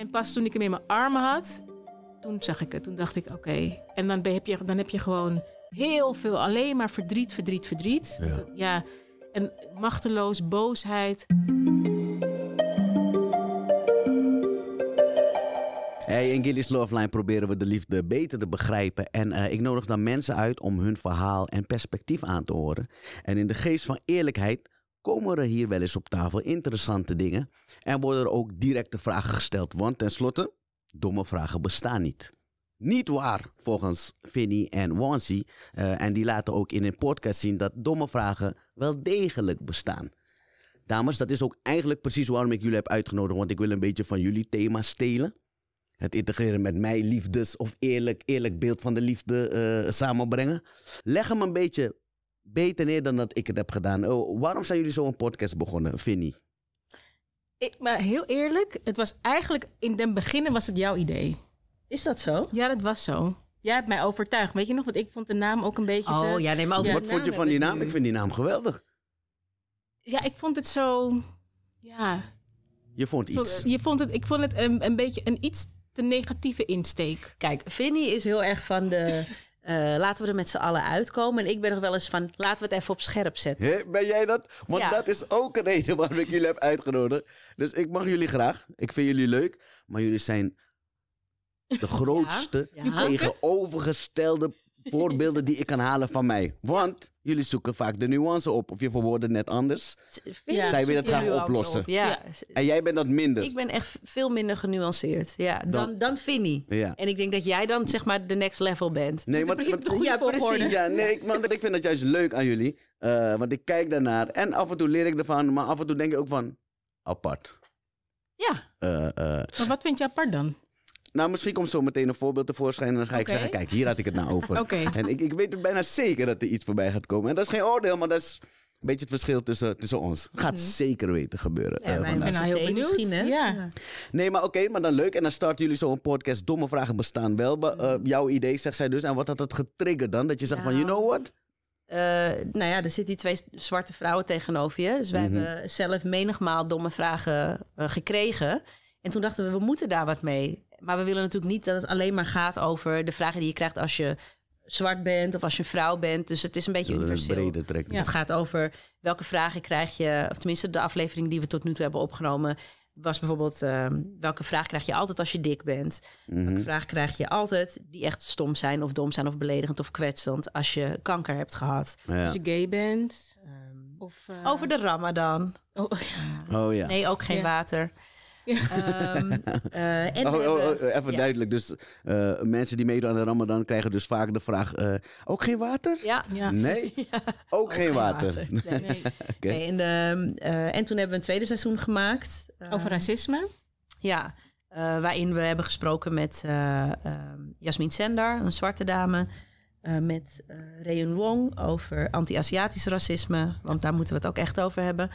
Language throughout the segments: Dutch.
En pas toen ik hem in mijn armen had, toen zag ik het. Toen dacht ik, oké. En dan heb, je, dan heb je gewoon heel veel alleen maar verdriet, verdriet, verdriet. Ja. en machteloos, boosheid. Hey, in Love Loveline proberen we de liefde beter te begrijpen. En eh, ik nodig dan mensen uit om hun verhaal en perspectief aan te horen. En in de geest van eerlijkheid komen er hier wel eens op tafel interessante dingen en worden er ook directe vragen gesteld. Want tenslotte, domme vragen bestaan niet. Niet waar, volgens Finny en Wansi. Eh, en die laten ook in een podcast zien dat domme vragen wel degelijk bestaan. Dames, dat is ook eigenlijk precies waarom ik jullie heb uitgenodigd. Want ik wil een beetje van jullie thema stelen. Het integreren met mij liefdes of eerlijk, eerlijk beeld van de liefde eh, samenbrengen. Leg hem een beetje beter neer dan dat ik het heb gedaan. Oh, waarom zijn jullie zo een podcast begonnen, Vinny? Ik, maar heel eerlijk, het was eigenlijk in het beginnen was het jouw idee. Is dat zo? Ja, dat was zo. Jij hebt mij overtuigd. Weet je nog, want ik vond de naam ook een beetje. Oh ja, nee, maar wat vond je van die naam? Ik vind die naam geweldig. Ja, ik vond het zo. Ja. Je vond iets. je vond het, ik vond het een, een beetje een iets te negatieve insteek. Kijk, Vinnie is heel erg van de. Eh, laten we er met z'n allen uitkomen. En ik ben nog wel eens van, laten we het even op scherp zetten. ben jij dat? Want dat is ook een reden waarom ik jullie heb uitgenodigd. Dus ik mag jullie graag. Ik vind jullie leuk. Maar jullie zijn de grootste tegenovergestelde voorbeelden die ik kan halen van mij. Want jullie zoeken vaak de nuance op. Of je verwoordt net anders. Ja, Zij willen het graag oplossen. ja. En jij bent dat minder. Ik ben echt veel minder genuanceerd ja, dan, dan, Finny. Vinnie. En ik denk dat jij dan zeg maar de next level bent. Nee, maar, ja, precies. Ja, nee, ik, want ik vind dat juist leuk aan jullie. Eh, want ik kijk daarnaar. En af en toe leer ik ervan. Maar af en toe denk ik ook van... Apart. Ja. Eh, eh. Maar wat vind je apart dan? Nou, misschien komt zo meteen een voorbeeld tevoorschijn. En dan ga ik zeggen: kijk, hier had ik het nou over. En ik, ik weet bijna zeker dat er iets voorbij gaat komen. En dat is geen oordeel, maar dat is een beetje het verschil tussen, tussen ons. Gaat mhm. zeker weten gebeuren. Ja, uh, ik ben nou heel benieuwd. Misschien, hè? Ja. Nee, maar oké, maar dan leuk. En dan starten jullie zo een podcast. Domme vragen bestaan wel. Mhm. Eh, jouw idee, zegt zij dus. En wat had dat getriggerd dan? Dat je zegt van, you nou, know what? Eh, nou ja, er zitten die twee zwarte vrouwen tegenover je. Dus wij mhm. hebben zelf menigmaal domme vragen gekregen. En toen dachten we, we moeten daar wat mee. Maar we willen natuurlijk niet dat het alleen maar gaat over de vragen die je krijgt als je zwart bent of als je vrouw bent. Dus het is een beetje universeel. Een Het gaat over welke vragen krijg je, of tenminste de aflevering die we tot nu toe hebben opgenomen, was bijvoorbeeld ehm, welke vraag krijg je altijd als je dik bent? Mhm. Welke vraag krijg je altijd die echt stom zijn of dom zijn of beledigend of kwetsend als je kanker hebt gehad? Als je gay bent. Ehm, of, eh, Over de ramadan. Oh. oh, ja. Nee, ook geen ja. water. Ehm, eh, en oh, oh, oh, even duidelijk. Dus eh, mensen die meedoen aan de Ramadan krijgen dus vaak de vraag: eh, ook geen water? Ja. Nee, Ook, geen, water. Nee. nee. en, ehm, en, toen hebben we een tweede seizoen gemaakt. Over ehm, racisme? Ja. waarin we hebben gesproken met Jasmin Sender, een zwarte dame. met uh, Reun Wong over anti-Aziatisch racisme. Want daar moeten we het ook echt over hebben.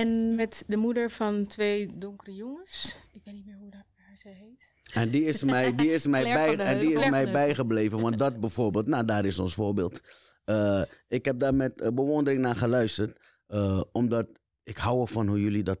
En... Met de moeder van twee donkere jongens. Ik weet niet meer hoe haar ze heet. En die is mij, die is mij, bij, en die is mij bijgebleven. Want dat bijvoorbeeld, nou daar is ons voorbeeld. Eh, ik heb daar met eh, bewondering naar geluisterd. Eh, omdat ik hou ervan hoe jullie dat.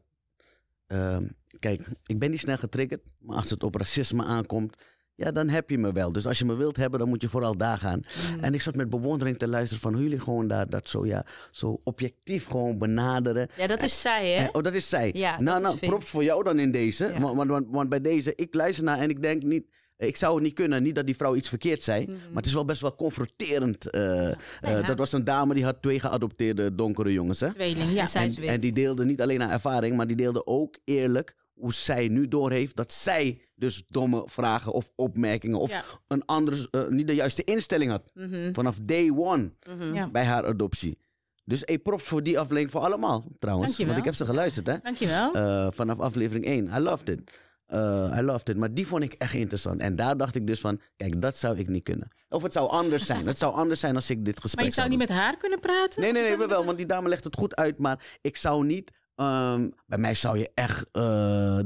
Ehm, kijk, ik ben niet snel getriggerd. Maar als het op racisme aankomt, ja, dan heb je me wel. Dus als je me wilt hebben, dan moet je vooral daar gaan. Mm. En ik zat met bewondering te luisteren van hoe jullie gewoon daar, dat zo, ja, zo objectief gewoon benaderen. Ja, dat is zij, hè? Eh, oh, dat is zij. nou, nou props voor jou dan in deze. Want, want, want, bij deze, ik luister naar en ik denk niet... Eh, ik zou het niet kunnen, niet dat die vrouw iets verkeerd zei, mm. maar het is wel best wel confronterend. Eh, dat was een dame die had twee geadopteerde donkere jongens. Hè? Tweeling, ja, en, zij en die deelde niet alleen haar ervaring, maar die deelde ook eerlijk hoe zij nu doorheeft dat zij dus domme vragen of opmerkingen of een andere, eh, niet de juiste instelling had. Mhm. Vanaf day one mhm. bij haar adoptie. Dus een props voor die aflevering voor allemaal trouwens. Want ik heb ze geluisterd hè. Dankjewel. Uh, vanaf aflevering 1. I loved it. Uh, I loved it. Maar die vond ik echt interessant. En daar dacht ik dus van, kijk, dat zou ik niet kunnen. Of het zou anders zijn. het zou anders zijn als ik dit gesprek Maar je zou, zou niet met haar kunnen praten? Nee, nee, nee, wel. Want die dame legt het goed uit. Maar ik zou niet Ehm, bij mij zou je echt eh,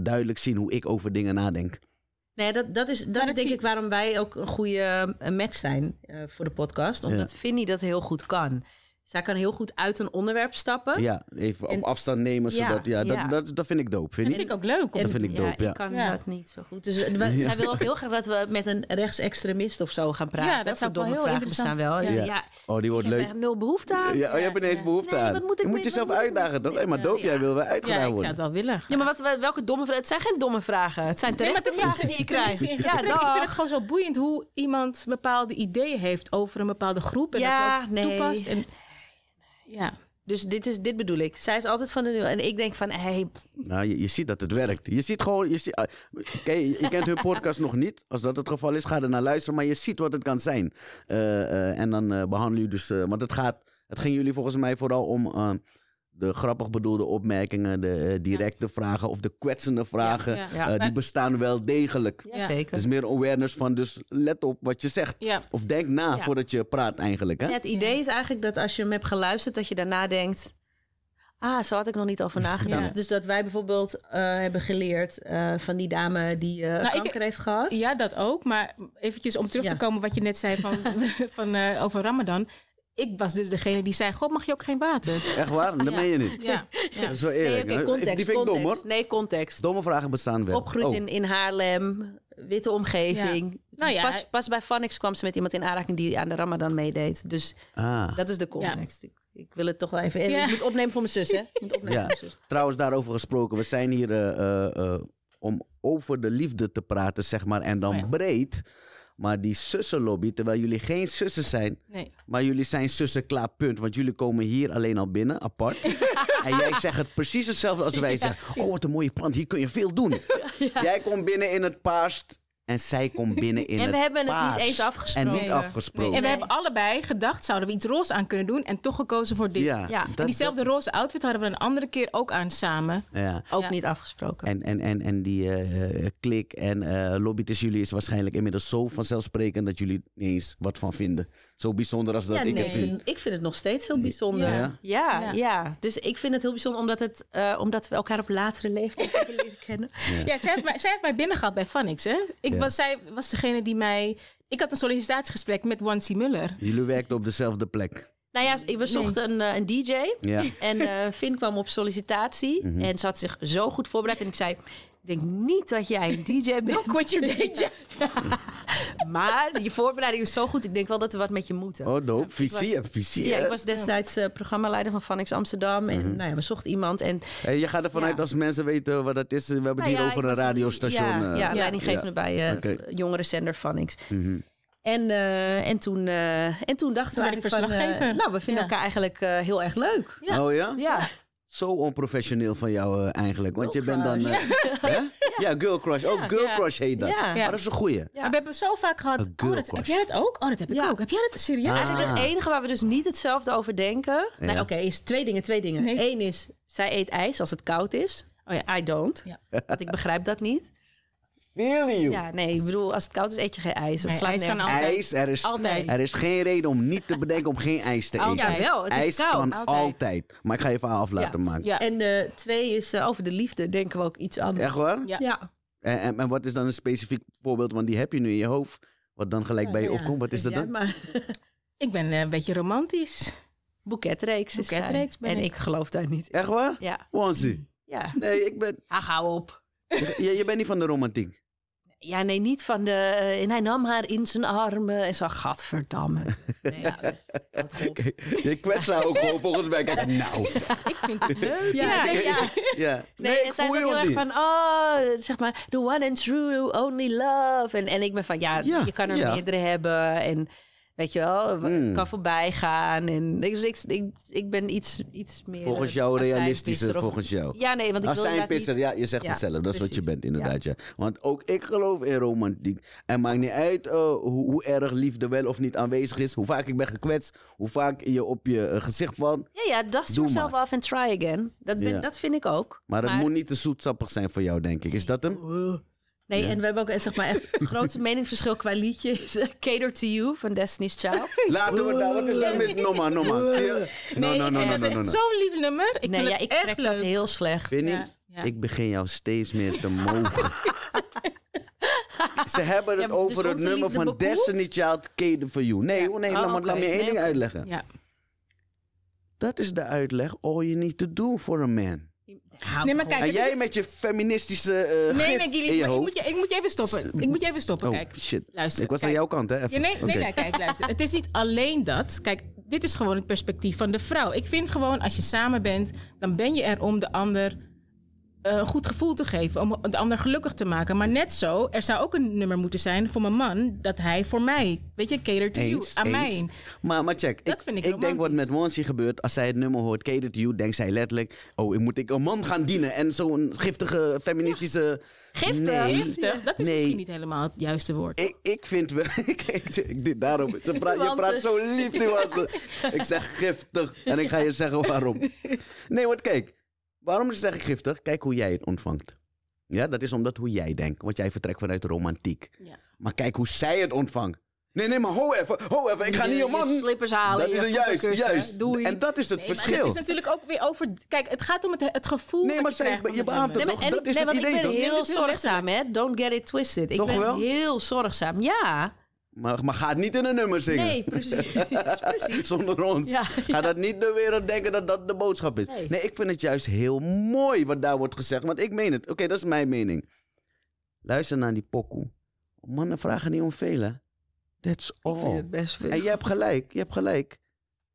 duidelijk zien hoe ik over dingen nadenk. Nee, dat, dat is, dat is denk ik waarom wij ook een goede eh, match zijn eh, voor de podcast. Omdat ja. Vinnie dat heel goed kan. Zij kan heel goed uit een onderwerp stappen. Ja, even op afstand nemen. Zodat, ja, Dat, dat, dat vind ik dope Vind dat vind ik ook leuk. dat vind ik dope ja. Ik kan dat niet zo goed. Dus eh, zij wil ook heel graag dat we met een rechtsextremist of zo gaan praten. dat zou wel heel vragen bestaan wel. Ja. Oh, die wordt leuk. Ik heb nul behoefte aan. Ja, oh, je hebt ineens behoefte aan. Wat moet je moet jezelf uitdagen, toch? Hé, maar dope jij wil wel uitgedaagd worden. Ja, ik zou het wel willen. Ja, maar wat, welke domme vragen? Het zijn geen domme vragen. Het zijn terechte vragen die je krijgt. Ik vind het gewoon zo boeiend hoe iemand bepaalde ideeën heeft over een bepaalde groep. En dat ook toepast. Ja. Dus dit, is, dit bedoel ik. Zij is altijd van de nul. En ik denk van, hé. Hey. Nou, je, je, ziet dat het werkt. Je ziet gewoon... Je, ziet, eh, je kent hun podcast nog niet. Als dat het geval is, ga er naar luisteren. Maar je ziet wat het kan zijn. Eh, eh, en dan behandelen jullie dus... want het gaat... Het ging jullie volgens mij vooral om de grappig bedoelde opmerkingen, de eh, directe vragen of de kwetsende vragen, eh, die bestaan wel degelijk. Zeker. Dus meer awareness van, dus let op wat je zegt. Of denk na voordat je praat eigenlijk. Hè? het idee is eigenlijk dat als je hem hebt geluisterd, dat je daarna denkt... Ah, zo had ik nog niet over nagedacht. Dus dat wij bijvoorbeeld eh, hebben geleerd van die dame die uh, nou, kanker heeft gehad. Ja, dat ook. Maar eventjes om terug te komen wat je net zei van, van, over Ramadan ik was dus degene die zei: God, mag je ook geen water? Echt waar? Ah, dat ben je niet. Ja. ja. eerlijk. Nee, context, die vind ik dom hoor. Nee, context. Domme vragen bestaan wel. Opgroeid oh. in, in Haarlem, witte omgeving. Nou pas, pas, bij Vanix kwam ze met iemand in aanraking die aan de Ramadan meedeed. Dus ah. dat is de context. Ik, wil het toch wel even. Ik moet opnemen voor mijn zus, hè? Ik moet opnemen voor mijn zus. Trouwens, daarover gesproken. We zijn hier eh, eh, eh, om over de liefde te praten, zeg maar. En dan oh breed. Maar die sussenlobby, terwijl jullie geen sussen zijn, nee. maar jullie zijn sussen klaar, punt. Want jullie komen hier alleen al binnen, apart. en jij zegt het precies hetzelfde als wij zeggen. Oh, wat een mooie pand, hier kun je veel doen. Jij komt binnen in het paard. En zij komt binnen in het En we hebben het niet eens afgesproken. En niet afgesproken. En we hebben allebei gedacht, zouden we iets roze aan kunnen doen? En toch gekozen voor dit. Ja, diezelfde roze outfit hadden we een andere keer ook aan samen. Ja. Ook niet afgesproken. En, en, en, en die eh, klik en uh, lobby tussen jullie is waarschijnlijk inmiddels zo vanzelfsprekend... dat jullie niet eens wat van vinden zo bijzonder als dat ik het vind. Ik vind. het nog steeds heel bijzonder. Ja, ja, dus ik vind het heel bijzonder omdat, het, eh, omdat we elkaar op latere leeftijd hebben leren kennen. Ja, zij heeft, mij, zij binnen gehad bij Vanix. Hè? Ik was, zij was degene die mij... Ik had een sollicitatiegesprek met Wancy Muller. Jullie werkten op dezelfde plek? Nou ja, we zochten een, eh, een, DJ. En uh, Finn kwam op sollicitatie. Mhm. En ze had zich zo goed voorbereid. En ik zei, ik denk niet dat jij een DJ bent. maar je voorbereiding is zo goed. Ik denk wel dat we wat met je moeten. Oh, dope. Visie, visie. Ja, ik was destijds eh, programmaleider van Vanix Amsterdam. En mhm. nou ja, we zochten iemand. En, je gaat ervan uit als mensen weten wat dat is. We hebben het nou hier over een radiostation. Eh. Ja, ja, leidinggevende bij uh, eh, okay. jongerenzender Vanix. Mm En, en, toen, uh, en toen dachten we nou, we vinden elkaar eigenlijk heel erg leuk. Oh ja? Ja. Zo onprofessioneel van jou eh, eigenlijk. Want je bent dan. Eh, ja. girl crush. Ook oh, girl crush heet dat. Maar dat is een goeie. Ja. we hebben zo vaak gehad. Oh, dat, heb jij dat ook? Oh, dat heb ik ook. Heb jij dat serieus? Ah. Eigenlijk het enige waar we dus niet hetzelfde over denken. Nee, oké, is twee dingen. Twee dingen. Eén is, zij eet ijs als het koud is. Oh ja. I don't. Ja. Want ik begrijp dat niet. Ja, nee, ik bedoel, als het koud is, eet je geen ijs. het nee, slaat ijs kan altijd. Ijs, er is, er is geen reden om niet te bedenken om geen ijs te eten. Ja, wel, het is ijs koud. kan altijd. Maar ik ga even af laten ja. maken. Ja. En de eh, twee is eh, over de liefde denken we ook iets anders. Echt waar? Ja. En, en, wat is dan een specifiek voorbeeld, want die heb je nu in je hoofd, wat dan gelijk bij je opkomt. Wat is dat dan? Maar... ik ben eh, een beetje romantisch. Boeketreeks. Boeketreeks en ik. geloof daar niet Echt waar? Ja. Wansie. Ja. Nee, ik ben... Ach, hou op. Je, je, bent niet van de romantiek. Ja, nee, niet van de. Eh, en hij nam haar in zijn armen en zag gadverdamme. Nee, ja, haar ook gewoon volgens mij. nou. Ik vind het leuk. Ja, ja. ja. ja. Nee, nee en zij ook heel erg van, oh, zeg maar, the one and true, only love. En, en ik ben van, ja, je kan er meerdere hebben. En Weet je wel, het hmm. kan voorbij gaan. En, dus ik, ik, ik ben iets, iets meer... Volgens jou realistischer, of, volgens jou. Ja, nee, want ik wil ja, je zegt ja, het zelf. Dat is wat je bent, inderdaad. Ja. Want ook ik geloof in romantiek. En maakt niet uit eh, hoe, hoe, erg liefde wel of niet aanwezig is. Hoe vaak ik ben gekwetst. Hoe vaak je op je eh, gezicht van. Ja, ja, dacht zelf af en try again. Dat, ben, dat vind ik ook. Maar, het moet niet te zoetsappig zijn voor jou, denk ik. Is dat hem? Eh, Nee, en we hebben ook eh, zeg maar echt grote meningsverschil qua liedje, eh, Cater to You van Destiny's Child. Laat we dat. Wat is dat Noma, Noma? Nee, no, no, no, no, zo'n lief nummer. Ik nee, ja, ik trek dat heel slecht. Vinnie, ik begin jou steeds meer te mogen. Ze hebben het dus over het nummer van Destiny Child, Cater for You. Nee, nee, laat oh, me één ding uitleggen. Dat is de uitleg all you need to do for a man maar en jij met je feministische eh, Nee, nee, Gilles, ik, moet je, ik moet je even stoppen. Ik moet je even stoppen, oh, kijk. Shit. Luister, ik was aan jouw kant, hè? nee, nee, nee, kijk, luister. het is niet alleen dat. Kijk, dit is gewoon het perspectief van de vrouw. Ik vind gewoon, als je samen bent, dan ben je er om de ander een eh, goed gevoel te geven, om de ander gelukkig te maken. Maar net zo, er zou ook een nummer moeten zijn voor mijn man, dat hij voor mij, weet je, cater to you, aan mij. Maar, maar check, ik, denk wat met Monsi gebeurt, als zij het nummer hoort, cater to you, denkt zij letterlijk, oh, moet ik een man gaan dienen? En zo'n giftige feministische... Giftig, dat is misschien niet helemaal het juiste woord. Ik, ik vind wel, kijk, daarom, ze praat, je praat zo lief nu als ze, ik zeg giftig en ik ga je zeggen waarom. Nee, want kijk, Waarom ze zeggen giftig? Kijk hoe jij het ontvangt. Ja, dat is omdat hoe jij denkt. Want jij vertrekt vanuit romantiek. Ja. Maar kijk hoe zij het ontvangt. Nee, nee, maar ho even, ho even. Ik ga niet om man. slippers halen. Dat is juist, juist. En dat is het verschil. Maar het is natuurlijk ook weer over. Kijk, het gaat om het, het gevoel. Nee, maar zij, je, je beaamt het toch? En, dat is nee, idee. Ik ben heel zorgzaam, hè? Don't get it twisted. Ik ben heel zorgzaam. Ja. Maar, maar ga het niet in een nummer zingen. Nee, precies. precies. Zonder ons. Ga dat niet de wereld denken dat dat de boodschap is. Nee. ik vind het juist heel mooi wat daar wordt gezegd. Want ik meen het. Oké, dat is mijn mening. Luister naar die pokoe. Mannen vragen niet om velen. That's all. Ik vind het best En je hebt gelijk. Je hebt gelijk.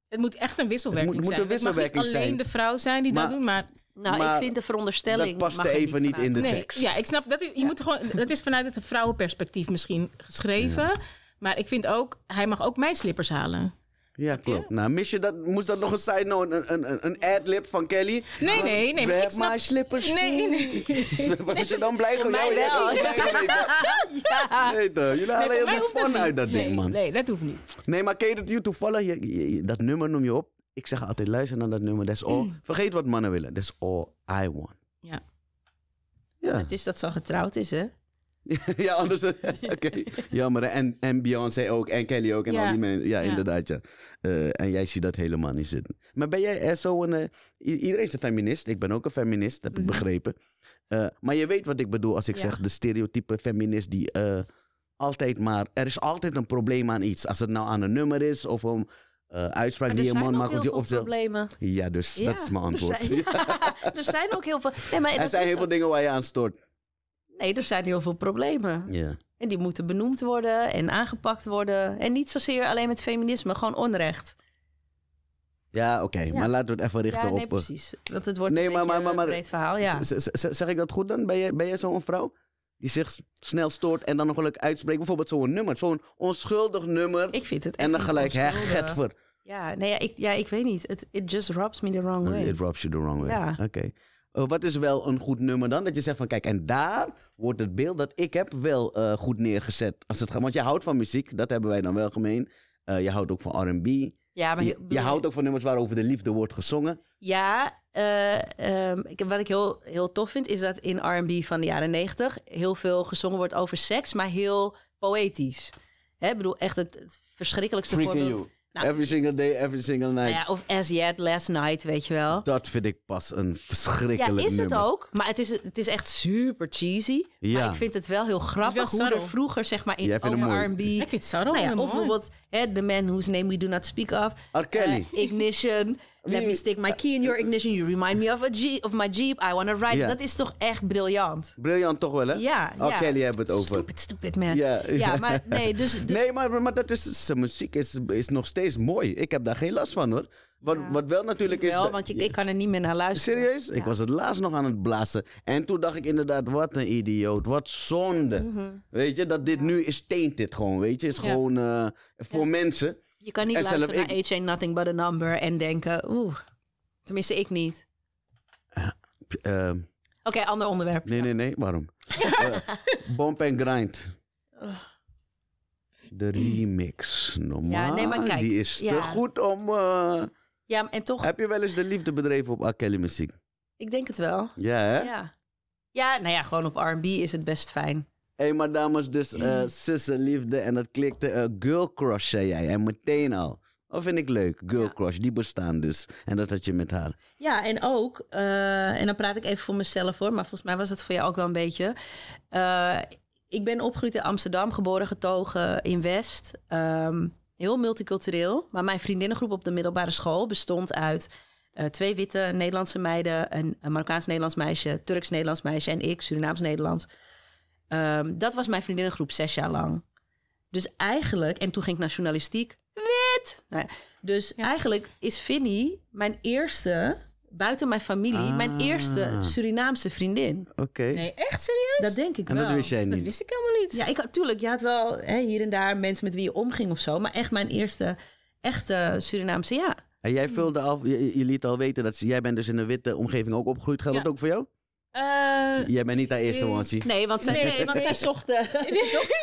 Het moet echt een wisselwerking zijn. Het moet een wisselwerking zijn. alleen de vrouw zijn die dat doet, maar... Nou, ik vind de veronderstelling. Dat past even niet, in de nee, tekst. Ja, ik snap. Dat is, je moet gewoon, dat is vanuit het vrouwenperspectief misschien geschreven. Maar ik vind ook, hij mag ook mijn slippers halen. Ja, klopt. Nou, mis je dat, moest dat nog een side note, een, een, een ad-lib van Kelly? Nee, nee, nee. Grab snap... slippers. Nee, nee. Wat is je dan blij voor wel. Ja. Nee, toch. Jullie halen heel veel fun uit dat ding, man. Nee, dat hoeft niet. Nee, maar ken dat YouTube toevallig? dat nummer noem je op. Ik zeg altijd, luister naar dat nummer. That's all. Mm. Vergeet wat mannen willen. That's all I want. Ja. ja. Het is dat ze al getrouwd is, hè? ja, anders. Eh, oké, jammer. En, en Beyoncé ook, en Kelly ook, en ja. al die mensen. Ja, inderdaad. Ja. Eh, en jij ziet dat helemaal niet zitten. Maar ben jij eh, zo'n. Uh, iedereen is een feminist. Ik ben ook een feminist, heb ik mhm. begrepen. maar je weet wat ik bedoel als ik zeg de stereotype feminist die altijd maar. Er is altijd een probleem aan iets. Als het nou aan een nummer is of om. uitspraak die een man maakt. op zijn problemen. Ja, dus ja, dat is mijn antwoord. Er zijn, er zijn ook heel veel. Nee, maar er zijn heel veel dingen waar je aan stoort. Nee, er zijn heel veel problemen. Ja. En die moeten benoemd worden en aangepakt worden. En niet zozeer alleen met feminisme, gewoon onrecht. Ja, oké. Maar laten we het even richten ja, nee, op... Eh, precies. Want het wordt een maar, breed verhaal, ja. Zeg ik dat goed dan? Ben jij, ben jij zo'n vrouw die zich snel stoort en dan nog gelijk uitspreekt? Bijvoorbeeld zo'n nummer, zo'n onschuldig nummer. Ik vind het echt En dan gelijk, hè, getver. Ja, nee, ja, ik, ja, ik weet niet. It, just rubs me the wrong oh, way. It rubs you the wrong way. Ja. Oké. Eh, wat is wel een goed nummer dan? Dat je zegt van kijk, en daar wordt het beeld dat ik heb wel eh, goed neergezet. Als het gaat, want je houdt van muziek, dat hebben wij dan wel gemeen. Eh, je houdt ook van RB. Ja, maar je, houdt ook van nummers waarover de liefde wordt gezongen. Ja, ehm, wat ik heel, heel tof vind is dat in RB van de jaren negentig heel veel gezongen wordt over seks, maar heel poëtisch. ik bedoel, echt het verschrikkelijkste Freaking voorbeeld. You. Nou. every single day, every single nou night. ja, of as yet, last night, weet je wel. Dat vind ik pas een verschrikkelijk nummer. Ja, is het ook. Maar het is, het is echt super cheesy. Ja. Maar ik vind het wel heel grappig hoe er vroeger, zeg maar, in over R&B... Ik vind het subtle nou ja, Of bijvoorbeeld hè, The Man Whose Name We Do Not Speak Of. Kelly. Ignition. Let me stick my eh, key in your eh, eh, ignition. You remind me of, a of my jeep. I want to ride. Dat is toch echt briljant. Briljant toch wel, hè? Ja. Oh, ja. hebben het over. Stupid, stupid man. Ja, ja. maar nee, dus-, dus... Nee, maar, maar dat is, zijn muziek is, is nog steeds mooi. Ik heb daar geen last van, hoor. Wat, wat wel natuurlijk is... Wel, want ik, ik kan er niet meer naar luisteren. Serieus? Ik was het laatst nog aan het blazen. En toen dacht ik inderdaad, wat een idioot. Wat zonde. Mhm. Weet je, dat dit nu is tainted gewoon, weet je. Is gewoon voor mensen je kan niet luisteren naar ik... H Nothing But A Number en denken, oeh, tenminste ik niet. Ehm, Oké, ander onderwerp. Nee, nee, nee, waarom? uh, eh, Bomp and Grind. De remix, normaal. Ja, nee, maar kijk, Die is te goed om... Eh, ja, en toch... Heb je wel eens de liefde bedreven op Academy muziek? Ik denk het wel. Ja, hè? Ja. ja, nou ja, gewoon op R&B is het best fijn. Hé, hey, maar dames, dus uh, eh, mm. liefde en dat klikte. Uh, girl crush, zei jij. En meteen al. Dat vind ik leuk. Girl crush, die bestaan dus. En dat had je met haar. Ja, en ook, eh, en dan praat ik even voor mezelf hoor, maar volgens mij was dat voor jou ook wel een beetje. ik ben opgegroeid in Amsterdam, geboren, getogen in West. Ehm, heel multicultureel. Maar mijn vriendinnengroep op de middelbare school bestond uit twee witte Nederlandse meiden, een, een Marokkaans-Nederlands meisje, Turks-Nederlands meisje en ik, Surinaams-Nederlands. Ehm, dat was mijn vriendinnengroep zes jaar lang. Dus eigenlijk, en toen ging ik naar journalistiek. Wit! Nou dus eigenlijk is Vinnie mijn eerste, buiten mijn familie, mijn ah. eerste Surinaamse vriendin. Oké. Nee, echt serieus? Dat denk ik wel. dat wist jij niet? Dat wist ik helemaal niet. Ja, ik, tuurlijk, je had wel hè, hier en daar mensen met wie je omging of zo. Maar echt mijn eerste echte Surinaamse, ja. En jij vulde al, je, liet al weten dat jij bent dus in een witte omgeving ook opgegroeid. Geldt dat ook voor jou? Uh, Jij bent niet de eerste Nee, want zij, nee, nee, want zij zochten.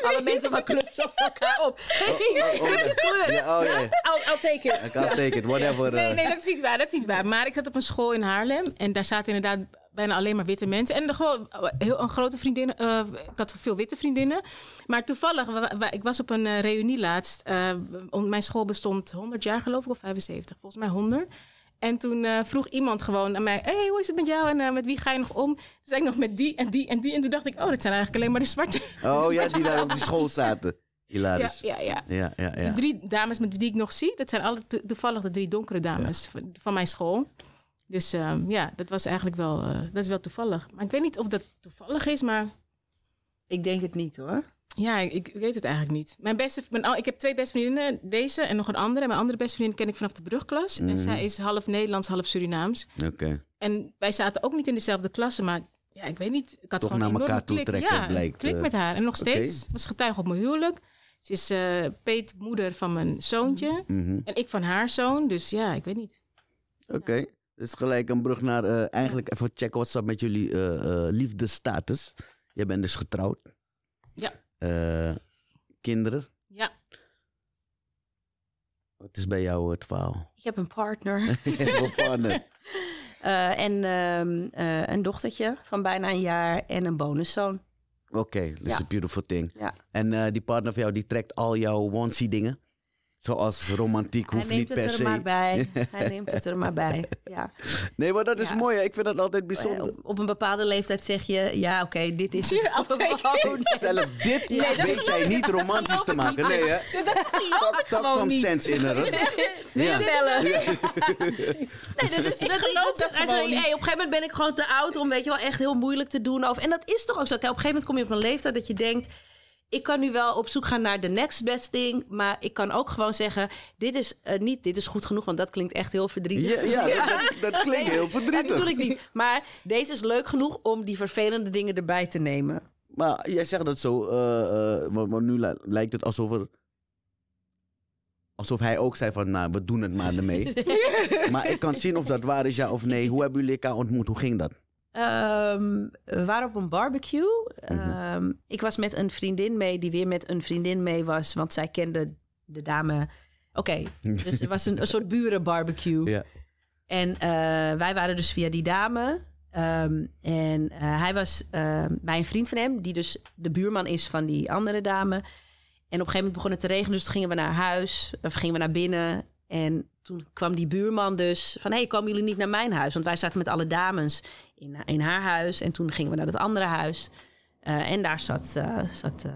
alle mensen van club zochten elkaar op. Hey, oh, oh, oh, oh, ja, I'll, I'll, take it. I'll take it, whatever. Nee, eh. nee, dat is niet waar, dat is niet waar. Maar ik zat op een school in Haarlem en daar zaten inderdaad bijna alleen maar witte mensen. En gewoon eh, heel, een grote vriendin. ik had veel witte vriendinnen. Maar toevallig, ik was op een reunie laatst. Uh, mijn school bestond 100 jaar geloof ik, of 75. Volgens mij 100. En toen eh, vroeg iemand gewoon aan mij: hey, hoe is het met jou en eh, met wie ga je nog om? Toen zei ik nog met die en die en die. En toen dacht ik: Oh, dat zijn eigenlijk alleen maar de zwarte. Oh ja, die daar op de school zaten. Hilarisch. Ja, ja, ja. ja, ja, ja. Dus de drie dames met wie ik nog zie, dat zijn alle toevallig de drie donkere dames van, mijn school. Dus ehm, ja, dat was eigenlijk wel, eh, dat is wel toevallig. Maar ik weet niet of dat toevallig is, maar. Ik denk het niet hoor. Ja, ik weet het eigenlijk niet. Mijn beste, mijn, ik heb twee beste vriendinnen, deze en nog een andere. Mijn andere beste vriendin ken ik vanaf de brugklas. En mhm. zij is half Nederlands, half Surinaams. En wij zaten ook niet in dezelfde klasse, maar ja, ik weet niet. Ik had Toch gewoon naar elkaar toe trekken, ja, blijkt. klik eh, met haar. En nog steeds, okay. was getuige op mijn huwelijk. Ze is uh, eh, moeder van mijn zoontje. Mhm. En ik van haar zoon, dus ja, ik weet niet. Oké. Dus gelijk een brug naar eh, eigenlijk even checken wat staat met jullie uh, liefdestatus. Jij bent dus getrouwd. Eh, kinderen. Ja. Wat is bij jou het verhaal? Ik heb een partner. een partner. Eh, en ehm, eh, een dochtertje van bijna een jaar en een bonuszoon. Oké, okay, dat is een beautiful thing. Ja. En die partner van jou die trekt al jouw onesie dingen? Zoals romantiek hoeft niet per se. Hij neemt het er maar bij. Hij neemt het er maar bij. Ja. Nee, maar dat is mooi. Ik vind dat altijd bijzonder. Eh, op, een bepaalde leeftijd zeg je, ja, oké, dit is af oh, Zelf dit ja, weet jij niet romantisch te maken. Nee, hè? Dat dat soms sense in er. Ja. Bellen. Nee, dat is... Dat is dat, dat, hey, op een gegeven moment ben ik gewoon te oud om, weet je wel, echt heel moeilijk te doen. Over. En dat is toch ook zo. Kijk, op een gegeven moment kom je op een leeftijd dat je denkt ik kan nu wel op zoek gaan naar de next best thing. Maar ik kan ook gewoon zeggen: dit is eh, niet, dit is goed genoeg, want dat klinkt echt heel verdrietig. Ja, Dat, dat, klinkt heel verdrietig. Dat bedoel ik niet. Maar deze is leuk genoeg om die vervelende dingen erbij te nemen. Maar jij zegt dat zo, uh, maar, nu lijkt het alsof er. Alsof hij ook zei van, nou, we doen het maar ermee. maar ik kan zien of dat waar is, ja of nee. Hoe hebben jullie elkaar ontmoet? Hoe ging dat? Um, we waren op een barbecue. Mhm. Ehm, ik was met een vriendin mee, die weer met een vriendin mee was, want zij kende de dame. Oké, dus er was een, soort burenbarbecue. Ja. En eh, wij waren dus via die dame. Ehm, en eh, hij was bij een vriend van hem, die dus de buurman is van die andere dame. En op een gegeven moment begon het te regenen, dus gingen we naar huis, of gingen we naar binnen. En toen kwam die buurman dus van, hé, hey, komen jullie niet naar mijn huis? Want wij zaten met alle dames in, in haar huis. En toen gingen we naar het andere huis. Eh, en daar zat, eh, zat eh,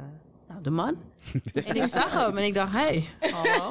nou, de man. en ik zag hem en ik dacht, hé, hey, oh.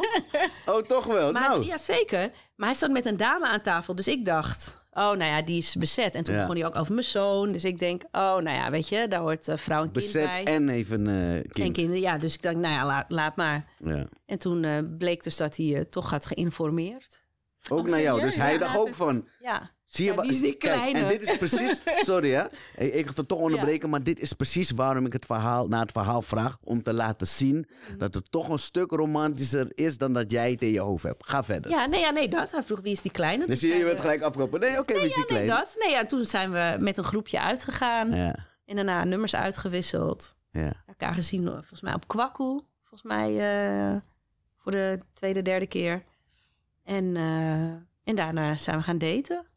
oh, toch wel? nou. ja, zeker. Maar hij zat met een dame aan tafel. Dus ik dacht, oh, nou ja, die is bezet. En toen ja. begon hij ook over mijn zoon. Dus ik denk, oh, nou ja, weet je, daar hoort vrouw en bezet bij. Bezet en even kind. En kinderen, ja. Dus ik dacht, nou ja, laat, maar. Ja. En toen bleek dus dat hij toch had geïnformeerd. Ook naar jou. Dus hij dacht ook van. Ja. Zie je is die kleine. en dit is precies, sorry hè, ik ga het toch onderbreken, maar dit is precies waarom ik het verhaal, naar het verhaal vraag. Om te laten zien mhm. dat het toch een stuk romantischer is dan dat jij het in je hoofd hebt. Ga verder. Ja, nee, ja, nee, dat. Hij vroeg wie is die kleine. Dus je, je werd gelijk afgelopen. Nee, oké, okay, nee, wie is die ja, kleine? Nee, dat. Nee, ja, toen zijn we met een groepje uitgegaan. En daarna nummers uitgewisseld. Ja. Elkaar gezien, volgens mij op Kwakkoe. Volgens mij eh, voor de tweede, derde keer. En, eh, en daarna zijn we gaan daten.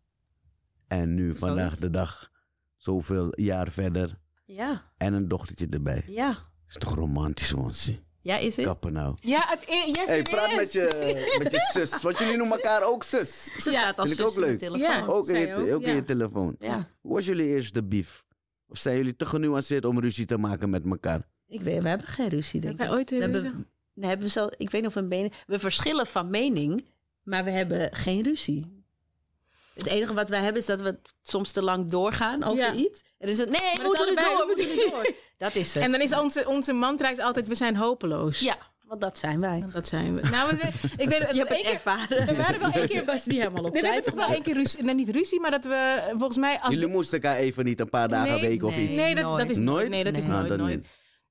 En nu vandaag de dag, zoveel jaar verder. Ja. En een dochtertje erbij. Ja. Is toch romantisch, Wansi? Ja, is het? Kappen nou. Ja, het is. praat met je, met je zus. Want jullie noemen elkaar ook zus. Ze staat als zus ook in telefoon. Ja, ook in je, ook. ook in je telefoon. Ja. Hoe was jullie eerste beef? Of zijn jullie te genuanceerd om ruzie te maken met elkaar? Ik weet, we hebben geen ruzie, denk ik. Heb ooit een ruzie? Hebben, hebben we zo, ik weet niet of we mening... We verschillen van mening, maar we hebben geen ruzie. Het enige wat wij hebben is dat we soms te lang doorgaan over iets. En dan is het, nee, we moeten er door, we moeten Dat is het. En dan is onze, onze mantra is altijd, we zijn hopeloos. Ja, want dat zijn wij. dat zijn we. Nou, ik weet, Je hebt het keer, ervaren. We waren wel één keer... best niet helemaal op tijd. We hebben toch wel één keer ruzie... niet ruzie, maar dat we volgens mij... Als Jullie moesten elkaar even niet een paar dagen, nee, of iets. Nee, dat, dat is nooit. Nee, dat is nooit, nou, nooit.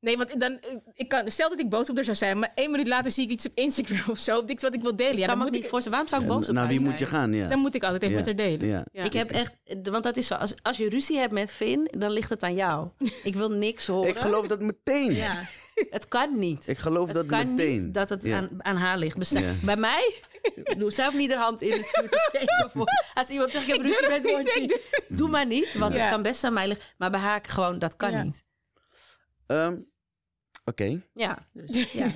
Nee, want dan, eh, ik kan, stel dat ik boos op haar zou zijn, maar één minuut later zie ik iets op Instagram of zo, of iets wat ik wil delen. Ja, dan moet niet ik voor Waarom zou ik boos op Naar wie moet je gaan? Ja. Dan moet ik altijd even met haar delen. Ja. Ik heb echt, want dat is zo, als, als je ruzie hebt met Finn, dan ligt het aan jou. Ik wil niks horen. ik geloof dat meteen. Ja. Het kan niet. Ik geloof het dat kan meteen. Niet dat het aan, aan haar ligt. Bij mij doe zelf niet de hand in het vuur Als iemand zegt, ik heb ruzie met Monty, doe maar niet, want het kan best aan mij liggen. Maar bij haar gewoon, dat kan niet. Ehm, Oké. Ja, dus ja.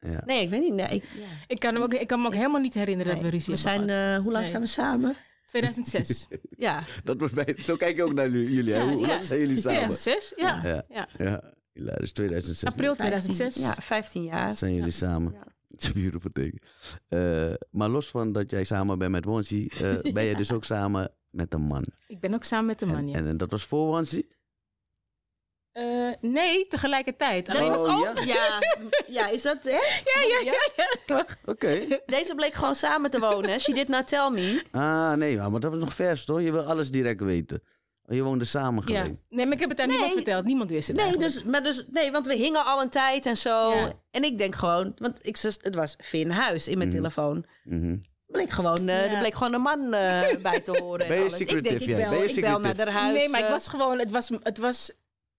ja. Nee, ik weet niet. Nee, ik, kan hem ook, ik kan me ook helemaal niet herinneren dat we ruzie we Zijn, eh, hoe lang nee. zijn we samen? 2006. ja. Dat was bij, zo kijk ik ook naar jullie. Hè? Hoe lang zijn jullie samen? 2006, ja. ja. ja. Hilarisch, 2006. April 2006. 15, ja, 15 jaar. Zijn jullie samen. Het is een beautiful thing. Eh, maar los van dat jij samen bent met Wansi, eh, ben je dus ook samen met een man. Ik ben ook samen met een man, en, ja. En, en dat was voor Wansi? Eh, nee, tegelijkertijd. Dat oh, was Ja. ja, is dat hè? Ja, ja, ja. ja. Oké. Deze bleek gewoon samen te wonen. She did not tell me. Ah, nee, maar dat was nog vers, toch? Je wil alles direct weten. Je woonde samen gelijk. Ja. Nee, maar ik heb het aan nee. niemand verteld. Niemand wist het nee, dus, maar dus, nee, want we hingen al een tijd en zo. En ik denk gewoon... Want ik, het was Vin Huis in mijn mhm. telefoon. Mhm. Bleek gewoon, eh, Er bleek gewoon een man eh, bij te horen. Ben je en Ik bel, ik bel naar haar huis. Nee, maar ik was gewoon... Het was, het was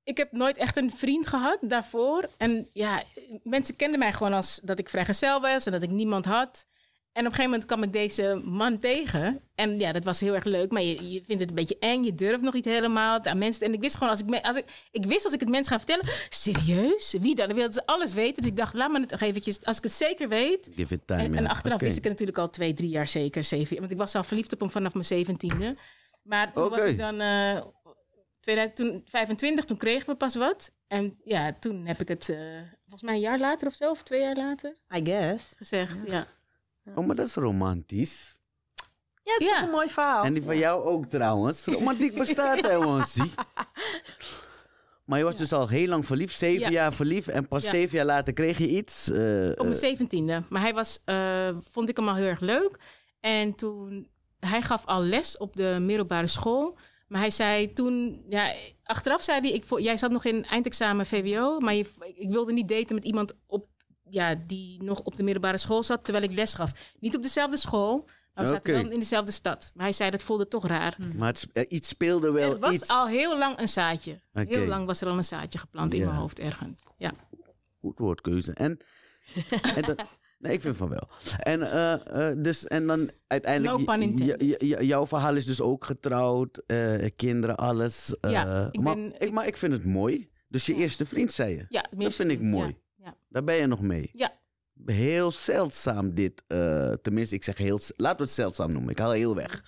ik heb nooit echt een vriend gehad daarvoor. En ja, mensen kenden mij gewoon als dat ik vrijgezel was en dat ik niemand had. En op een gegeven moment kwam ik deze man tegen. En ja, dat was heel erg leuk. Maar je, je vindt het een beetje eng. Je durft nog niet helemaal aan mensen. En ik wist gewoon, als ik, als ik, ik wist als ik het mensen ga vertellen. Serieus? Wie dan? Dan wilden ze alles weten. Dus ik dacht, laat me het nog eventjes. Als ik het zeker weet. Give it time, en, en achteraf okay. wist ik het natuurlijk al twee, drie jaar zeker. Zeven, want ik was al verliefd op hem vanaf mijn zeventiende. Maar toen was ik dan. Eh, 2025, toen kregen we pas wat. En ja, toen heb ik het, eh, volgens mij een jaar later of zo, of twee jaar later. I guess. Gezegd, ja. Oh, maar dat is romantisch. Ja, het is een mooi verhaal. En die van jou ook trouwens. Romantiek bestaat helemaal niet. Maar je was dus al heel lang verliefd, zeven jaar verliefd. En pas zeven jaar later kreeg je iets. Uh, Op mijn zeventiende. Maar hij was, eh, vond ik hem al heel erg leuk. En toen, hij gaf al les op de middelbare school. Maar hij zei toen, ja, achteraf zei hij, ik, jij zat nog in eindexamen VWO, maar je, ik wilde niet daten met iemand op, ja, die nog op de middelbare school zat, terwijl ik les gaf. Niet op dezelfde school, maar we zaten dan in dezelfde stad. Maar hij zei, dat voelde toch raar. Hmm. Maar het, eh, iets speelde wel Het was al heel lang een zaadje. Heel lang was er al een zaadje geplant in mijn hoofd ergens. Ja. Goed woordkeuze. En, en dat, Nee, ik vind van wel. En, eh, eh, dus, en dan uiteindelijk... No jouw verhaal is dus ook getrouwd, eh, kinderen, alles. ja, ik maar, ben, ik, maar ik vind het mooi. Dus je eerste vriend, zei je. Ja, Dat vind ik mooi. Ja, ja. Daar ben je nog mee. Ja. Heel zeldzaam dit. tenminste, ik zeg heel... Laten we het zeldzaam noemen. Ik haal heel weg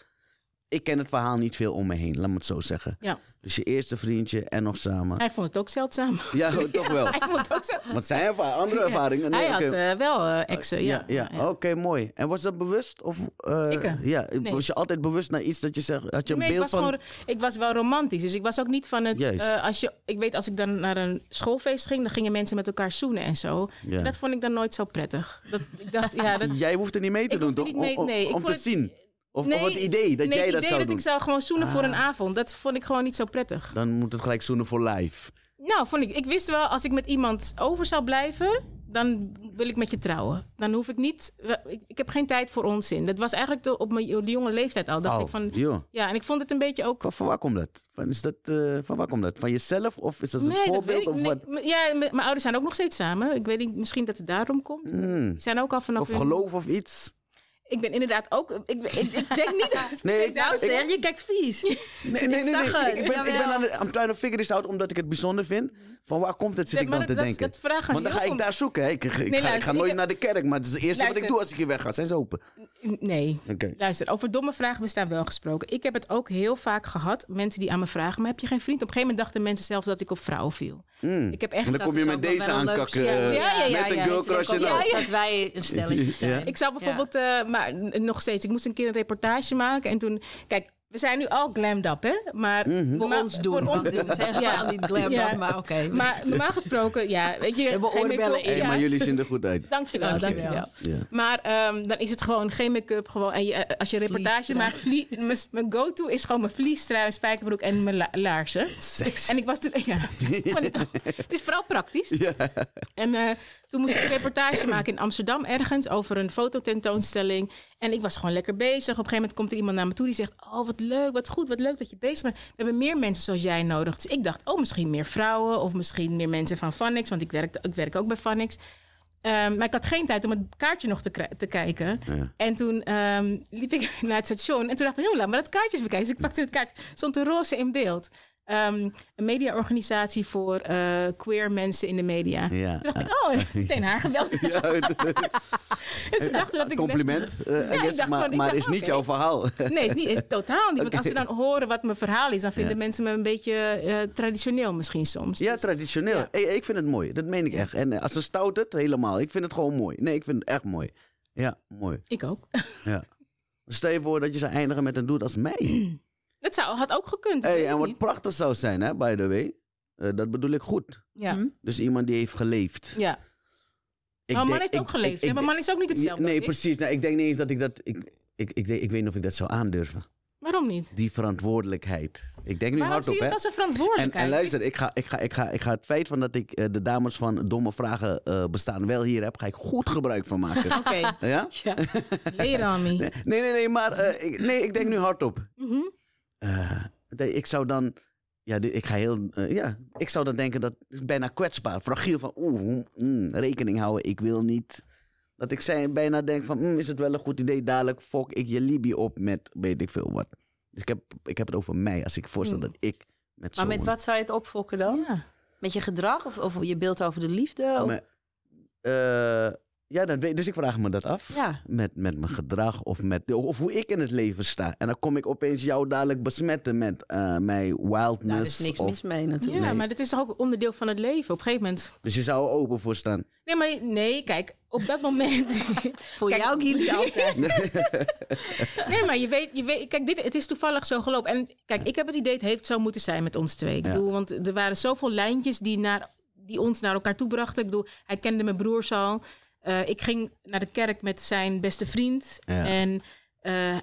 ik ken het verhaal niet veel om me heen, laat me het zo zeggen. Ja. Dus je eerste vriendje en nog samen. Hij vond het ook zeldzaam. Ja, oh, toch wel. hij vond het ook zeldzaam. Want zijn erva andere ervaringen. Nee, hij had eh, wel uh, exen, ja. ja, ja. Oké, mooi. En was dat bewust? Of, uh, ja, Was je altijd bewust naar iets dat je zegt, had je een beeld ik was van... Gewoon, ik was wel romantisch, dus ik was ook niet van het... als je, ik weet, als ik dan naar een schoolfeest ging, dan gingen mensen met elkaar zoenen en zo. dat vond ik dan nooit zo prettig. Dat, ik dacht, ja, dat... Jij hoeft er niet mee te doen, toch? Mee, nee, om, te zien. Of, het idee dat jij dat zou doen? Nee, het idee dat ik zou gewoon zoenen voor een ah. avond. Dat vond ik gewoon niet zo prettig. Dan moet het gelijk zoenen voor live. Nou, vond ik. Ik wist wel, als ik met iemand over zou blijven, dan wil ik met je trouwen. Dan hoef ik niet. Ik, ik heb geen tijd voor onzin. Dat was eigenlijk de, op mijn jonge leeftijd al. Dacht oh, ik van. Joh. Ja, en ik vond het een beetje ook. Van, van waar komt dat? Van, is dat eh, van waar komt dat? Van jezelf of is dat een het voorbeeld? of wat? Nee, ja, mijn ouders zijn ook nog steeds samen. Ik weet niet, misschien dat het daarom komt. Hmm. Zijn ook al vanaf. Of geloof of iets. Ik ben inderdaad ook. Ik, ik, ik denk niet dat. Nee, ik, nou zeg, je kijkt vies. Nee, nee, nee. Ik, ben, ik ben aan, het, trying to figure this out omdat ik het bijzonder vind. Van waar komt het, zit nee, ik dan te denken. Dat vragen Want dan ga ik daar zoeken. Ik, ik, ga, nooit naar de kerk, maar het is het eerste wat ik doe als ik hier wegga. Zijn ze open? Nee. Okay. Luister, over domme vragen bestaan wel gesproken. Ik heb het ook heel vaak gehad. Mensen die aan me vragen, maar heb je geen vriend? Op een gegeven moment dachten mensen zelf dat ik op vrouwen viel. Hmm. Ik heb echt en dan kom je met deze aankakken. Eh, met een girl crush dat wij een stelletje zijn. Ik zou bijvoorbeeld, eh, maar nog steeds, ik moest een keer een reportage maken. En toen, kijk, we zijn nu al glammed hè? Maar mm ons doen. Voor We zijn ja. niet glammed maar oké. Maar normaal gesproken, ja, weet je... We hebben oorbellen in. Maar jullie zien er goed uit. Dankjewel, dankjewel. dankjewel. Maar ehm, dan is het gewoon geen make-up. Gewoon, en je, eh, als je reportage maakt... mijn go-to is gewoon mijn vliestrui, spijkerbroek en mijn laarzen. Seks. En ik was toen... Ja, het is vooral praktisch. En eh, toen moest ik een reportage maken in Amsterdam ergens over een fototentoonstelling. En ik was gewoon lekker bezig. Op een gegeven moment komt er iemand naar me toe die zegt: Oh, wat leuk, wat goed, wat leuk dat je bezig bent. We hebben meer mensen zoals jij nodig. Dus ik dacht: Oh, misschien meer vrouwen of misschien meer mensen van Vanix, Want ik werk, ik werk ook bij Vanix. Ehm, maar ik had geen tijd om het kaartje nog te, te kijken. En toen ehm, liep ik naar het station en toen dacht ik, heel laat, maar dat kaartje is bekijken. Dus ik pakte het kaartje, stond de roze in beeld. Ehm, een mediaorganisatie voor eh, queer mensen in de media. Ja. Toen dacht ik, oh, meteen haar geweldig. Ja, dus ze dachten dat ik Compliment, maar, maar is niet jouw verhaal. nee, is, niet, is totaal niet. Want als ze dan horen wat mijn verhaal is, dan vinden mensen me een beetje eh, traditioneel misschien soms. Ja, dus- traditioneel. Hey, ik vind het mooi, dat meen ik echt. En eh, als ze stout het, helemaal. Ik vind het gewoon mooi. Nee, ik vind het echt mooi. Ja, mooi. Ik ook. ja. Stel je voor dat je zou eindigen met een doet als mij. Dat zou, had ook gekund. en wat prachtig zou zijn, hè, by the way. Eh, dat bedoel ik goed. Ja. Hm? Dus iemand die heeft geleefd. Ja. Ik maar mijn man heeft ook geleefd. Ik, maar man is ook niet hetzelfde. Nee, precies. Nou, ik denk niet eens dat ik dat. Ik, ik, ik, ik weet niet of ik dat zou aandurven. Waarom niet? Die verantwoordelijkheid. Ik denk nu hardop. Waarom zie je verantwoordelijkheid? En, en luister, ik ga, ik, ga, ik, ga, ik ga het feit van dat ik eh, de dames van Domme Vragen eh, bestaan wel hier heb, ga ik goed gebruik van maken. Oké. Okay. Ja? ja. Leer, nee, nee, nee, maar ik, nee, ik denk nu hardop. Mm eh, ik zou dan. Ja, ik ga heel. Eh, ja, ik zou dan denken dat. Bijna kwetsbaar, fragiel van. Oeh, hm, hm, rekening houden. Ik wil niet. Dat ik zijn, bijna denk van. Hm, is het wel een goed idee? Dadelijk fok ik je Libi op met weet ik veel wat. Dus ik heb, ik heb het over mij. Als ik voorstel dat ik. Met maar met wat zou je het opfokken dan? Ja. Met je gedrag of, of je beeld over de liefde? Of? Eh, ja, dat weet, dus ik vraag me dat af. Met, met mijn gedrag of, met, of hoe ik in het leven sta. En dan kom ik opeens jou dadelijk besmetten met uh, mijn wildness. Daar nou, is niks of... mis mee natuurlijk. Ja, maar dat is toch ook onderdeel van het leven op een gegeven moment. Dus je zou er open voor staan? Nee, maar nee, kijk, op dat moment... voor kijk, jou jullie altijd. nee, maar je weet, je weet kijk, dit, het is toevallig zo gelopen. En kijk, ik heb het idee, het heeft zo moeten zijn met ons twee. Ik bedoel, want er waren zoveel lijntjes die, naar, die ons naar elkaar toe brachten. Ik bedoel, hij kende mijn broers al... Eh, ik ging naar de kerk met zijn beste vriend. En eh,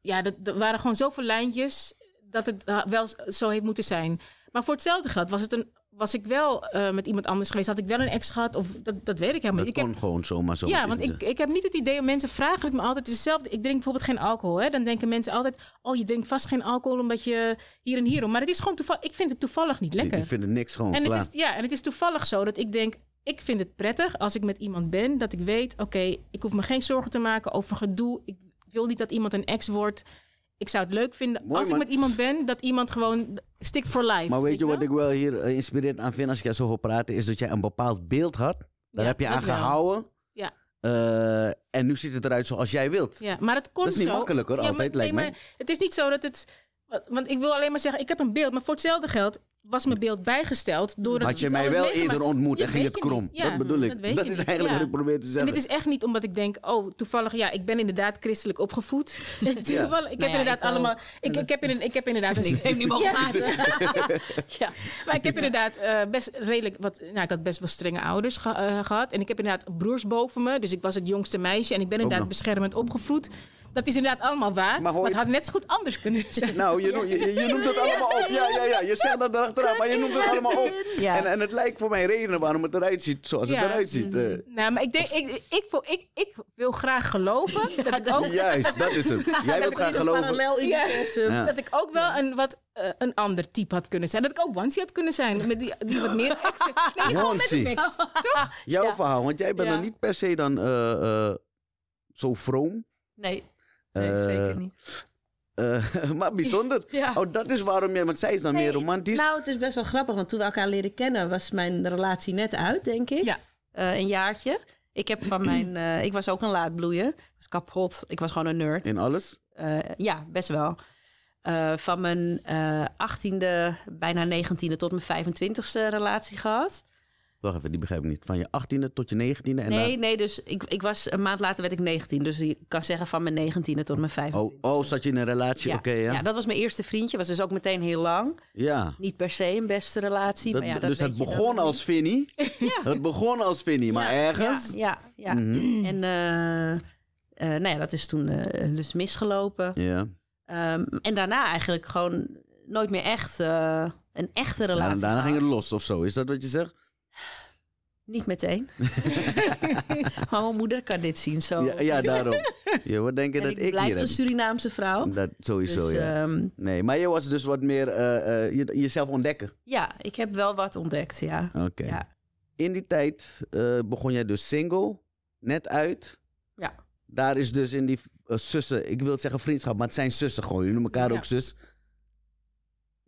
ja, er waren gewoon zoveel lijntjes dat het wel zo heeft moeten zijn. Maar voor hetzelfde geld was, het een, was ik wel eh, met iemand anders geweest. Had ik wel een ex gehad? Of dat, dat weet ik helemaal niet. ik kon heb, gewoon zomaar zo. Ja, want ik, ik heb niet het idee... Mensen vragen het me altijd hetzelfde. Ik drink bijvoorbeeld geen alcohol. Hè? Dan denken mensen altijd... Oh, je drinkt vast geen alcohol omdat je hier en hier om Maar het is gewoon toevallig... Ik vind het toevallig niet lekker. Ik, vind het niks gewoon, en Het is, ja, en het is toevallig zo dat ik denk ik vind het prettig als ik met iemand ben dat ik weet, oké, ik hoef me geen zorgen te maken over gedoe. Ik wil niet dat iemand een ex wordt. Ik zou het leuk vinden als ik met iemand ben dat iemand gewoon stick for life. Maar weet je wat ik wel hier eh, inspirerend aan vind als jij zo wil praten, is dat jij een bepaald beeld had. Daar heb je aan gehouden. Ja. Eh, en nu ziet het eruit zoals jij wilt. Ja, maar het komt Dat is niet zo. makkelijk hoor, altijd maar, lijkt nee, Het is niet zo dat het... Want ik wil alleen maar zeggen, ik heb een beeld. Maar voor hetzelfde geld, was mijn beeld bijgesteld door een. Had je mij wel eerder ontmoet en ging het krom. Ja, dat bedoel ik. Dat, is eigenlijk wat ik probeer te zeggen. En het is echt niet omdat ik denk, oh, toevallig, ja, ik ben inderdaad christelijk opgevoed. Toevallig, ik heb inderdaad allemaal. Ik, heb in, ik heb inderdaad. neem nu mogen ja. Maar ik heb inderdaad eh, best redelijk wat. Nou, ik had best wel strenge ouders eh, gehad. En ik heb inderdaad broers boven me. Dus ik was het jongste meisje. En ik ben oh, inderdaad nou. beschermend opgevoed. Dat is inderdaad allemaal waar. Maar, het had net zo goed anders kunnen zijn. Nou, je, noemt, het allemaal op. Ja, ja, ja. Je zegt dat erachteraan, maar je noemt het allemaal op. En, en het lijkt voor mij redenen waarom het eruit ziet zoals het eruit ziet. Nee, mhm. eh. nou, maar ik, denk, ik, ik, ik, ik wil graag geloven dat ik ook... Juist, dat is het. Jij wilt graag geloven. Dat ik ook wel een wat eh, een ander type had kunnen zijn. Dat ik ook Wansi had kunnen zijn. Met die, die wat meer exen. Nee, met een Toch? Jouw verhaal. Want jij bent dan niet per se dan eh, zo vroom. Nee. Nee, eh, zeker niet. Eh, maar bijzonder. Oh, dat is waarom jij, want zij is dan meer romantisch. Nou, het is best wel grappig, want toen we elkaar leren kennen, was mijn relatie net uit, denk ik. Ja. Eh, een jaartje. Ik heb van mijn, ik was ook een laadbloeier. Was kapot. Ik was gewoon een nerd. In alles? ja, best wel. van mijn achttiende, bijna 19e tot mijn 25 e relatie gehad. Wacht even, die begrijp ik niet. Van je 18e tot je 19e? En nee, nee, dus ik, ik was een maand later werd ik 19. Dus ik kan zeggen van mijn 19e tot mijn 15 e Oh, oh zat je in een relatie? Ja. Oké, ja. ja. dat was mijn eerste vriendje. Was dus ook meteen heel lang. Ja. Niet per se een beste relatie. maar ja, dat dus het begon als Vinnie. ja. Het begon als Vinnie, maar ergens. Ja, ja. Mhm. En uh, nou ja, dat is toen uh, dus misgelopen. Ja. Ehm, en daarna eigenlijk gewoon nooit meer echt een echte relatie. en daarna ging het los of zo. Is dat wat je zegt? Niet meteen. maar mijn moeder kan dit zien. Zo. Ja, ja daarom. Je wordt denken en dat ik, ik blijf een Surinaamse vrouw. Dat sowieso, dus, ehm, nee, maar je was dus wat meer eh, eh, jezelf ontdekken. Ja, ik heb wel wat ontdekt, ja. Oké. Ja. In die tijd eh, begon jij dus single, net uit. Ja. Daar is dus in die zussen, ik wil zeggen vriendschap, maar het zijn zussen gewoon. Jullie noemen elkaar ook zus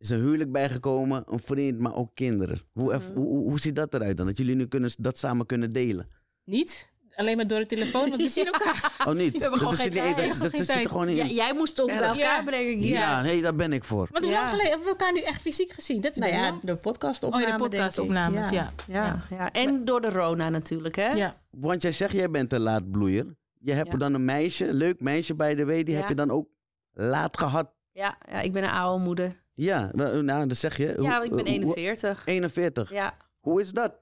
is een huwelijk bijgekomen, een vriend, maar ook kinderen. Mhm. Hoe, hoe, hoe, ziet dat eruit dan? Dat jullie nu kunnen, dat samen kunnen delen? Niet. Alleen maar door de telefoon, want we zien elkaar. Oh, niet. We gewoon dat geen dat, gewoon in. jij moest ons bij elkaar brengen. hier. ja nee, daar ben ik voor. Maar hoe lang geleden hebben we elkaar nu echt fysiek gezien? Dat is nou oh, ja, de podcastopnames. Oh, de podcastopnames, ja. Ja. Ja. En door de Rona natuurlijk, hè? Want jij zegt, jij bent een bloeier. Je hebt dan een meisje, leuk meisje bij de W, die heb je dan ook laat gehad. Ja, ja ik ben een oude moeder. Ja, nou, eh, nou, dat zeg je. Ja, ik ben 41. 41? Ja. Hoe is dat?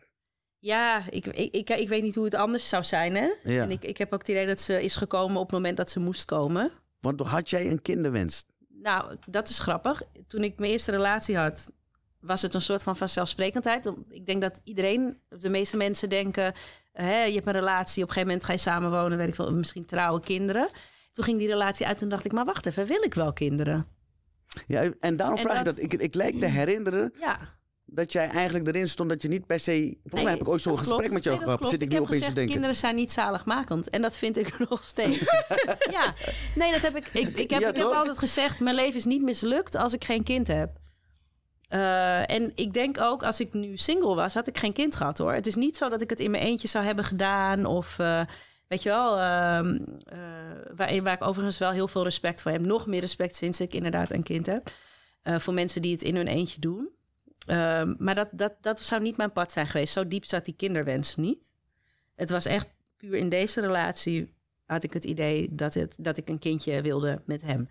Ja, ik, ik, ik, ik, weet niet hoe het anders zou zijn, hè? Ja. En ik, ik heb ook het idee dat ze is gekomen op het moment dat ze moest komen. Want had jij een kinderwens? Nou, dat is grappig. Toen ik mijn eerste relatie had, was het een soort van vanzelfsprekendheid. Ik denk dat iedereen, de meeste mensen denken... Hè, je hebt een relatie, op een gegeven moment ga je samenwonen... Weet ik veel, misschien trouwen, kinderen. Toen ging die relatie uit en dacht ik... maar wacht even, wil ik wel kinderen? Ja, en daarom vraag ik dat. Ik, ik lijk te herinneren ja. dat jij eigenlijk erin stond dat je niet per se... Volgens mij heb ik ooit zo'n gesprek met jou gehad. Zit ik, ik nu opeens gezegd, te denken. kinderen zijn niet zaligmakend. En dat vind ik nog steeds. ja, nee, dat heb ik... Ik, ik heb, altijd gezegd, mijn leven is niet mislukt als ik geen kind heb. Eh, en ik denk ook, als ik nu single was, had ik geen kind gehad hoor. Het is niet zo dat ik het in mijn eentje zou hebben gedaan of... Eh, Weet je wel, uh, waar, waar, ik overigens wel heel veel respect voor heb. Nog meer respect sinds ik inderdaad een kind heb. Eh, voor mensen die het in hun eentje doen. Ehm, maar dat, dat, dat zou niet mijn pad zijn geweest. Zo diep zat die kinderwens niet. Het was echt puur in deze relatie had ik het idee dat, het, dat ik een kindje wilde met hem.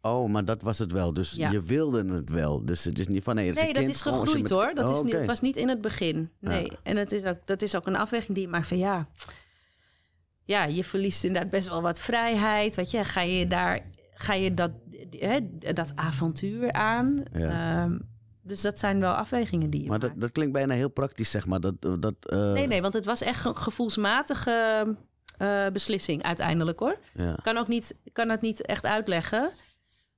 Oh, maar dat was het wel. Dus je wilde het wel. Dus het is niet van... nee, dat kind, is gegroeid hoor. Dat is oh, niet, Het was niet in het begin. Nee. En het is ook, dat is ook een afweging die je maakt van ja ja, je verliest inderdaad best wel wat vrijheid. Weet je, ga je daar, ga je dat, hè, dat avontuur aan? Ehm, dus dat zijn wel afwegingen die je Maar dat, dat, klinkt bijna heel praktisch, zeg maar. Dat, dat, uh... Nee, nee, want het was echt een gevoelsmatige eh, beslissing uiteindelijk, hoor. Ja. Kan, ook niet, kan het niet echt uitleggen.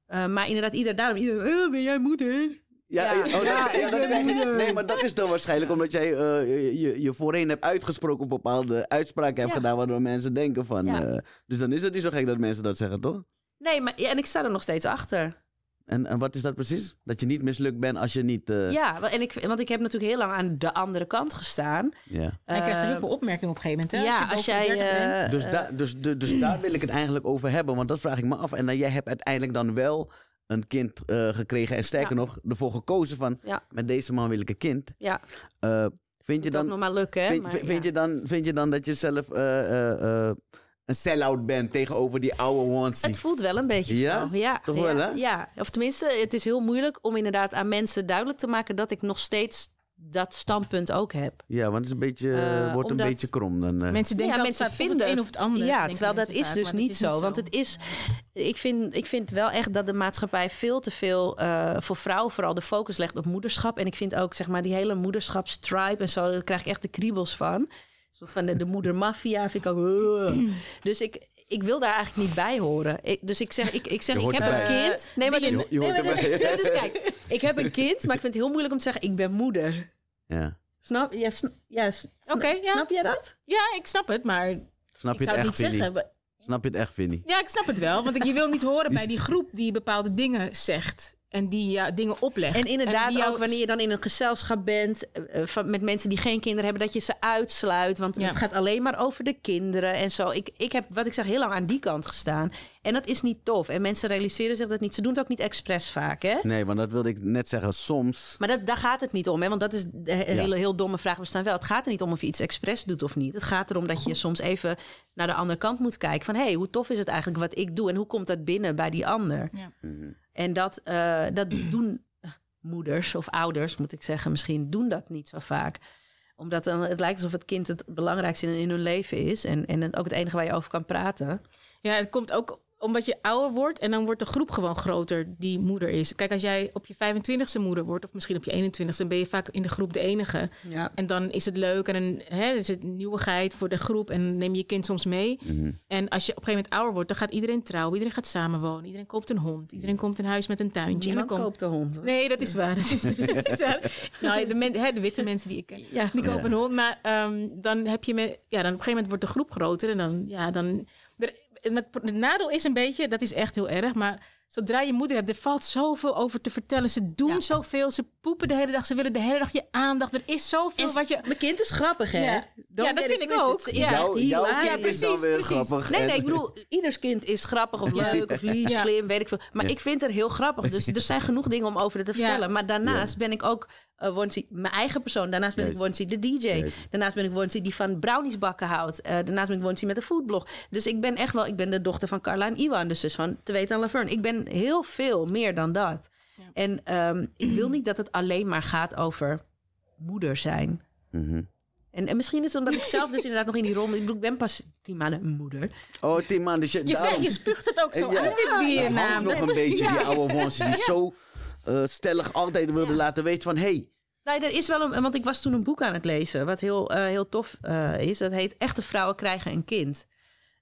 Eh, maar inderdaad, ieder, daarom ieder. ben jij moeder? Ja, Oh, ja, ja dat, nee, eh. nee, maar dat is dan waarschijnlijk omdat jij eh, je, je voorheen hebt uitgesproken op bepaalde uitspraken hebt gedaan, waardoor mensen denken van. Eh, dus dan is het niet zo gek dat mensen dat zeggen, toch? Nee, maar, en ik sta er nog steeds achter. En, en wat is dat precies? Dat je niet mislukt bent als je niet. Ja, en ik, want ik heb natuurlijk heel lang aan de andere kant gestaan. Ja. Uh, en je krijgt er heel veel opmerkingen op een gegeven moment. Ja, als, jij. dus, da dus, dus, dus daar wil ik het eigenlijk over hebben, want dat vraag ik me af. En dan jij hebt uiteindelijk dan wel een kind eh, gekregen en sterker nog, ervoor gekozen van met deze man wil ik een kind. Ja. Uh, vind je dan, nog maar lukken, hè? Vind, maar, vind je dan, vind je dan dat je zelf eh, een sell-out bent tegenover die oude onesie? Het voelt wel een beetje zo. Ja, toch wel hè? Ja, of tenminste, het is heel moeilijk om inderdaad aan mensen duidelijk te maken dat ik nog steeds dat standpunt ook heb. Ja, want het is een beetje, eh, wordt een beetje krom. Dan, eh. Mensen denken ja, dat mensen vinden het een of het ander. Ja, terwijl dat is dus niet, zo, Want het is, ik vind, ik vind wel echt dat de maatschappij veel te veel eh, voor vrouwen vooral de focus legt op moederschap. En ik vind ook, zeg maar, die hele moederschapstribe en zo, daar krijg ik echt de kriebels van. van de, de moedermafia vind ik ook... dus ik, ik wil daar eigenlijk niet bij horen. dus ik zeg, ik, ik, zeg, ik heb een kind. Nee, maar, dus- nee, dus kijk, ik heb een kind, maar ik vind het heel moeilijk om te zeggen, ik ben moeder. Ja. Snap, je sn ja, snap jij dat? Ja, ik snap het, maar snap je zou het, echt, niet zeggen. Snap je het echt, Vinnie? Ja, ik snap het wel, want ik, je wil niet horen bij die groep die bepaalde dingen zegt. En die ja, dingen oplegt. En inderdaad, ook wanneer je dan in een gezelschap bent eh, eh, van, met mensen die geen kinderen hebben, dat je ze uitsluit. Want het gaat alleen maar over de kinderen en zo. Ik, ik heb, wat ik zeg, heel lang aan die kant gestaan. En dat is niet tof. En mensen realiseren zich dat niet. Ze doen het ook niet expres vaak, hè? Nee, want dat wilde ik net zeggen. Soms. Maar dat, daar gaat het niet om, hè? Want dat is een hele heel domme vraag. We staan wel. Het gaat er niet om of je iets expres doet of niet. Het gaat erom dat je soms even naar de andere kant moet kijken. Van hé, hey, hoe tof is het eigenlijk wat ik doe? En hoe komt dat binnen bij die ander? Ja. Mhm. En dat, eh, dat doen eh, moeders of ouders, moet ik zeggen, misschien doen dat niet zo vaak omdat dan, het lijkt alsof het kind het belangrijkste in, in hun leven is. En, en het ook het enige waar je over kan praten. Ja, het komt ook omdat je ouder wordt en dan wordt de groep gewoon groter die moeder is. Kijk, als jij op je 25ste moeder wordt, of misschien op je 21ste, dan ben je vaak in de groep de enige. En dan is het leuk en hè, is het nieuwigheid voor de groep en neem je kind soms mee. Mhm. En als je op een gegeven moment ouder wordt, dan gaat iedereen trouwen, iedereen gaat samenwonen, iedereen koopt een hond, iedereen komt een huis met een tuintje. Niemand en dan koopt een hond. Nee, dat is waar. Dat is, dat is waar. Nou, de, hè, de, witte mensen die ik ken, die kopen een hond. Maar ehm, dan heb je, me, ja, dan op een gegeven moment wordt de groep groter en dan, ja, dan het nadeel is een beetje, dat is echt heel erg, maar zodra je moeder hebt, er valt zoveel over te vertellen. Ze doen zoveel, ze poepen de hele dag, ze willen de hele dag je aandacht. Er is zoveel wat je... Mijn kind is grappig, hè? Ja, dat vind ik dus, ook. Het, ja. heel ja, precies, grappig. Nee, nee, ik bedoel, ieders kind is grappig of leuk of lief, slim, weet ik veel. Maar ik vind het heel grappig, dus er zijn genoeg dingen om over te vertellen. Maar daarnaast ben ik ook uh, eh, Wonsie, mijn eigen persoon. Daarnaast ben Jezus. ik Wonsie de DJ. Daarnaast ben ik Wonsie die van brownies bakken houdt. Eh, daarnaast ben ik Wonsie met een foodblog. Dus ik ben echt wel, ik ben de dochter van Carla en Iwan, de zus van weten aan Ik ben heel veel meer dan dat. En ehm, ik wil niet dat het alleen maar gaat over moeder zijn. Mhm. En, misschien is het omdat ik zelf dus inderdaad nog in die rol... Ik ben pas tien maanden moeder. Oh, tien maanden. je, je, spuugt het ook zo ja, uit, die ja, naam. nog een beetje, die oude wonsie die zo eh, stellig altijd wilde laten weten van... Hey, Nee, er is wel een, want ik was toen een boek aan het lezen, wat heel, eh, heel tof eh, is. Dat heet Echte vrouwen krijgen een kind.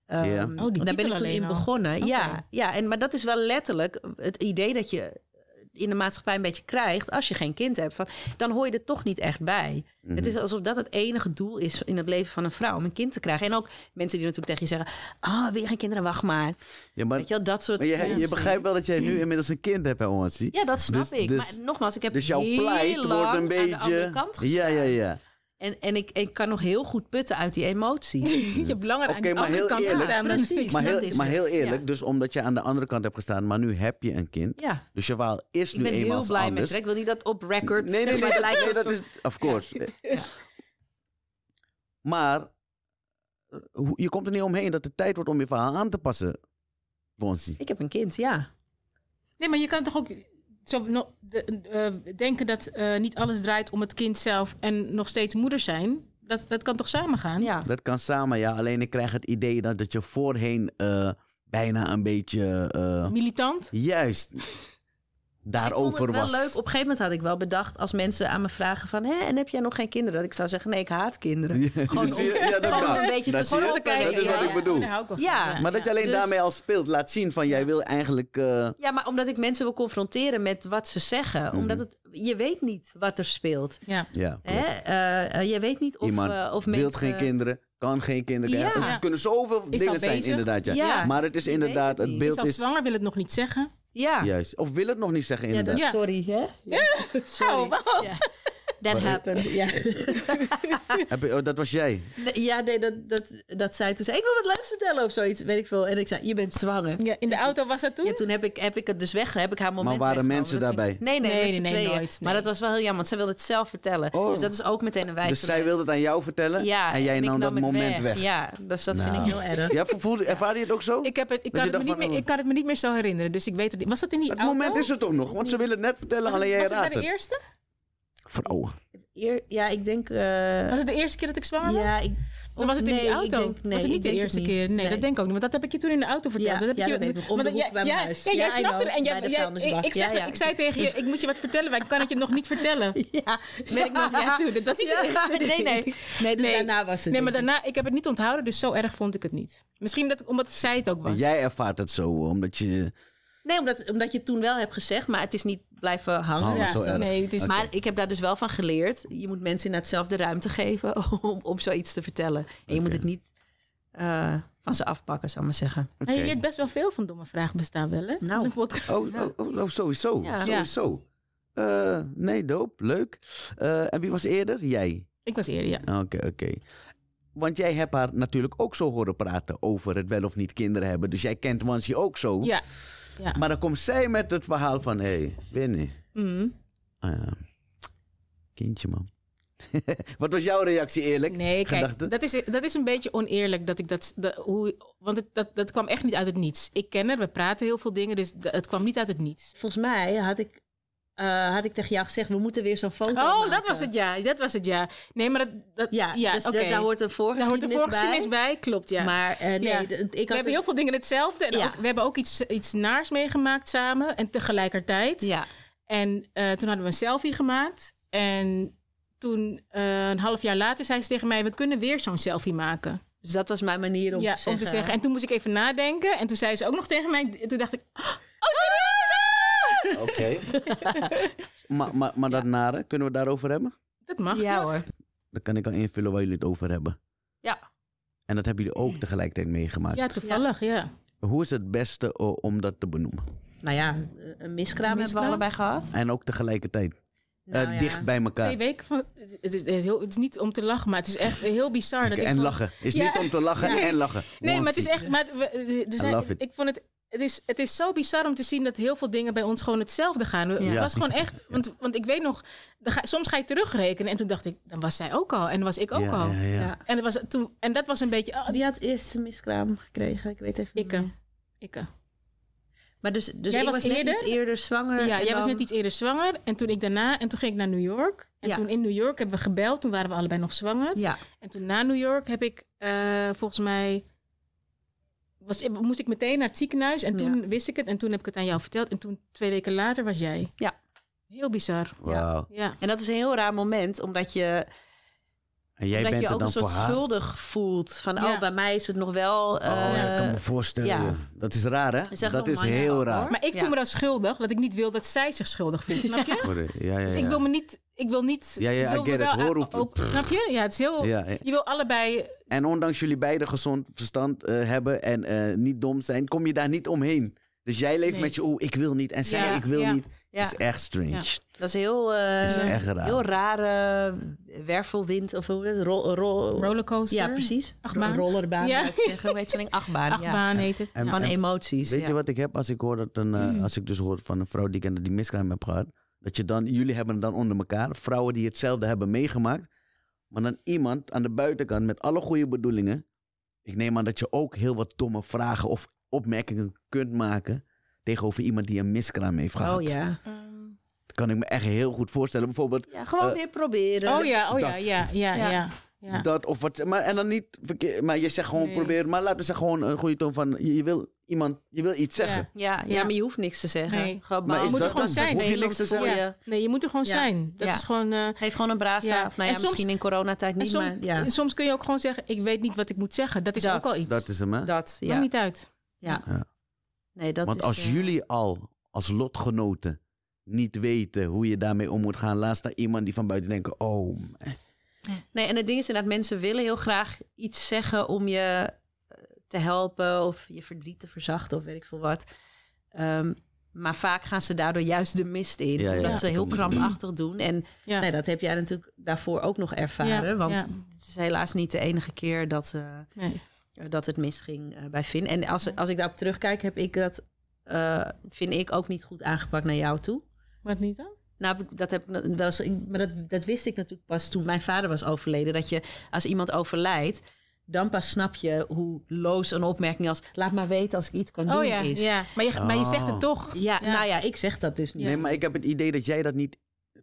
Ehm, oh, daar ben ik toen in begonnen. Ja, ja en, maar dat is wel letterlijk het idee dat je in de maatschappij een beetje krijgt als je geen kind hebt. Van, dan hoor je er toch niet echt bij. Mhm. Het is alsof dat het enige doel is in het leven van een vrouw, om een kind te krijgen. En ook mensen die natuurlijk tegen je zeggen, ah, oh, weer geen kinderen, wacht maar. Ja, maar Weet je wel, dat soort je, begrijpt wel dat jij nu inmiddels een kind hebt, Onsi. Ja, dat snap dus- ik. Dus, maar nogmaals, ik heb dus jouw heel pleit wordt een beetje... aan de andere kant Ja, ja, ja. En, en ik, ik kan nog heel goed putten uit die emotie. je belangrijk okay, aan de maar andere heel kant eerlijk, gestaan. precies. Maar heel, maar heel eerlijk, dus omdat je aan de andere kant hebt gestaan, maar nu heb je een kind. Ja. Dus je waal is nu eenmaal anders. Ik ben heel blij met Ik wil niet dat op record. Nee, nee, nee. nee, nee, dat is, of course. Maar eh, je komt er niet omheen dat het tijd wordt om je verhaal aan te passen, Ik heb een kind, ja. Nee, maar je kan toch ook zo eh, denken dat eh, niet alles draait om het kind zelf en nog steeds moeder zijn. Dat, dat kan toch samen gaan? Ja. Dat kan samen, ja. Alleen ik krijg het idee dat, dat je voorheen eh, bijna een beetje... Militant? Juist daarover was. Ik vond het wel was. leuk. Op een gegeven moment had ik wel bedacht... als mensen aan me vragen van... Hè, en heb jij nog geen kinderen? Dat ik zou zeggen, nee, ik haat kinderen. gewoon om, ja, dat een beetje dat te, te kijken. Dat is wat ik bedoel. Ja, maar dat je alleen dus- daarmee al speelt. Laat zien van, jij wil eigenlijk... Eh, ja, maar omdat ik mensen wil confronteren met wat ze zeggen. Mhm. Omdat het, je weet niet wat er speelt. Ja. ja hè? Eh, eh, je weet niet of, Iemand uh, of mensen... geen kinderen, kan geen kinderen krijgen. Er kunnen zoveel dingen zijn, inderdaad. Ja. Maar het is inderdaad het beeld. Is zou zwanger, wil het nog niet zeggen. Ja. Juist. Of wil het nog niet zeggen inderdaad. Ja, sorry hè. Ja. sorry. That eh, gebeurde. ja. oh, dat was jij? Ja, nee, dat, dat, dat zei toen. Zei, ik wil wat leuks vertellen of zoiets, weet ik veel. En ik zei, je bent zwanger. Ja, in de auto was dat toen? Ja, toen heb ik, heb ik het dus weg, heb ik haar moment Maar waren mensen daarbij? nee, nee, nee, nee, nee nooit, Maar dat was wel heel jammer, want zij wilde het zelf vertellen. Oh. Dus dat is ook meteen een wijze. Dus zij wilde het aan jou vertellen ja, en jij nam, dat moment weg. Ja, dus dat vind ik nou. heel erg. Ja, voelde, ervaarde je het ook zo? Ik, heb het, ik, kan het me niet meer, oh. ik kan het me niet meer zo herinneren, dus ik weet het niet. Was dat in die auto? Het moment is er toch nog, want ze willen het net vertellen, alleen jij raadt het. de eerste? vrouwen. Oh. Eer, ja, ik denk... Eh, was het de eerste keer dat ik zwanger was? Ja, ik... was het nee, in die auto? denk, nee, was het niet de eerste keer? Nee, dat denk ik ook niet. Want dat heb ik je toen in de auto verteld. dat heb je, dat maar, bij dus ja, ja, jij snapt het. En jij, ik, ik zei tegen je, dus- ik moet je wat vertellen, maar ik kan het je nog niet vertellen. Ja. Ben ik nog, ja, dat is niet de eerste Nee, nee. Dus nee, daarna was het. Nee, maar daarna, ik heb het niet onthouden, dus zo erg vond ik het niet. Misschien dat, omdat zij het ook was. Jij ervaart het zo, omdat je Nee, omdat, omdat je het toen wel hebt gezegd, maar het is niet blijven hangen. Oh, ja, nee, het is, Maar ik heb daar dus wel van geleerd. Je moet mensen in hetzelfde ruimte geven om, om zoiets te vertellen. En je moet het niet eh, van ze afpakken, zal ik maar zeggen. Okay. je leert best wel veel van domme vragen bestaan wel, hè? Nou. Oh, oh, nou sowieso. Sowieso. Eh, nee, doop. Leuk. Eh, en wie was eerder? Jij? Ik was eerder, ja. Ah, oké, oké. Want jij hebt haar natuurlijk ook zo horen praten over het wel of niet kinderen hebben. Dus jij kent Wansje ook zo. Ja. Maar dan komt zij met het verhaal van, hé, hey, Winnie. Mm. Ah, ja. kindje, man. Wat was jouw reactie eerlijk? Nee, kijk, dat is, dat is een beetje oneerlijk. Dat ik dat, hoe, want het, dat, dat kwam echt niet uit het niets. Ik ken haar, we praten heel veel dingen, dus het kwam niet uit het niets. Volgens mij had ik eh, had ik tegen jou gezegd, we moeten weer zo'n foto Oh, dat was het ja. Dat was het ja. Nee, maar dat... dat ja, ja, dus eh, daar hoort een voorgeschiedenis, daar hoort een voorgeschiedenis bij. bij. Klopt, ja. Maar eh, nee, ik had We hebben heel veel dingen hetzelfde. En we hebben ook iets, iets naars meegemaakt samen. En tegelijkertijd. Ja. En toen hadden we een selfie gemaakt. En toen, een half jaar later, zei ze tegen mij... we kunnen weer zo'n selfie maken. Dus dat was mijn manier om, te, om zeggen. te zeggen. En toen moest ik even nadenken. En toen zei ze ook nog tegen mij... toen dacht ik... Oh, oh serieus? Oké. maar maar, maar dat nare, kunnen we daarover hebben? Dat mag. Ja hoor. Dan kan ik al invullen waar jullie het over hebben. Ja. En dat hebben jullie ook tegelijkertijd meegemaakt. Ja, toevallig, ja. Hoe is het beste om dat te benoemen? Nou ja, een miskraam, hebben we allebei gehad. En ook tegelijkertijd. Eh, nou dicht bij elkaar. Twee weken van. Het is, heel, het is niet om te lachen, maar het is echt heel bizar. Dat en ik Het lachen. Is niet om te lachen en lachen. Nee, maar het is echt. Maar we, er zijn, ik vond het het is, het is zo bizar om te zien dat heel veel dingen bij ons gewoon hetzelfde gaan. Het was gewoon echt, want, want ik weet nog, soms ga je terugrekenen. En toen dacht ik, dan was zij ook al. En was ik ook al. Ja, en, was, toen, en dat was een beetje... Oh, die had eerst een miskraam gekregen? Ik weet even Ikke. Ikke. Maar dus, dus jij was, eerder, net iets eerder zwanger. Ja, jij was net iets eerder zwanger. En toen ik daarna, en toen ging ik naar New York. En toen in New York hebben we gebeld. Toen waren we allebei nog zwanger. Ja. En toen na New York heb ik eh, volgens mij was, moest ik meteen naar het ziekenhuis en toen wist ik het en toen heb ik het aan jou verteld. En toen twee weken later was jij. Ja. Heel bizar. Wow. Ja. En dat is een heel raar moment, omdat je. En jij omdat bent je ook dan een soort schuldig voelt. Van, oh, bij mij is het nog wel... oh, ja, eh, ik kan me voorstellen. Dat is raar, hè? dat is nou, heel raar. Maar ik voel me dan schuldig, dat ik niet wil dat zij zich schuldig voelt. Snap je? Dus ik wil me niet... Ik wil niet... Ja, ik wil I Hoor, snap je? Ja, het is heel... Je wil allebei en ondanks jullie beide gezond verstand eh, hebben en eh, niet dom zijn, kom je daar niet omheen. Dus jij leeft met je, oh, ik wil niet. En zij, ik wil niet. Eh, dat is echt strange. Dat is heel, uh, raar. rare wervelwind of hoe ro ro Rollercoaster. Ja, precies. Achtbaan. Rollerbaan, ja. ik zeggen. heet achtbaan? heet het. van emoties. Weet je wat ik heb als ik hoor dat een, mm. als ik dus hoor van een vrouw die ik die miskraam heb gehad? Dat je dan, jullie hebben het dan onder elkaar. Vrouwen die hetzelfde hebben meegemaakt maar dan iemand aan de buitenkant met alle goede bedoelingen. Ik neem aan dat je ook heel wat domme vragen of opmerkingen kunt maken tegenover iemand die een miskraam heeft oh, gehad. Oh ja. Dat kan ik me echt heel goed voorstellen. Bijvoorbeeld. Ja, gewoon eh, weer proberen. Oh ja, oh ja, ja, ja, ja. Dat of wat. Maar, en dan niet Maar je zegt gewoon probeer. Maar laten we gewoon een goede toon van. Je, wil iemand. Je wil iets zeggen. Ja, ja, maar je hoeft niks te zeggen. Nee. maar, je moet er gewoon zijn. Nee, je niks te zeggen. Nee, je moet er gewoon zijn. Dat is gewoon. Uh, gewoon een brasa. Of nou misschien in coronatijd niet. Soms, maar, soms kun je ook gewoon zeggen. Ik weet niet wat ik moet zeggen. Dat is ook al iets. Dat is hem. Hè? Dat. Ja. niet uit. Ja. Nee, dat Want als eh, jullie al als lotgenoten niet weten hoe je daarmee om moet gaan, laat staan iemand die van buiten denken. Oh. Man. Nee, en het ding is inderdaad, mensen willen heel graag iets zeggen om je eh, te helpen of je verdriet te verzachten of weet ik veel wat. Ehm, maar vaak gaan ze daardoor juist de mist in. omdat ze heel krampachtig doen. En nee, dat heb jij natuurlijk daarvoor ook nog ervaren. want het is helaas niet de enige keer dat, eh, eh, dat het misging uh, bij Finn. En als, als ik daarop terugkijk, heb ik dat, vind ik, ook niet goed aangepakt naar jou toe. Wat niet dan? Nou, dat heb ik wel maar dat, dat wist ik natuurlijk pas toen mijn vader was overleden. Dat je als iemand overlijdt, dan pas snap je hoe loos een opmerking als laat maar weten als ik iets kan oh doen ja, is. Ja. Maar, je, maar je zegt het oh. toch. Ja, nou ja, ik zeg dat dus niet. Nee, maar ik heb het idee dat jij dat niet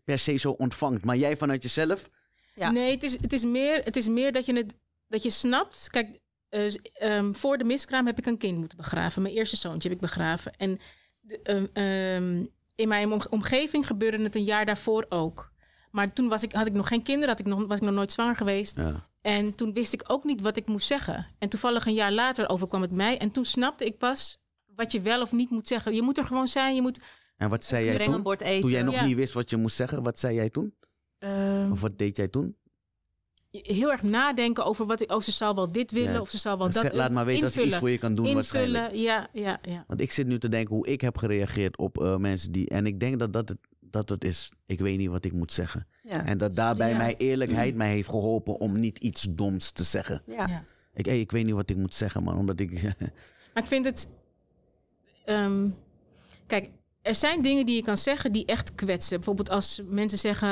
per se zo ontvangt, maar jij vanuit jezelf. Ja. Nee, het is, het, is meer, het is meer dat je het dat je snapt. Kijk, eh, ehm, voor de miskraam heb ik een kind moeten begraven. Mijn eerste zoontje heb ik begraven. En de, ehm, ehm, in mijn omgeving gebeurde het een jaar daarvoor ook. Maar toen was ik, had ik nog geen kinderen, had ik nog, was ik nog nooit zwanger geweest. Ja. En toen wist ik ook niet wat ik moest zeggen. En toevallig een jaar later overkwam het mij. En toen snapte ik pas wat je wel of niet moet zeggen. Je moet er gewoon zijn. Je moet en wat zei jij toen? Toen jij nog niet wist wat je moest zeggen, wat zei jij toen? Ehm. of wat deed jij toen? heel erg nadenken over wat ik, oh, ze zal wel dit willen of ze zal wel dat willen. Laat maar weten dat ik iets voor je kan doen invullen. Ja, ja, ja. Want ik zit nu te denken hoe ik heb gereageerd op eh, mensen die. En ik denk dat dat het, dat het is. Ik weet niet wat ik moet zeggen. Ja. En dat daarbij mijn eerlijkheid mij heeft geholpen om niet iets doms te zeggen. Ja. Ik, ik weet niet wat ik moet zeggen, man. Omdat ik. maar ik vind het. Ehm, kijk, er zijn dingen die je kan zeggen die echt kwetsen. Bijvoorbeeld als mensen zeggen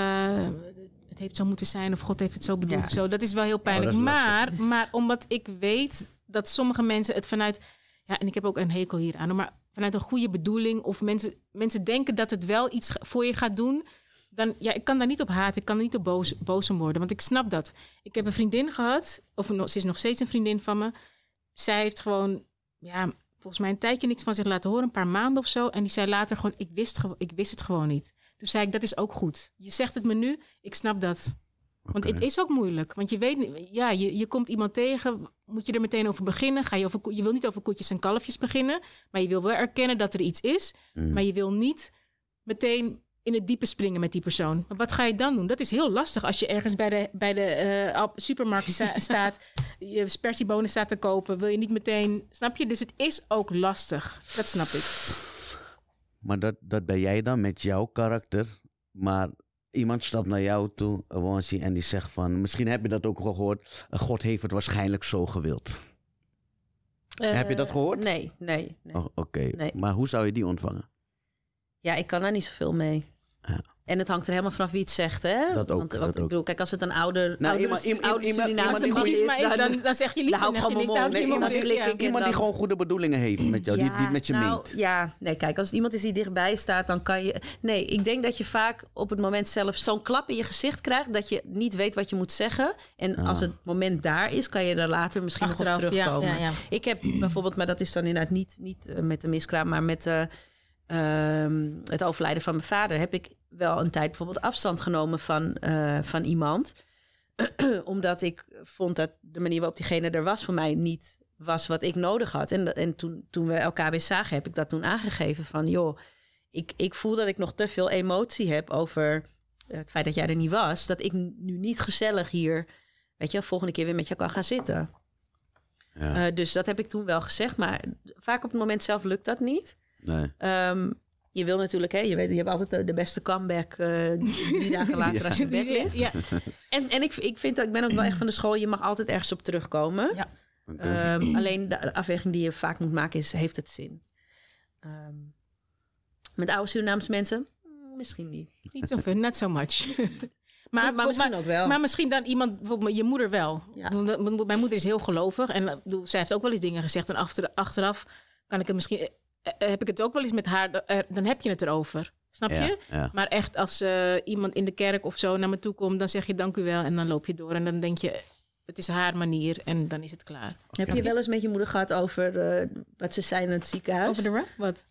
het heeft zo moeten zijn of God heeft het zo bedoeld of zo. Dat is wel heel pijnlijk. Oh, maar, maar omdat ik weet dat sommige mensen het vanuit, ja, en ik heb ook een hekel hier aan, maar vanuit een goede bedoeling of mensen, mensen denken dat het wel iets voor je gaat doen. Dan, ja, ik kan daar niet op haten, ik kan er niet op boos, boos om worden, want ik snap dat. Ik heb een vriendin gehad, of ze is nog steeds een vriendin van me. Zij heeft gewoon, ja, volgens mij een tijdje niks van zich laten horen, een paar maanden of zo. En die zei later gewoon, ik wist, ik wist het gewoon niet. Toen zei ik, dat is ook goed. Je zegt het me nu, ik snap dat. Want het is ook moeilijk. Want je weet, ja, je, je komt iemand tegen, moet je er meteen over beginnen? Ga je, over, je wil niet over koetjes en kalfjes beginnen, maar je wil wel erkennen dat er iets is. Mm. Maar je wil niet meteen in het diepe springen met die persoon. Maar wat ga je dan doen? Dat is heel lastig als je ergens bij de, bij de eh, supermarkt staat, je spersiebonen staat te kopen. Wil je niet meteen, snap je? Dus het is ook lastig. Dat snap ik. Maar dat, dat ben jij dan met jouw karakter. Maar iemand stapt naar jou toe, en die zegt van... Misschien heb je dat ook gehoord. God heeft het waarschijnlijk zo gewild. heb je dat eh, gehoord? Nee, nee. nee. Oh, Oké, nee. maar hoe zou je die ontvangen? Ja, ik kan daar niet zoveel mee. En het hangt er helemaal vanaf wie het zegt, hè? Dat ook. Want, ik bedoel, kijk, als het een ouder, nou, iemand iemand, iemand, Surinaamse iemand, die is, dan, dan, zeg je liever hou je van mijn iemand, iemand die gewoon goede bedoelingen heeft met jou, ja, die, die met je nou, Ja, nee, kijk, als het iemand is die dichtbij staat, dan kan je... Nee, ik denk dat je vaak op het moment zelf zo'n klap in je gezicht krijgt... dat je niet weet wat je moet zeggen. En ah. als het moment daar is, kan je er later misschien Achteraf, nog op terugkomen. Ja, ik heb bijvoorbeeld, maar dat is dan inderdaad niet, niet eh, met de miskraam... maar met... Uh, Ehm, het overlijden van mijn vader heb ik wel een tijd bijvoorbeeld afstand genomen van, eh, van iemand. Omdat ik vond dat de manier waarop diegene er was voor mij niet was wat ik nodig had. En, en toen, toen we elkaar weer zagen, heb ik dat toen aangegeven van joh, ik, ik voel dat ik nog te veel emotie heb over eh, het feit dat jij er niet was. Dat ik nu niet gezellig hier, weet je, volgende keer weer met jou kan gaan zitten. Ja. Eh, dus dat heb ik toen wel gezegd. Maar vaak op het moment zelf lukt dat niet. Nee. Ehm, je wil natuurlijk, hè, je, weet, je hebt altijd de, beste comeback uh, eh, drie dagen later als je weg ligt. Ja. En, en ik, ik vind dat ik ben ook wel echt van de school, je mag altijd ergens op terugkomen. Ja. Ehm, alleen de afweging die je vaak moet maken is, heeft het zin? Ehm, met oude Surinaams mensen? Mm, misschien niet. Niet zo veel. not so much. Maar, maar, misschien ook wel. Maar misschien dan iemand, je moeder wel. Mijn moeder is heel gelovig en eh, zij heeft ook wel eens dingen gezegd. En achteraf kan ik het misschien eh, eh, heb ik het ook wel eens met haar, dan heb je het erover. Snap je? Maar echt als eh, iemand in de kerk of zo naar me toe komt, dan zeg je dank u wel en dan loop je door. En dan denk je, het is haar manier en dan is het klaar. Heb je wel eens met je moeder gehad over wat ze zei in het ziekenhuis? Over de wat?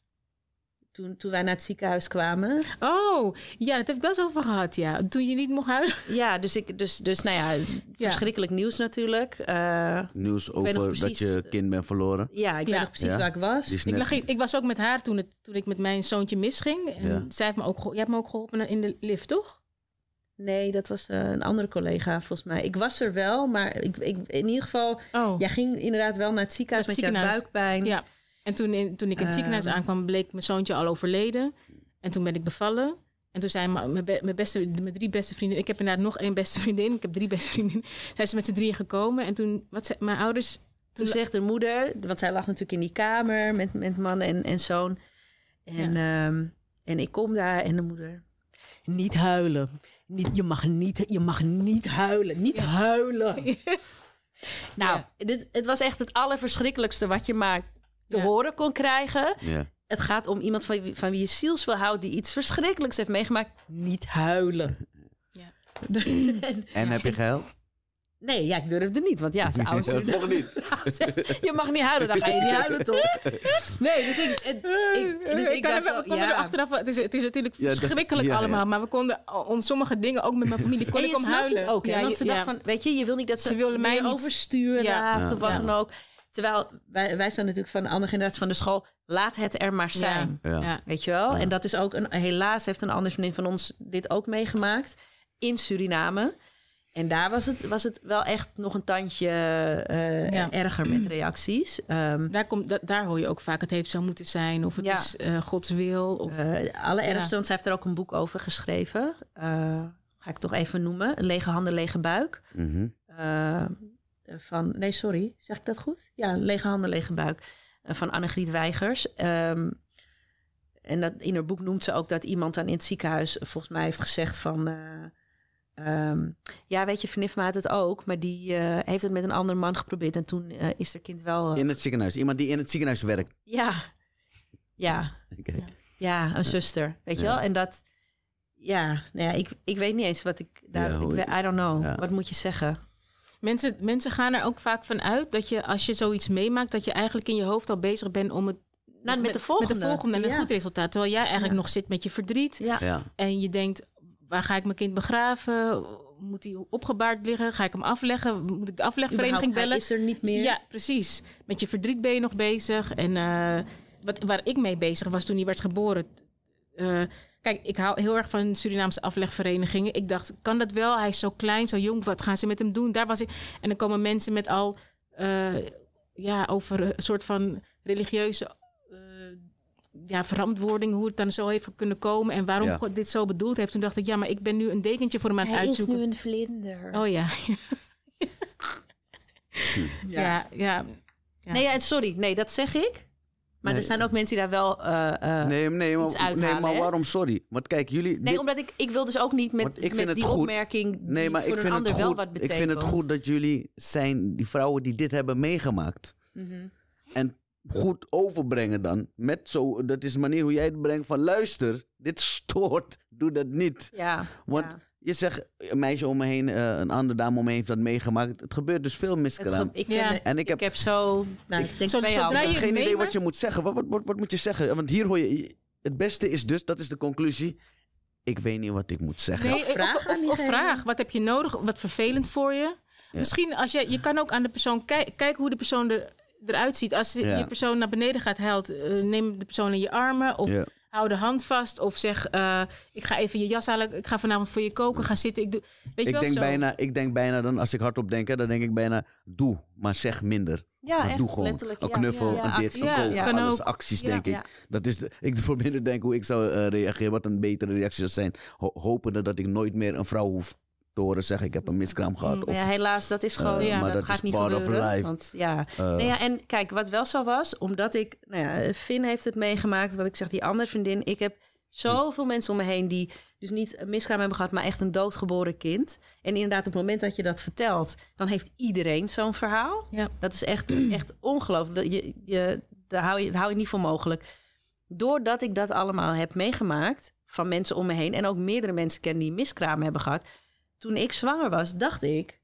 Toen, toen wij naar het ziekenhuis kwamen. Oh, ja, dat heb ik wel zo over gehad, ja. Toen je niet mocht huilen. Ja, dus, ik, dus, dus nou ja, verschrikkelijk nieuws natuurlijk. Eh, nieuws over dat je kind bent verloren. Ja, ik weet nog precies waar ik was. Ik, lag, ik, was ook met haar toen, het, toen ik met mijn zoontje misging. En zij heeft me ook, jij hebt me ook geholpen in de lift, toch? Nee, dat was eh, een andere collega volgens mij. Ik was er wel, maar ik, ik, in ieder geval... Oh. Jij ging inderdaad wel naar het ziekenhuis, het ziekenhuis. met je buikpijn. Ja. En toen, toen ik in het ehm. ziekenhuis aankwam, bleek mijn zoontje al overleden. En toen ben ik bevallen. En toen zijn mijn, beste, mijn drie beste vrienden, Ik heb inderdaad nog één beste vriendin. Ik heb drie beste vriendinnen. Zijn ze met z'n drieën gekomen. En toen, wat mijn ouders... Toen, zegt de moeder, want zij lag natuurlijk in die kamer met, met man en, en zoon. En, ehm, en ik kom daar en de moeder... Niet huilen. Niet, je, mag niet, je mag niet huilen. Niet huilen. nou, dit, het was echt het allerverschrikkelijkste wat je maakt te horen kon krijgen. Ja. Het gaat om iemand van, van wie je ziels wil houden die iets verschrikkelijks heeft meegemaakt. Niet huilen. Ja. en, heb je gehuild? Nee, ja, ik durfde niet, want ja, ze ouders... je mag niet huilen, dan ga je niet huilen, toch? Nee, dus ik... ik, dus ik, kan we konden er achteraf... Het is, het is natuurlijk verschrikkelijk allemaal, maar we konden om sommige dingen, ook met mijn familie, kon ik om huilen. ook, want ze dachten van, weet je, je wil niet dat ze, mij oversturen of wat dan ook. Terwijl wij, wij staan natuurlijk van de andere generatie van de school. Laat het er maar zijn. Ja. Weet je wel? En dat is ook een. Helaas heeft een ander vriendin van ons dit ook meegemaakt. In Suriname. En daar was het, was het wel echt nog een tandje eh, erger met reacties. Ehm, daar, komt daar hoor je ook vaak, het heeft zo moeten zijn, of het is eh, Gods wil. Of, eh, alle ja. want zij heeft er ook een boek over geschreven. ga ik toch even noemen, Lege handen, lege buik. Mm eh, van, nee sorry, zeg ik dat goed? Ja, Lege Handen, Lege Buik eh, van Annegriet Weigers. Um, en dat, in haar boek noemt ze ook dat iemand dan in het ziekenhuis volgens mij heeft gezegd van... Eh, ehm, ja, weet je, Vernif had het ook, maar die heeft het met een andere man geprobeerd. En toen is er kind wel... in het ziekenhuis, iemand die in het ziekenhuis werkt. Ja, ja. Ja, een zuster, weet je wel? En dat... Ja, nou ja, ik, ik weet niet eens wat ik... Daar, ik, I don't know. Wat moet je zeggen? Mensen, mensen gaan er ook vaak van uit dat je als je zoiets meemaakt, dat je eigenlijk in je hoofd al bezig bent om het nou, met, met, de volgende. Met de volgende een goed resultaat. Terwijl jij eigenlijk nog zit met je verdriet. Ja. En je denkt, waar ga ik mijn kind begraven? Moet hij opgebaard liggen? Ga ik hem afleggen? Moet ik de aflegvereniging bellen? is er niet meer. Ja, precies. Met je verdriet ben je nog bezig. En eh, wat, waar ik mee bezig was toen hij werd geboren... Eh, Kijk, ik hou heel erg van Surinaamse aflegverenigingen. Ik dacht, kan dat wel? Hij is zo klein, zo jong. Wat gaan ze met hem doen? Daar was ik. En dan komen mensen met al eh, ja, over eh, een soort van religieuze eh, ja, verantwoording, hoe het dan zo heeft kunnen komen en waarom God dit zo bedoeld heeft. Toen dacht ik, ja, maar ik ben nu een dekentje voor hem aan het uitzoeken. Hij is nu een vlinder. Oh ja. ja. ja, nou ja. ja. Nee, sorry, nee, dat zeg ik. Maar er zijn ook mensen die daar wel eh, eh, nee, nee, maar, iets uithalen, Nee, maar waarom? Sorry. Want kijk, jullie... Nee, omdat ik, ik wil dus ook niet met, met die opmerking nee, maar ik vind een ander goed, wel wat betekent. Ik vind het goed dat jullie zijn die vrouwen die dit hebben meegemaakt. Mhm. En goed overbrengen dan. Met zo, dat is de manier hoe jij het brengt van luister, dit stoort, doe dat niet. Ja, Want ja. Je zegt een meisje om me heen, eh, een andere dame om me heen heeft dat meegemaakt. Het gebeurt dus veel miskraam. ik, en, ik, heb, zo. Nou, ik, ik denk zo, twee geen idee wat je moet zeggen. Wat, wat, wat, moet je zeggen? Want hier hoor je. Het beste is dus, dat is de conclusie. Ik weet niet wat ik moet zeggen. of, vraag, of, vraag. Wat heb je nodig? Wat vervelend voor je? Misschien als je. Je kan ook aan de persoon kijken hoe de persoon er, eruit ziet. Als ja. je persoon naar beneden gaat, huilt. Eh, neem de persoon in je armen. Of hou de hand vast of zeg, eh, ik ga even je jas halen, ik ga vanavond voor je koken, gaan zitten. Ik, doe, weet je wel, denk Bijna, ik denk bijna dan, als ik hardop denk, hè, dan denk ik bijna, doe, maar zeg minder. Ja, echt, doe gewoon. Letterlijk, een knuffel, ja, een dit, alles acties, denk ik. Dat is, ik probeer te denken hoe ik zou eh, reageren, wat een betere reactie zou zijn. hopende dat ik nooit meer een vrouw hoef te horen zeggen: Ik heb een miskraam mm, gehad. Of, ja, helaas, dat is eh, gewoon. ja, maar dat, gaat niet gebeuren. Life. Want, ja. Eh. nou ja, en kijk, wat wel zo was, omdat ik, nou ja, Finn heeft het meegemaakt, wat ik zeg, die andere vriendin. Ik heb zoveel mensen om me heen die dus niet een miskraam hebben gehad, maar echt een doodgeboren kind. En inderdaad, op het moment dat je dat vertelt, dan heeft iedereen zo'n verhaal. Ja. Dat is echt, echt ongelooflijk. Je, je, daar, hou je, daar hou je niet voor mogelijk. Doordat ik dat allemaal heb meegemaakt van mensen om me heen en ook meerdere mensen ken die miskraam hebben gehad, toen ik zwanger was, dacht ik,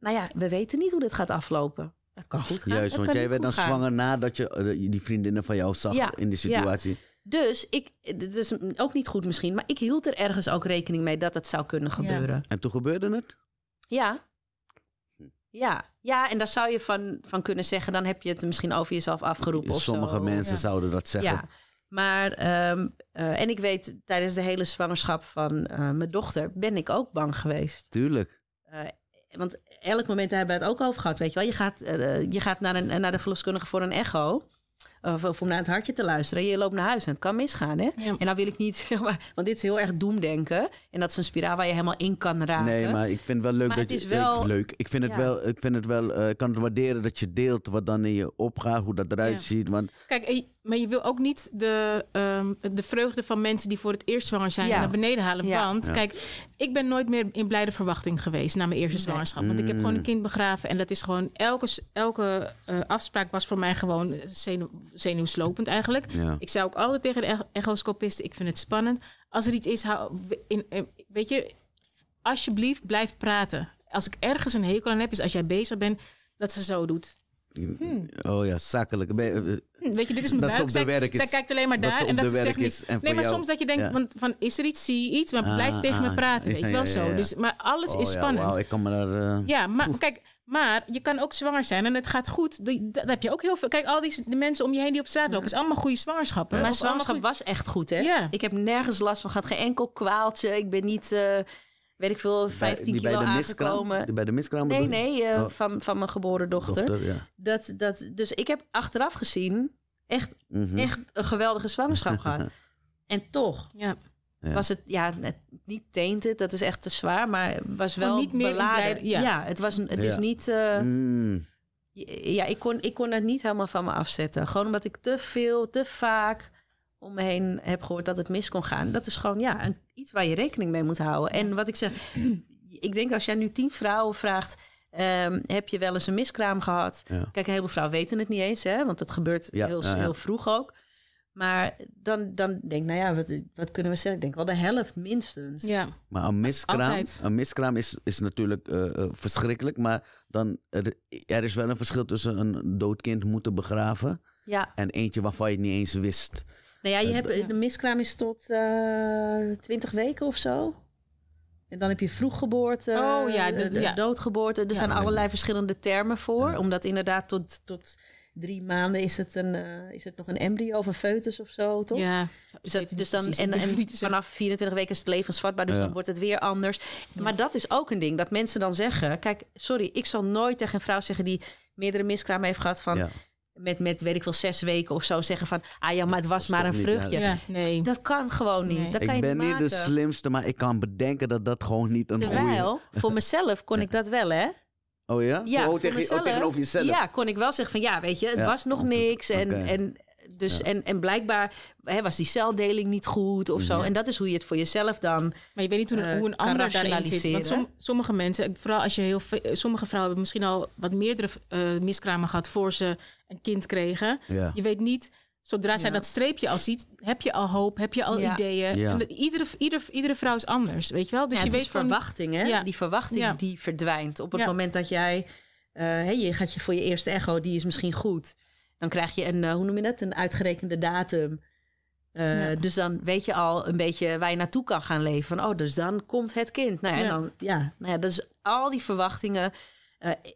nou ja, we weten niet hoe dit gaat aflopen. Het kan goed gaan. Juist, want jij werd dan zwanger nadat je eh, die vriendinnen van jou zag in die situatie. Dus ik, dat is dus ook niet goed misschien, maar ik hield er ergens ook rekening mee dat het zou kunnen gebeuren. Ja. En toen gebeurde het? Ja. Hm. Ja, ja, en daar zou je van, van kunnen zeggen, dan heb je het misschien over jezelf afgeroepen. Sommige of zo. mensen zouden dat zeggen. Maar, ehm, eh, en ik weet, tijdens de hele zwangerschap van eh, mijn dochter ben ik ook bang geweest. Tuurlijk. Eh, want elk moment hebben we het ook over gehad, weet je wel. Je gaat, je gaat naar, een, naar de verloskundige voor een echo. Eh, of, om naar het hartje te luisteren. Je loopt naar huis en het kan misgaan. Hè? En dan wil ik niet, want dit is heel erg doemdenken. En dat is een spiraal waar je helemaal in kan raken. Nee, maar ik vind het wel leuk maar dat het je. Is wel, ik, leuk. Ik vind het wel, ik vind het wel, uh, kan het waarderen dat je deelt wat dan in je opgaat, hoe dat eruit ziet. Want... Kijk, maar je wil ook niet de, ehm, de vreugde van mensen die voor het eerst zwanger zijn naar beneden halen. Want kijk, ik ben nooit meer in blijde verwachting geweest na mijn eerste zwangerschap. Want ik heb mm. gewoon een kind begraven. En dat is gewoon elke, elke eh, afspraak was voor mij gewoon zenuw zenuwslopend eigenlijk. Ik zei ook altijd tegen de echoscopisten, ik vind het spannend. Als er iets is, hou, eh, weet je, alsjeblieft blijf praten. Als ik ergens een hekel aan heb, is als jij bezig bent, dat ze zo doet. Hmm. Oh ja, zakelijk. Eh, hmm, weet je, dit is een buik. Zij, kijkt alleen maar daar en dat ze zegt niet. Nee, maar soms dat je denkt, want van is er iets, zie je iets, maar blijf ah, tegen me ah. praten, ja, je wel zo. Dus, maar alles is oh spannend. ik kan me daar, eh, ja, maar kijk, maar je kan ook zwanger zijn en het gaat goed. Dat heb je ook heel veel. Kijk, al die mensen om je heen die op straat lopen, is allemaal goede zwangerschappen. Mijn zwangerschap was echt goed, hè? Ja. Ik heb nergens last van gehad. Geen enkel kwaaltje. Ik ben niet, eh, weet ik veel, 15 kilo aangekomen. bij de miskraam? Nee, nee, eh, oh. van, van mijn geboren dochter. dat, dat, dus ik heb achteraf gezien echt, mhm. echt een geweldige zwangerschap gehad. En toch. Ja. Was het, ja, net, niet tainted, dat is echt te zwaar, maar was wel niet meer beladen. ja. het was het is niet. Eh, mm. Ja, ik kon, ik kon het niet helemaal van me afzetten. Gewoon omdat ik te veel, te vaak om me heen heb gehoord dat het mis kon gaan. Dat is gewoon ja, een, iets waar je rekening mee moet houden. En wat ik zeg, ik denk als jij nu tien vrouwen vraagt. Ehm, heb je wel eens een miskraam gehad? Kijk, een heleboel vrouwen weten het niet eens, hè, want dat gebeurt heel, heel vroeg ook. Maar dan, dan denk ik, nou ja, wat, wat kunnen we zeggen? Ik denk wel de helft minstens. Ja. Maar een miskraam, een miskraam is, is natuurlijk eh, eh, verschrikkelijk. Maar dan, er, is wel een verschil tussen een dood kind moeten begraven... Ja. en eentje waarvan je het niet eens wist. Nou ja, je eh, hebt, de miskraam is tot twintig weken of zo. En dan heb je vroeggeboorte, oh, ja, de, doodgeboorte. Er zijn allerlei verschillende termen voor. Omdat inderdaad tot, tot drie maanden is het, een, eh, is het nog een embryo of een foetus of zo, toch? Ja, dus, dat, dus dan, en, en, vanaf 24 weken is het levensvatbaar, dus dan wordt het weer anders. Maar dat is ook een ding, dat mensen dan zeggen... Kijk, sorry, ik zal nooit tegen een vrouw zeggen die meerdere miskraam heeft gehad van... Met, met, weet ik wel, zes weken of zo zeggen van... ah ja, maar het was maar een vruchtje. nee. Dat kan gewoon niet. Dat kan ik ben niet, de slimste, maar ik kan bedenken dat dat gewoon niet een Terwijl, voor mezelf kon ik dat wel, hè? Oh ja? ja tegen, tegenover jezelf? Ja, kon ik wel zeggen van ja, weet je, het was nog niks. En, en, dus, en, en blijkbaar hè, was die celdeling niet goed of zo. Mhm. En dat is hoe je het voor jezelf dan. Maar je weet niet hoe, eh, een ander daar zit. Want sommige mensen, vooral als je heel veel, sommige vrouwen hebben misschien al wat meerdere uh, miskramen gehad voor ze een kind kregen. Je weet niet Zodra ja. zij dat streepje al ziet, heb je al hoop, heb je al ideeën. iedere, iedere, iedere vrouw is anders, weet je wel? Dus je weet van... verwachting, hè? Die verwachting die verdwijnt. Op het moment dat jij, uh, eh, hey, je gaat je voor je eerste echo, die is misschien goed. Dan krijg je een, eh, hoe noem je dat? Een uitgerekende datum. Eh, dus dan weet je al een beetje waar je naartoe kan gaan leven. Van, oh, dus dan komt het kind. Nou ja, Dan, ja. Nou ja dus al die verwachtingen.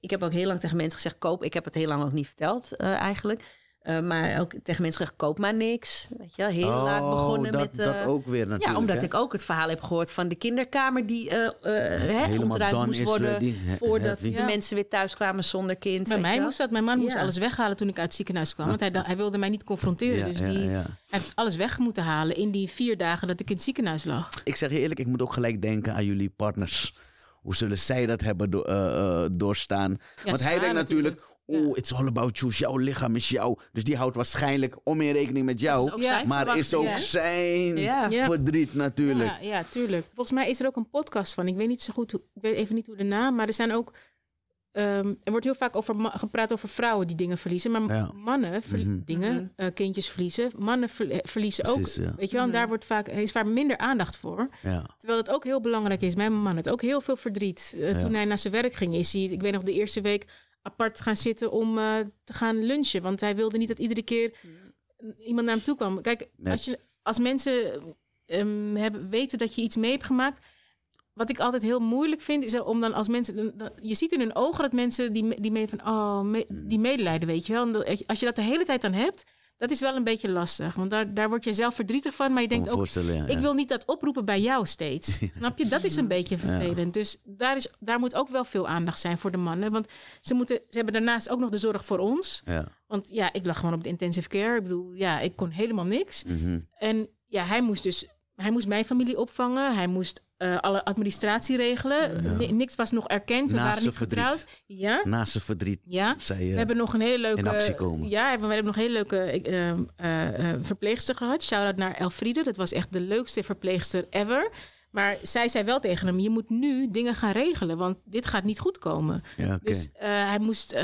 ik heb ook heel lang tegen mensen gezegd, koop. Ik heb het heel lang ook niet verteld eigenlijk eh, maar ook tegen mensen gezegd, koop maar niks. Weet je, heel oh, laat begonnen met... Eh, ja, omdat ik ook het verhaal heb gehoord van de kinderkamer... die uh, ontruimd moest worden voordat de mensen weer thuis kwamen zonder kind. Bij mij moest dat. Mijn man moest alles weghalen toen ik uit het ziekenhuis kwam. Want hij, hij wilde mij niet confronteren. dus die hij heeft alles weg moeten halen in die vier dagen dat ik in het ziekenhuis lag. Ik zeg je eerlijk, ik moet ook gelijk denken aan jullie partners hoe zullen zij dat hebben doorstaan? Want hij denkt natuurlijk, Oh, it's all about you. Jouw lichaam is jou. Dus die houdt waarschijnlijk om in rekening met jou. maar is ook zijn verdriet natuurlijk. Ja, tuurlijk. Volgens mij is er ook een podcast van. Ik weet niet zo goed, ik weet even niet hoe de naam. Maar er zijn ook... Ehm, er wordt heel vaak over gepraat over vrouwen die dingen verliezen. Maar mannen verliezen mhm. dingen, mhm. Eh, kindjes verliezen. Mannen eh, verliezen ook. Weet je wel, mhm. daar wordt vaak, is vaak minder aandacht voor. Terwijl het ook heel belangrijk is. Mijn man had ook heel veel verdriet. Eh, toen hij naar zijn werk ging, is hij... Ik weet nog, de eerste week apart gaan zitten om eh, te gaan lunchen. Want hij wilde niet dat iedere keer iemand naar hem toe kwam. Kijk, als, je, als mensen ehm, hebben, weten dat je iets mee hebt gemaakt. Wat ik altijd heel moeilijk vind, is om dan als mensen. je ziet in hun ogen dat mensen die, die mee van. Oh, mm. die medelijden, weet je wel. als je dat de hele tijd dan hebt dat is wel een beetje lastig, want daar, daar word je zelf verdrietig van. Maar je denkt ook, ik wil niet dat oproepen bij jou steeds. Snap je? Dat is een beetje vervelend. Dus daar, is, daar moet ook wel veel aandacht zijn voor de mannen. Want ze, moeten, ze hebben daarnaast ook nog de zorg voor ons. Want ja, ik lag gewoon op de intensive care. Ik bedoel, ja, ik kon helemaal niks. Mhm. En ja, hij moest dus hij moest mijn familie opvangen. Hij moest eh, alle administratie regelen. Niks was nog erkend. We Naast waren niet verdriet. Getrouwd. Ja. Naast zijn verdriet. Ja. we hebben nog een hele leuke. In actie komen. Ja, we hebben nog een hele leuke ehm, eh, eh, verpleegster gehad. Shout out naar Elfriede. Dat was echt de leukste verpleegster ever. Maar zij zei wel tegen hem: Je moet nu dingen gaan regelen, want dit gaat niet goed komen. Dus hij moest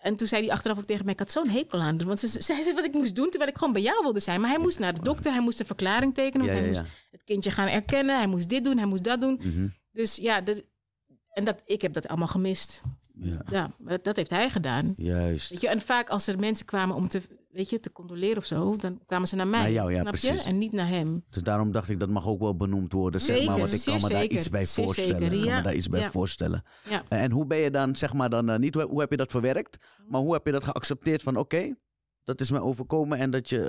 en toen zei hij achteraf ook tegen mij, ik had zo'n hekel aan. Want ze zei wat ik moest doen, terwijl ik gewoon bij jou wilde zijn. Maar hij moest naar de dokter, hij moest een verklaring tekenen. hij moest het kindje gaan erkennen, hij moest dit doen, hij moest dat doen. Mhm. Dus ja, de, en dat, ik heb dat allemaal gemist. Ja, ja dat, heeft hij gedaan. Juist. Weet je, en vaak als er mensen kwamen om te, weet je, te condoleren of zo, dan kwamen ze naar mij. Naar jou, precies. En niet naar hem. Dus daarom dacht ik, dat mag ook wel benoemd worden, zeg maar. Want ik kan me daar iets bij voorstellen. Zeker, ja. Ik kan me daar iets bij voorstellen. En hoe ben je dan, zeg maar, dan eh, niet hoe, heb je dat verwerkt, maar hoe heb je dat geaccepteerd van, oké, dat is me overkomen en dat je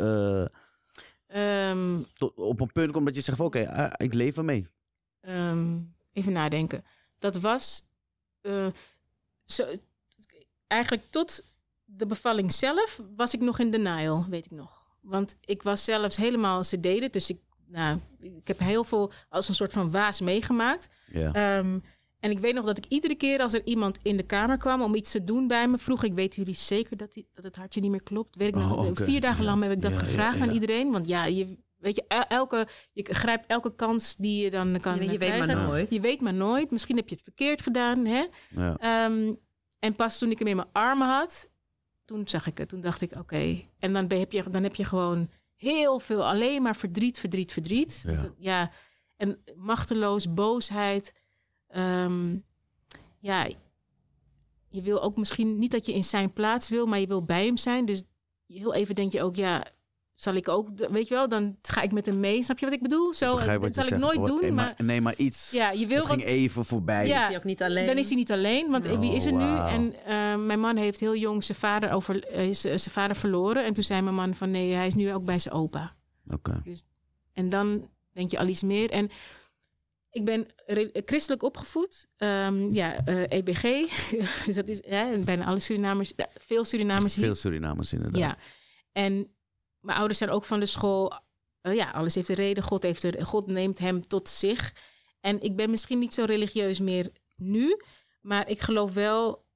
eh, ehm, tot, op een punt komt dat je zegt, oké, eh, ik leef ermee. Um, even nadenken. Dat was zo, eigenlijk tot de bevalling zelf was ik nog in denial, weet ik nog. Want ik was zelfs helemaal deden. Dus ik, nou, ik heb heel veel als een soort van waas meegemaakt. Ja. Ehm, en ik weet nog dat ik iedere keer als er iemand in de kamer kwam om iets te doen bij me, vroeg ik: Weten jullie zeker dat, die, dat het hartje niet meer klopt? Weet ik nog, oh, vier dagen lang heb ik dat gevraagd aan iedereen. Want ja, je, weet je, elke, je grijpt elke kans die je dan kan. je weet maar nooit. Je weet maar nooit. Misschien heb je het verkeerd gedaan. Hè? Ehm, en pas toen ik hem in mijn armen had toen zag ik het. Toen dacht ik, oké. En dan heb, je, dan heb je gewoon heel veel, alleen maar verdriet, verdriet, verdriet. Ja. en machteloos, boosheid. Ehm, ja, je wil ook misschien niet dat je in zijn plaats wil, maar je wil bij hem zijn. Dus heel even denk je ook, ja, zal ik ook, weet je wel, dan ga ik met hem mee. Snap je wat ik bedoel? Zo, dat zal ik nooit doen. Nee, maar, nee, maar iets. Ja, je wil het ging even voorbij. Ja, ook niet alleen? Dan is hij niet alleen, want wie is er nu? Oh, en eh, mijn man heeft heel jong zijn vader, over, eh, eh, zijn vader verloren. En toen zei mijn man van nee, hij is nu ook bij zijn opa. Oké. Dus, en dan denk je al iets meer. En ik ben christelijk opgevoed. Ehm, ja, EBG. E dus dat is bijna alle Surinamers. Veel Surinamers. Veel Surinamers inderdaad. Ja. En mijn ouders zijn ook van de school. Eh, ja, alles heeft een reden. God, heeft er, God neemt hem tot zich. En ik ben misschien niet zo religieus meer nu. Maar ik geloof wel.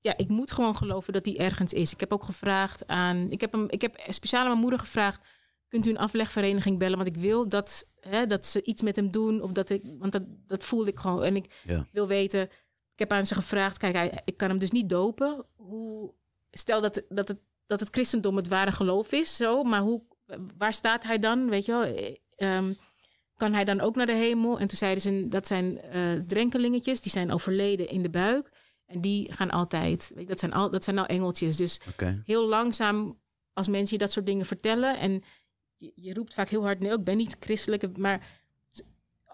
Ja, ik moet gewoon geloven dat hij ergens is. Ik heb ook gevraagd aan. Ik heb, hem, ik heb speciaal aan mijn moeder gevraagd. Kunt u een aflegvereniging bellen? Want ik wil dat, hè, dat ze iets met hem doen. Of dat ik, want dat, dat voelde ik gewoon. En ik wil weten. Ik heb aan ze gevraagd. Kijk, ik kan hem dus niet dopen. Hoe, stel dat, dat het dat het christendom het ware geloof is. Zo. Maar hoe, waar staat hij dan? Weet je wel? Ehm, kan hij dan ook naar de hemel? En toen zeiden ze, dat zijn uh, drenkelingetjes, die zijn overleden in de buik. En die gaan altijd, dat zijn, al, dat zijn nou engeltjes. Dus heel langzaam, als mensen je dat soort dingen vertellen... en je, je roept vaak heel hard, nee, ik ben niet christelijk, maar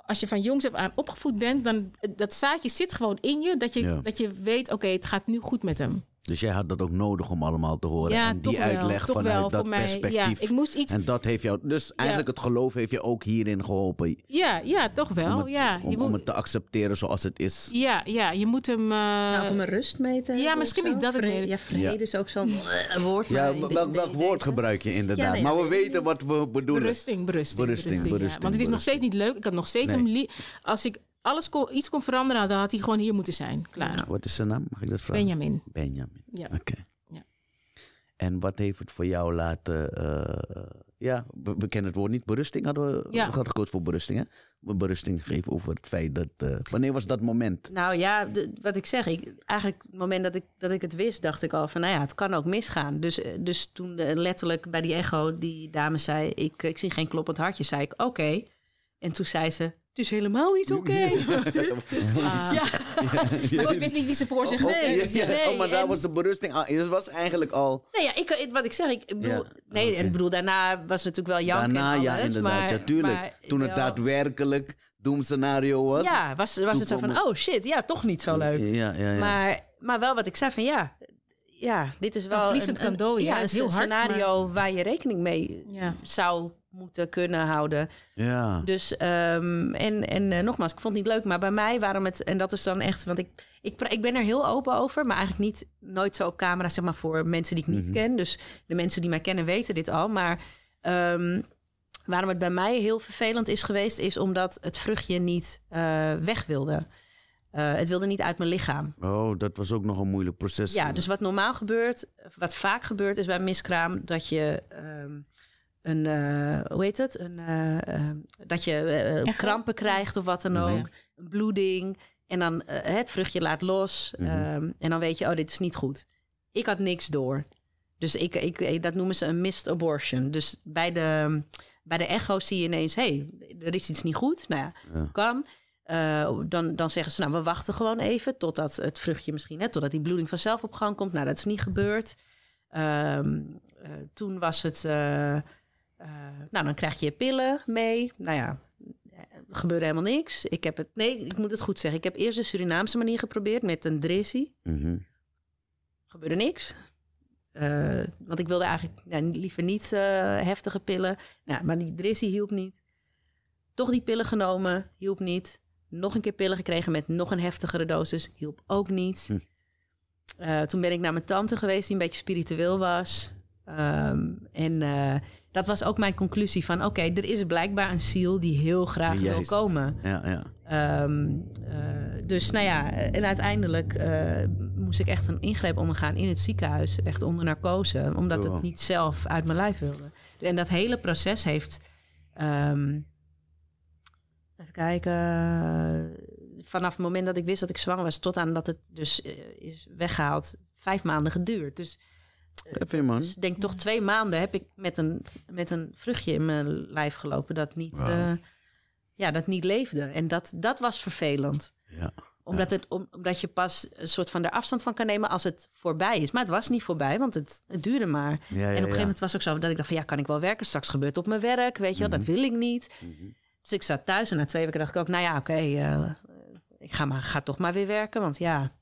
als je van jongs af aan opgevoed bent, dan dat zaadje zit gewoon in je. Dat je, dat je weet, oké, het gaat nu goed met hem. Dus jij had dat ook nodig om allemaal te horen. Ja, en die uitleg wel, vanuit dat perspectief. En dat heeft jou. Dus eigenlijk het geloof heeft je ook hierin geholpen. Ja, ja toch wel. Om het, ja, om, moet... het te accepteren zoals het is. Ja, ja je moet hem. Uh... Eh, nou, mijn rust meten. Ja, misschien is dat het. Ja, vrede is ook zo'n eh, woord. Ja, welk, woord gebruik je inderdaad? maar we weten wat we bedoelen. Berusting, berusting. berusting, berusting want het is nog steeds niet leuk. Ik had nog steeds hem. Als ik alles kon, iets kon veranderen, dan had hij gewoon hier moeten zijn. Klaar. Ja, nou, wat is zijn naam? Mag ik dat vragen? Benjamin. Benjamin. Ja. Oké. Ja. En wat heeft het voor jou laten. Eh, ja, we, kennen het woord niet. Berusting hadden we. Ja. We hadden gekozen voor berusting. Hè? Berusting gegeven over het feit dat. Eh, wanneer was dat moment? Nou ja, wat ik zeg. Ik, eigenlijk het moment dat ik, dat ik het wist, dacht ik al van. Nou ja, het kan ook misgaan. Dus, eh, dus toen letterlijk bij die echo die dame zei. Ik, ik zie geen kloppend hartje, zei ik oké. En toen zei ze het is helemaal niet oké. Okay. Ah. ja. Maar ik wist niet wie ze voor zich oh, nee, oh, maar daar was de berusting dat Het was eigenlijk al... Nee, ja, ik, wat ik zeg, ik, bedoel... Nee, oh, en ik bedoel, daarna was het natuurlijk wel janken Daarna, ja, inderdaad. Maar, ja, tuurlijk. Toen het daadwerkelijk doemscenario was. Ja, was, was het zo van, oh shit, ja, toch niet zo leuk. Ja, ja, ja. Maar, maar wel wat ik zei van, ja, ja dit is wel... Een vliesend cadeau, ja. Een, heel scenario hard, maar... waar je rekening mee zou moeten kunnen houden. Ja. Dus, ehm, en, en eh, nogmaals, ik vond het niet leuk, maar bij mij waren het, en dat is dan echt, want ik, ik, ik ben er heel open over, maar eigenlijk niet, nooit zo op camera, zeg maar, voor mensen die ik niet mhm. ken. Dus de mensen die mij kennen weten dit al, maar ehm, waarom het bij mij heel vervelend is geweest, is omdat het vruchtje niet eh, weg wilde. Eh, het wilde niet uit mijn lichaam. Oh, dat was ook nog een moeilijk proces. Ja, dus wat normaal gebeurt, wat vaak gebeurt, is bij miskraam dat je ehm, een eh, hoe heet het? Een, eh, eh, dat je krampen krijgt of wat dan ook. Een bloeding. En dan het vruchtje laat los. Mhm. Ehm, en dan weet je, oh, dit is niet goed. Ik had niks door. Dus ik, ik, dat noemen ze een missed abortion. Dus bij de, bij de echo zie je ineens, hey, er is iets niet goed. Nou ja, kan. dan, dan zeggen ze, nou, we wachten gewoon even totdat het vruchtje misschien, hè, totdat die bloeding vanzelf op gang komt. Nou, dat is niet gebeurd. Ehm, toen was het, eh, nou, dan krijg je pillen mee. Nou ja, er gebeurde helemaal niks. Ik heb het, nee, ik moet het goed zeggen. Ik heb eerst de Surinaamse manier geprobeerd met een drissie. Mhm. Gebeurde niks. Eh, want ik wilde eigenlijk nou, liever niet eh, heftige pillen. Nou, maar die drissie hielp niet. Toch die pillen genomen, hielp niet. Nog een keer pillen gekregen met nog een heftigere dosis, hielp ook niet. Hm. toen ben ik naar mijn tante geweest, die een beetje spiritueel was. Ehm, en dat was ook mijn conclusie van oké, er is blijkbaar een ziel die heel graag wil komen. Ja, ja. Ehm, eh, dus nou ja, en uiteindelijk eh, moest ik echt een ingreep ondergaan in het ziekenhuis, echt onder narcose, omdat het oh. niet zelf uit mijn lijf wilde. En dat hele proces heeft, ehm, even kijken, vanaf het moment dat ik wist dat ik zwanger was tot aan dat het dus eh, is weggehaald, vijf maanden geduurd. Dus Even man. Dus denk toch twee maanden heb ik met een, met een vruchtje in mijn lijf gelopen dat niet, eh, ja, dat niet leefde. En dat, dat was vervelend. Ja. Omdat, Het, om, omdat je pas een soort van er afstand van kan nemen als het voorbij is. Maar het was niet voorbij, want het, duurde maar. Ja, en op een gegeven moment was het ook zo dat ik dacht van ja, kan ik wel werken? Straks gebeurt op mijn werk, weet je wel, dat mhm. wil ik niet. Mhm. Dus ik zat thuis en na twee weken dacht ik ook, nou ja, oké, eh, ik ga, maar, ga toch maar weer werken, want ja,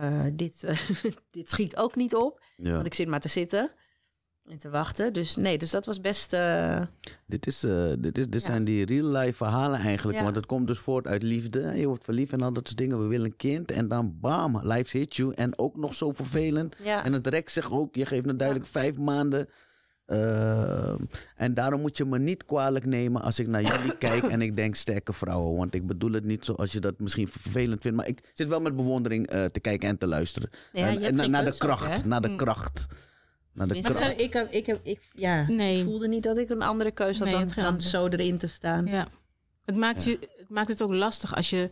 eh, dit, eh, dit schiet ook niet op. Want ik zit maar te zitten en te wachten. Dus nee, dus dat was best. Eh, dit, is, dit, is, dit zijn die real-life verhalen eigenlijk. Want het komt dus voort uit liefde. Je wordt verliefd en al dat soort dingen. We willen een kind. En dan bam, life hit you. En ook nog zo vervelend. En het rekt zich ook. Je geeft een duidelijk vijf maanden eh, en daarom moet je me niet kwalijk nemen als ik naar jullie kijk en ik denk sterke vrouwen. Want ik bedoel het niet zoals je dat misschien vervelend vindt. Maar ik zit wel met bewondering eh, te kijken en te luisteren. en, na, naar, de mm. kracht, naar de kracht. Naar de kracht. Ik, ik, ik, ik ja, voelde niet dat ik een andere keuze had dan, dan zo erin te staan. Ja. Het, maakt je, het maakt het ook lastig als je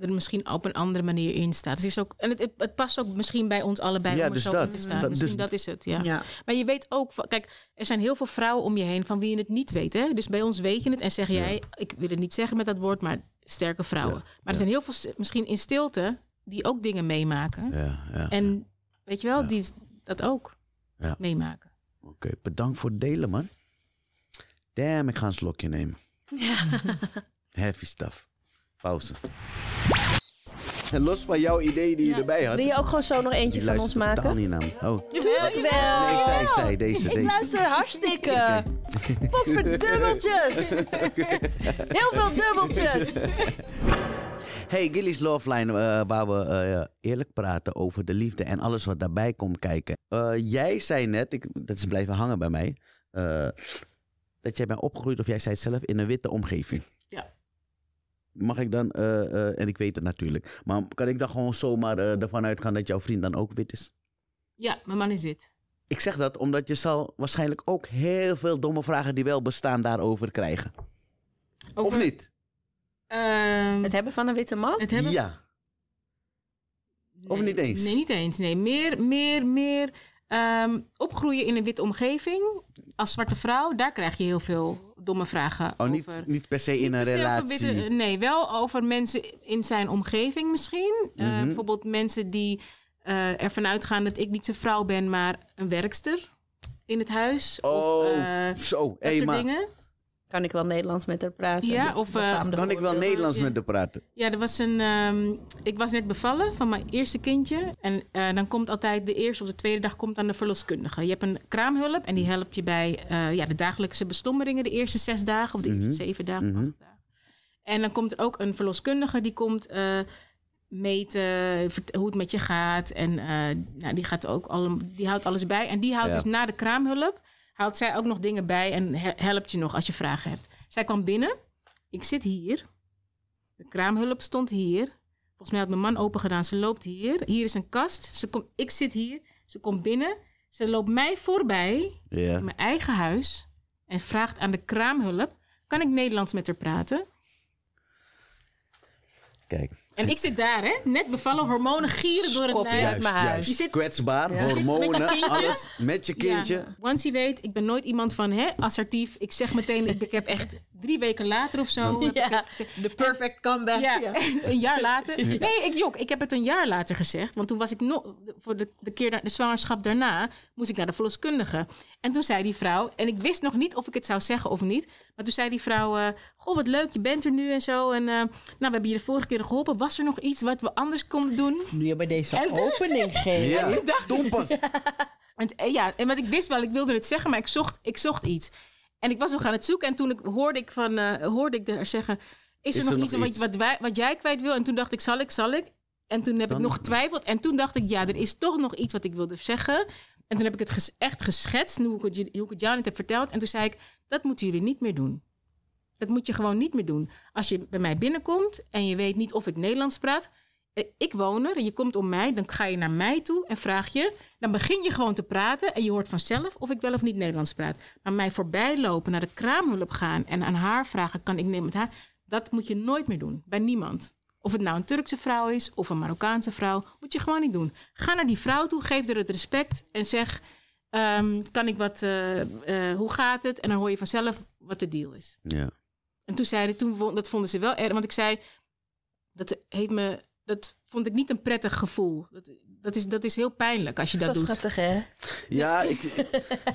er misschien op een andere manier in staat. Het is ook, en het, het, past ook misschien bij ons allebei ja, om dus zo dat, Dat, misschien dus- dat is het, ja. Maar je weet ook, kijk, er zijn heel veel vrouwen om je heen van wie je het niet weet. Hè? Dus bij ons weet je het en zeg jij, ik wil het niet zeggen met dat woord, maar sterke vrouwen. maar er zijn heel veel, misschien in stilte, die ook dingen meemaken. en weet je wel, die dat ook meemaken. Oké, bedankt voor het delen, man. Damn, ik ga een slokje nemen. Heavy stuff. Pauze. En los van jouw idee die je erbij had. Wil je ook gewoon zo nog eentje van ons maken? niet naar me. Oh, Jawel, wel. nee, zij, zij, deze, Ik luister hartstikke. Pot dubbeltjes. Heel veel dubbeltjes. Hey, Gilly's Love Line, eh, waar we eh, eerlijk praten over de liefde en alles wat daarbij komt kijken. Eh, jij zei net, ik, dat is blijven hangen bij mij, dat jij bent opgegroeid, of jij zei het zelf, in een witte omgeving mag ik dan, eh, eh, en ik weet het natuurlijk, maar kan ik dan gewoon zomaar eh, ervan uitgaan dat jouw vriend dan ook wit is? Ja, mijn man is wit. Ik zeg dat omdat je zal waarschijnlijk ook heel veel domme vragen die wel bestaan daarover krijgen. Of niet? Ehm, het hebben van een witte man? Het hebben... Ja. of niet eens? Nee, niet eens. Nee, meer, meer, meer Ehm, opgroeien in een witte omgeving als zwarte vrouw, daar krijg je heel veel domme vragen oh, niet, over. Niet per se in een relatie. nee, wel over mensen in zijn omgeving misschien. Eh, mhm. bijvoorbeeld mensen die eh, ervan uitgaan dat ik niet zijn vrouw ben, maar een werkster in het huis. Oh, of, eh, zo. Dat soort maar, dingen kan ik wel Nederlands met haar praten? Ja, of eh, kan ik wel Nederlands eh, met haar praten? Ja, er was een. Ehm, ik was net bevallen van mijn eerste kindje. En eh, dan komt altijd de eerste of de tweede dag komt aan de verloskundige. Je hebt een kraamhulp en die mhm. helpt je bij ja, de dagelijkse beslommeringen, de eerste zes dagen of de eerste mhm. zeven dagen, mhm. acht dagen. En dan komt er ook een verloskundige die komt meten hoe het met je gaat. En nou, die, gaat ook al, die houdt alles bij. En die houdt dus na de kraamhulp haalt zij ook nog dingen bij en helpt je nog als je vragen hebt. Zij kwam binnen. Ik zit hier. De kraamhulp stond hier. Volgens mij had mijn man open gedaan. Ze loopt hier. Hier is een kast. Ze kom. ik zit hier. Ze komt binnen. Ze loopt mij voorbij. in Mijn eigen huis. En vraagt aan de kraamhulp. Kan ik Nederlands met haar praten? Kijk, en ik zit daar, hè? Net bevallen, hormonen gieren door het lijf. Juist, mijn huis. Je zit kwetsbaar, hormonen, met alles. Met je kindje. Ja. Once je weet, ik ben nooit iemand van hè, assertief. Ik zeg meteen, ik, ik heb echt drie weken later of zo. De perfect comeback. Ja, een jaar later. Nee, ik jok, ik heb het een jaar later gezegd. Want toen was ik nog, voor de, de keer de zwangerschap daarna, moest ik naar de verloskundige. En toen zei die vrouw, en ik wist nog niet of ik het zou zeggen of niet. Maar toen zei die vrouw, eh, goh, wat leuk, je bent er nu en zo. En eh, nou, we hebben je de vorige keer geholpen. Was er nog iets wat we anders konden doen? Nu je bij deze opening geven. Ja, dompas. Ja. En, eh, wat ik wist wel, ik wilde het zeggen, maar ik zocht, ik zocht iets. En ik was nog aan het zoeken en toen hoorde ik van, hoorde ik er zeggen, is er, nog, iets, Wat, wat jij kwijt wil? En toen dacht ik, zal ik, zal ik? En toen heb ik nog getwijfeld. En toen dacht ik, ja, er is toch nog iets wat ik wilde zeggen. En toen heb ik het echt geschetst, hoe ik, het, hoe ik het jou net heb verteld. En toen zei ik, dat moeten jullie niet meer doen. Dat moet je gewoon niet meer doen. Als je bij mij binnenkomt en je weet niet of ik Nederlands praat. Eh, ik woon er en je komt om mij, dan ga je naar mij toe en vraag je. Dan begin je gewoon te praten en je hoort vanzelf of ik wel of niet Nederlands praat. Maar mij voorbij lopen, naar de kraamhulp gaan en aan haar vragen: kan ik nemen met haar? Dat moet je nooit meer doen, bij niemand. Of het nou een Turkse vrouw is of een Marokkaanse vrouw, moet je gewoon niet doen. Ga naar die vrouw toe, geef haar het respect en zeg: ehm, kan ik wat, eh, eh, hoe gaat het? En dan hoor je vanzelf wat de deal is. Ja. En toen zeiden, toen, dat vonden ze wel erg, want ik zei: dat heeft me dat vond ik niet een prettig gevoel. Dat, dat is, dat is heel pijnlijk als je dat, dat doet. schattig, hè? Ja, ik,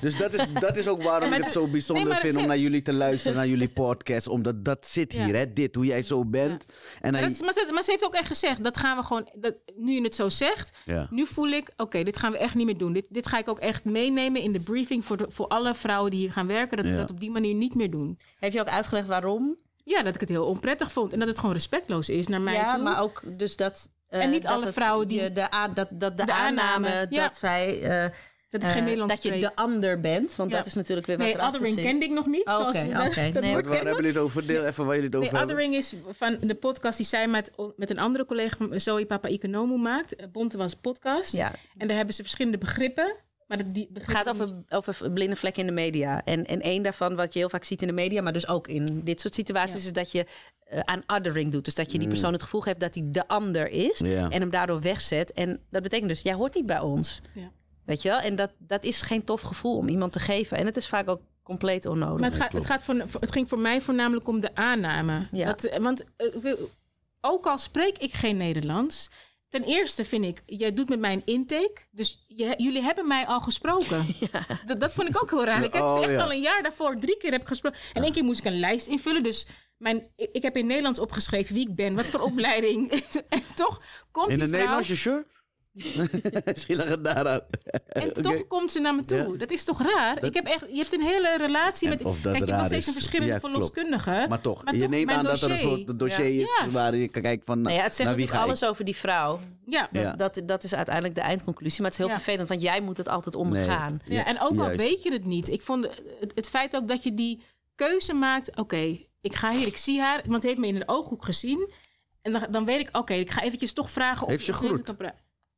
dus dat is, dat is ook waarom ik het zo bijzonder vind om naar jullie te luisteren, naar jullie podcast. Omdat dat zit hier, hè? Dit, hoe jij zo bent. maar, ze, heeft ook echt gezegd, dat gaan we gewoon... Dat, nu je het zo zegt, nu voel ik, oké, dit gaan we echt niet meer doen. Dit, dit ga ik ook echt meenemen in de briefing voor, voor alle vrouwen die hier gaan werken. Dat we dat op die manier niet meer doen. Heb je ook uitgelegd waarom? Ja, dat ik het heel onprettig vond. En dat het gewoon respectloos is naar mij ja, maar ook dus dat en eh, niet alle vrouwen die. De, dat, dat de, de aanname, aanname ja. dat zij. Eh, dat, eh, dat je de ander bent, want dat is natuurlijk weer wat Nee, othering kende ik nog niet. Oh, Oké. nee. Waar hebben jullie het over? Deel even waar jullie het over nee, hebben. Othering is van de podcast die zij met, met een andere collega, Zoe Papa Economo, maakt. Bonte was podcast. Ja. En daar hebben ze verschillende begrippen. Maar het gaat over, over blinde vlekken in de media. En, en één daarvan, wat je heel vaak ziet in de media, maar dus ook in dit soort situaties, is dat je eh, aan othering doet. Dus dat je die mm. persoon het gevoel geeft dat hij de ander is en hem daardoor wegzet. En dat betekent dus, jij hoort niet bij ons. Ja. Weet je wel? En dat, dat is geen tof gevoel om iemand te geven. En het is vaak ook compleet onnodig. Maar het, gaat, het, gaat voor, het ging voor mij voornamelijk om de aanname. Dat, want eh, eh, ook al spreek ik geen Nederlands, Ten eerste vind ik, jij doet met mijn intake. Dus jullie hebben mij al gesproken. Dat, vond ik ook heel raar. ik heb dus oh, echt al een jaar daarvoor drie keer heb gesproken. En één keer moest ik een lijst invullen. Dus mijn, ik, heb in Nederlands opgeschreven wie ik ben, wat voor opleiding. en toch komt in die het vrouw... Misschien lag daaraan. en toch komt ze naar me toe. Dat is toch raar? Ik heb echt, je hebt een hele relatie met... Of dat kijk, ik steeds een verschillende verloskundige. Maar toch, je neemt aan dat er een soort dossier is waar je kijkt van... Nou ja, het zegt nou, alles over die vrouw. Ja. Dat, dat, is uiteindelijk de eindconclusie. Maar het is heel vervelend, want jij moet het altijd ondergaan. Nee. Ja, en ook al weet je het niet. Ik vond het, het feit ook dat je die keuze maakt... Oké, ik ga hier, ik zie haar. Want het heeft me in een ooghoek gezien. En dan, dan weet ik, oké, ik ga eventjes toch vragen... Of heeft ze groet?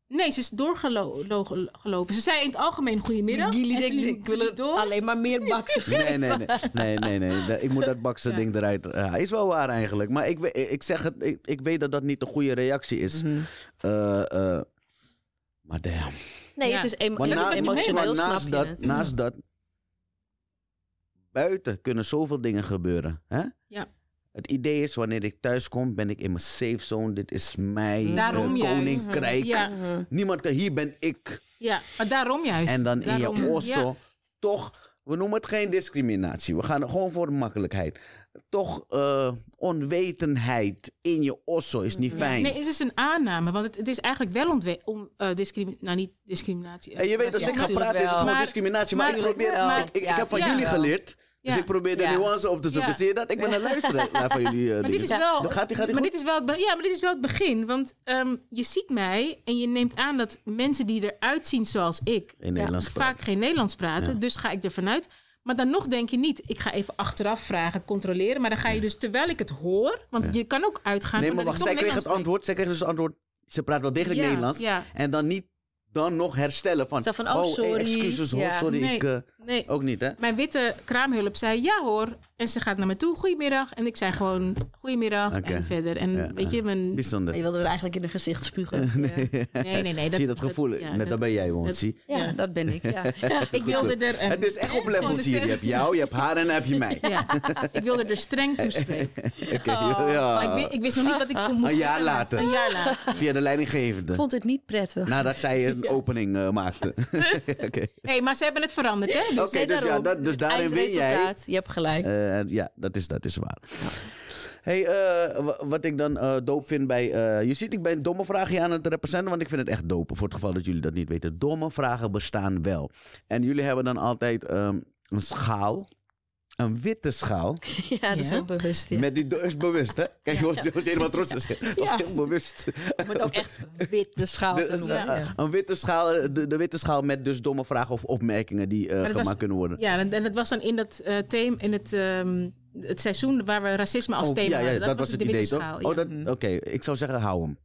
Nee, ze is doorgelopen. ze zei in het algemeen goedemiddag. Gilly denkt, ik wil door. alleen maar meer baksen nee, nee, nee, nee, nee, nee, Ik moet dat baksen ding eruit. Ja, is wel waar eigenlijk. Maar ik, ik zeg het, ik, ik weet dat dat niet de goede reactie is. Mhm. Eh, eh, maar damn. Nee, het is, emo maar emotioneel. Maar naast, dat, naast dat, buiten kunnen zoveel dingen gebeuren. Hè? Ja. Het idee is, wanneer ik thuis kom, ben ik in mijn safe zone. Dit is mijn eh, koninkrijk. Niemand kan, hier ben ik. Ja, maar daarom juist. En dan in je osso, toch, we noemen het geen discriminatie. We gaan gewoon voor de makkelijkheid. Toch eh, onwetenheid in je osso is niet fijn. Nee, het is een aanname, want het, het is eigenlijk wel om, eh, discriminatie. Nou, niet discriminatie. en je weet, als ik ga praten, is het gewoon discriminatie. Maar, ik probeer, maar, ik, ik, heb van jullie geleerd dus ik probeer de ja. nuance op te zoeken. Ja. Zie je dat? Ik ben aan luisteren naar van jullie. Eh, maar dit is wel, maar dit is wel het, ja, maar dit is wel het begin. Want ehm, je ziet mij en je neemt aan dat mensen die eruit zien zoals ik... vaak geen Nederlands praten. Dus ga ik ervan uit. Maar dan nog denk je niet, ik ga even achteraf vragen, controleren. Maar dan ga je dus, terwijl ik het hoor... Want je kan ook uitgaan... Nee, maar wacht, zij kreeg het antwoord. Zij kreeg dus het antwoord, ze praat wel degelijk Nederlands. En dan niet dan nog herstellen van, van oh, oh eh, sorry. excuses hoor, sorry, ik eh, ook niet hè. Mijn witte kraamhulp zei ja hoor en ze gaat naar me toe, goedemiddag en ik zei gewoon goedemiddag en verder en weet je mijn. je wilde er eigenlijk in de gezicht spugen. nee. nee. nee nee dat, zie je dat gevoel? Net daar ben jij zie. Ja, dat ben ik. Ja. ik wilde er. het is echt op level 4. Je hebt jou, je hebt haar en dan heb je mij. ik wilde er streng toespreken. okay, oh, ik, wist, ik, wist nog niet wat ik moest. Een jaar later. Een jaar later. Via de leidinggevende. Vond het niet prettig. Nou, dat zei je opening uh, maakte. okay. maar ze hebben het veranderd, hè? Dus, Oké, dus, ja, dat, dus daarin win jij. Je hebt gelijk. Eh, ja, dat is, dat is waar. Hey, eh, wat ik dan uh, doop vind bij. je ziet, ik ben een domme vraagje aan het representen, want ik vind het echt dope. Voor het geval dat jullie dat niet weten. Domme vragen bestaan wel. En jullie hebben dan altijd ehm, een schaal een witte schaal. Ja, dat is ook bewust. Met die dat is bewust, hè? Kijk, je was, je was helemaal trots. Dat was heel bewust. Moet ook echt witte schaal Een, witte schaal, de, witte schaal met dus domme vragen of opmerkingen die eh, gemaakt kunnen worden. Ja, en, dat was dan in dat eh, thema, in het... Ehm, het seizoen waar we racisme als oh, thema hadden. Dat, dat, was het de idee, toch? Oh, mm. Oké, ik zou zeggen, hou hem.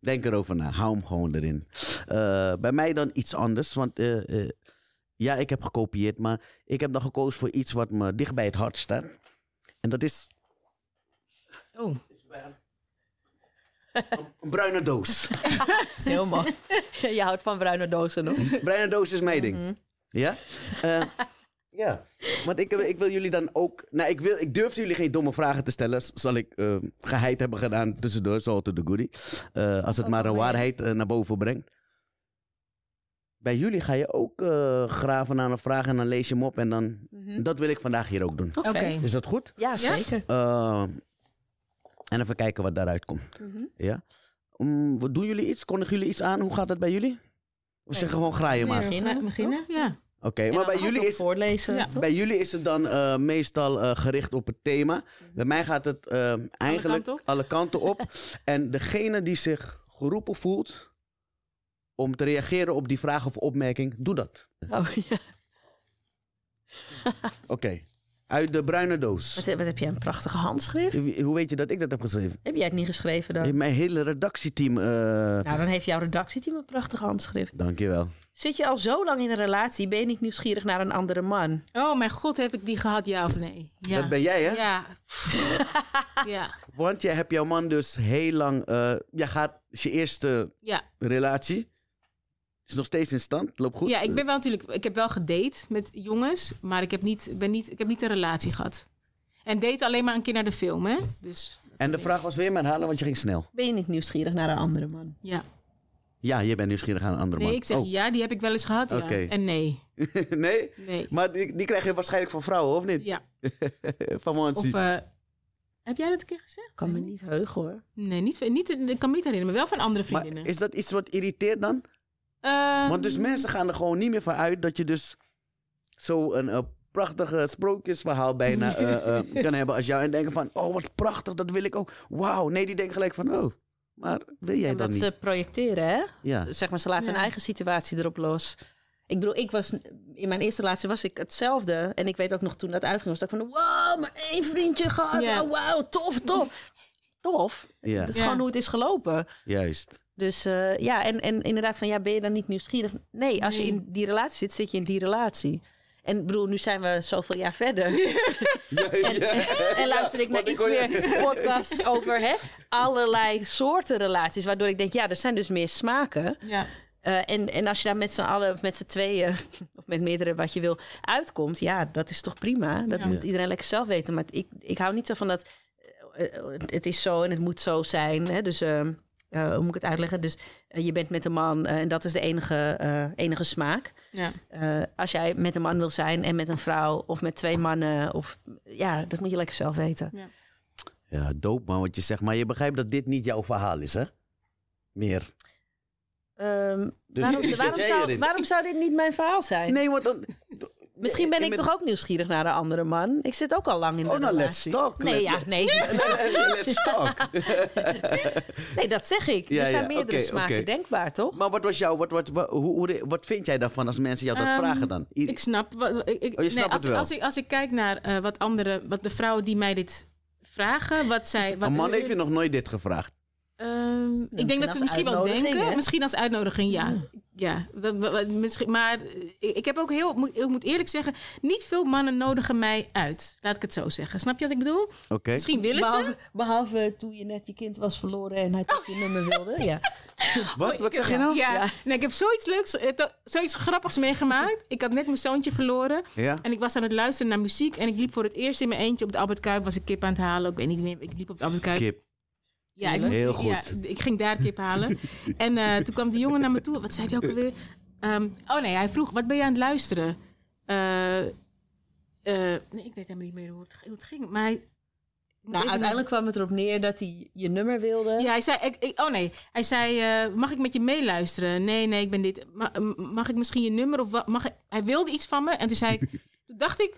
Denk erover na. Hou hem gewoon erin. Eh, bij mij dan iets anders, want ja, ik heb gekopieerd, maar ik heb dan gekozen voor iets wat me dicht bij het hart staat. En dat is. Oh. Een bruine doos. Heel mooi. Je houdt van bruine dozen, hoor. Bruine doos is mijn ding. Mhm. Ja? Eh, ja. Want ik, ik wil jullie dan ook... Nou, ik, wil, ik durfde jullie geen domme vragen te stellen. Zal ik uh, geheid hebben gedaan tussendoor, zo de goodie. Eh, als het oh, maar een waarheid naar boven brengt bij jullie ga je ook uh, graven aan een vraag en dan lees je hem op. En dan, mhm. dat wil ik vandaag hier ook doen. Oké. Is dat goed? Ja, zeker. Uh, en even kijken wat daaruit komt. Mhm. Ja. wat doen jullie iets? Kondigen jullie iets aan? Hoe gaat het bij jullie? We zeggen gewoon graaien maar? Beginnen, beginnen ja. Oké, maar bij jullie, is, voorlezen, bij jullie is het dan eh, meestal gericht op het thema. Mhm. Bij mij gaat het eigenlijk Alle kanten op. en degene die zich geroepen voelt om te reageren op die vraag of opmerking, doe dat. Oh ja. Oké. Uit de bruine doos. Wat, wat, heb jij een prachtige handschrift? Hoe weet je dat ik dat heb geschreven? Heb jij het niet geschreven dan? Mijn hele redactieteam. Eh. Nou, dan heeft jouw redactieteam een prachtige handschrift. Dankjewel. Zit je al zo lang in een relatie? Ben je niet nieuwsgierig naar een andere man? Oh, mijn god, heb ik die gehad, ja of nee? Ja. Dat ben jij, hè? Ja. ja. Want je hebt jouw man dus heel lang. Eh, jij gaat je eerste ja. relatie is nog steeds in stand? Loopt goed? Ja, ik ben wel natuurlijk. Ik heb wel gedate met jongens, maar ik heb niet, ben niet, ik heb niet een relatie gehad. En date alleen maar een keer naar de film, hè? Dus, en de vraag was weer mijn halen, want je ging snel. Ben je niet nieuwsgierig naar een andere man? Ja. Ja, je bent nieuwsgierig naar een andere man. Nee, ik zeg oh. ja, die heb ik wel eens gehad. Ja. En nee. nee? Nee. Maar die, die, krijg je waarschijnlijk van vrouwen, of niet? Ja. van mannen. Of, eh, heb jij dat een keer gezegd? kan me niet heugen hoor. Nee, niet, niet, ik kan me niet herinneren, maar wel van andere vriendinnen. Maar is dat iets wat irriteert dan? Ehm, Want dus mensen gaan er gewoon niet meer van uit dat je dus zo'n een eh, prachtige sprookjesverhaal bijna eh, eh, kan hebben als jou. En denken van, oh wat prachtig, dat wil ik ook. Wauw. Nee, die denken gelijk van, oh, maar wil jij dat niet? ze projecteren, hè? Zeg maar, ze laten hun eigen situatie erop los. Ik bedoel, ik was, in mijn eerste relatie was ik hetzelfde. En ik weet ook nog toen dat uitging, was ik van... Wow, maar één vriendje gehad. Ja. Oh, wow, tof, tof. tof. Ja. Dat is gewoon hoe het is gelopen. Juist. Dus eh, ja, en, en inderdaad van ja, ben je dan niet nieuwsgierig? Nee, als je in die relatie zit, zit je in die relatie. En broer, nu zijn we zoveel jaar verder. Ja, en, luister ik naar iets meer podcasts over hè, allerlei soorten relaties. Waardoor ik denk, ja, er zijn dus meer smaken. Ja. Eh, en, en als je daar met z'n allen of met z'n tweeën of met meerdere wat je wil uitkomt, ja, dat is toch prima. Dat moet iedereen lekker zelf weten. Maar ik, ik hou niet zo van dat eh, het is zo en het moet zo zijn. Hè? Dus ehm, eh, hoe moet ik het uitleggen? Dus eh, je bent met een man eh, en dat is de enige, enige smaak. Ja. als jij met een man wil zijn en met een vrouw of met twee mannen, of ja, dat moet je lekker zelf weten. Ja, ja doop man wat je zegt. Maar je begrijpt dat dit niet jouw verhaal is, hè? Meer. Ehm, dus waarom, waarom, zou, waarom, zou, dit niet mijn verhaal zijn? Nee, want dan, Misschien ben ik, toch ook nieuwsgierig naar de andere man. Ik zit ook al lang in de Oh, nou, let's talk. Nee, ja, nee. let's talk. nee, dat zeg ik. er zijn meerdere smaken denkbaar, toch? Maar wat was jouw... Wat, wat, hoe, wat vind jij daarvan als mensen jou dat ehm, vragen dan? ik snap... oh, je snapt als, het wel. Als ik, als ik kijk naar eh, wat andere... Wat de vrouwen die mij dit vragen, wat zij... Wat, een man heeft je nog nooit dit gevraagd? Ehm, ik denk dat ze misschien wel denken. Misschien als uitnodiging, ja. Mm ja, misschien, maar eh, ik heb ook heel, ik moet eerlijk zeggen, niet veel mannen nodigen mij uit. Laat ik het zo zeggen. Snap je wat ik bedoel? Okay. Misschien willen behalve, ze. Behalve toen je net je kind was verloren en hij toch je nummer wilde. Oh. Ja. Wat, oh, wat zeg je nou? Ja, Nee, ik heb zoiets leuks, eh, zoiets grappigs meegemaakt. Ik had net mijn zoontje verloren. En ik was aan het luisteren naar muziek. En ik liep voor het eerst in mijn eentje op de Albert Kuip. Was ik kip aan het halen. Ik weet niet meer. Ik liep op de Albert Kuip. Kip. Ja, ik, heel goed. ik ging daar tip halen. en eh, toen kwam die jongen naar me toe. Wat zei hij ook alweer? Ehm, oh nee, hij vroeg, wat ben je aan het luisteren? Eh, eh, nee, ik weet helemaal niet meer hoe het, ging. Maar nou, uiteindelijk kwam het erop neer dat hij je nummer wilde. Ja, hij zei, ik, oh nee, hij zei, mag ik met je meeluisteren? Nee, nee, ik ben dit. mag ik misschien je nummer of wat? Mag ik, hij wilde iets van me en toen zei ik, toen dacht ik,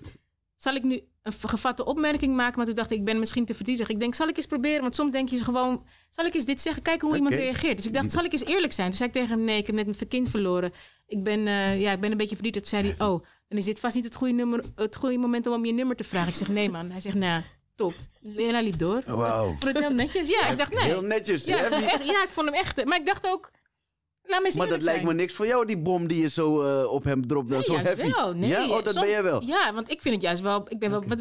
zal ik nu een gevatte opmerking maken. Maar toen dacht ik, ik ben misschien te verdrietig. Ik denk, zal ik eens proberen? Want soms denk je gewoon, zal ik eens dit zeggen? Kijken hoe iemand reageert. Dus ik dacht, zal ik eens eerlijk zijn? Toen zei ik tegen hem, nee, ik heb net mijn kind verloren. Ik ben, eh, ja, ik ben een beetje verdrietig. Toen zei hij, oh, dan is dit vast niet het goede, nummer, het goede moment om om je nummer te vragen. Ik zeg, nee man. Hij zegt, nou... top. En hij liep door. Wauw. vond het heel netjes. Ja, ik dacht, nee. Heel netjes. Ja, ja, ik vond hem echt. Maar ik dacht ook, maar dat lijkt me niks voor jou, die bom die je zo eh, op hem dropt. Nee, dat is Wel, nee. Ja? Oh, dat ben jij wel? Ja, want ik vind het juist wel... Ik ben wel wat,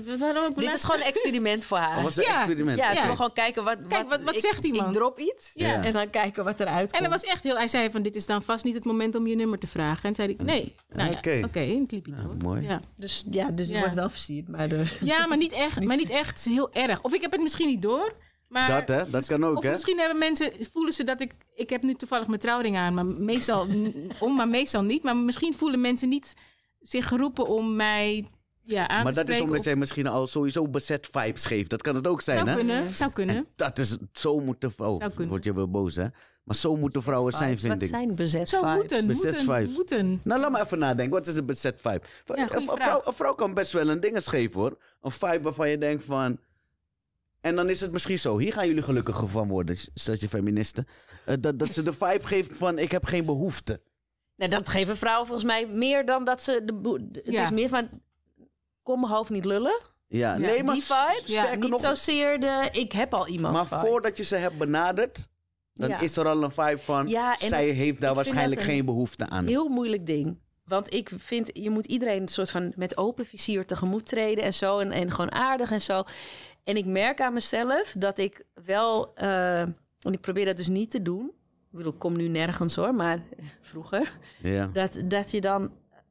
Dit is gewoon een experiment voor haar. Oh, was een ja. experiment? Ja, ze wil gewoon kijken wat... Kijk, wat, wat ik, zegt Ik drop iets en dan kijken wat eruit komt. En dat was echt heel... Hij zei van, dit is dan vast niet het moment om je nummer te vragen. En zei ik, nee. Nou, Oké, een clipje Mooi. Ja. Dus ja, dus ik word wel versierd. Maar de... Ja, maar niet echt. Maar niet echt heel erg. Of ik heb het misschien niet door... Maar, dat hè, dat kan ook. Of hè? misschien hebben mensen, voelen ze dat ik, ik heb nu toevallig mijn trouwring aan, maar meestal om, maar meestal niet. Maar misschien voelen mensen niet zich geroepen om mij ja, aan maar dat is omdat of... jij misschien al sowieso bezet vibes geeft. Dat kan het ook zijn, zou hè? Kunnen, zou kunnen. En dat is, zo moeten vrouwen... Oh, word je wel boos, hè? Maar zo moeten vrouwen zijn, vind Wat ik. Wat zijn bezet zo vibes? Moeten, bezet moeten, vibes. moeten. Nou, laat me even nadenken. Wat is een bezet vibe? Ja, een, vrouw, een vrouw kan best wel een dinges geven, hoor. Een vibe waarvan je denkt van... En dan is het misschien zo. Hier gaan jullie gelukkiger van worden, stel je feministen. Eh, dat, dat ze de vibe geeft van ik heb geen behoefte. Nou, dat geven vrouwen volgens mij meer dan dat ze... De ja. Het is meer van, kom mijn hoofd niet lullen. Ja, nee, maar die vibe. Ja, niet nog, zozeer de ik heb al iemand Maar voordat je ze hebt benaderd, dan is er al een vibe van... zij heeft daar waarschijnlijk geen behoefte aan. Heel moeilijk ding. Want ik vind, je moet iedereen een soort van met open vizier tegemoet treden en zo. En, en gewoon aardig en zo. En ik merk aan mezelf dat ik wel, uh, eh, en ik probeer dat dus niet te doen. Ik bedoel, ik kom nu nergens hoor, maar vroeger. Ja. Dat, dat je dan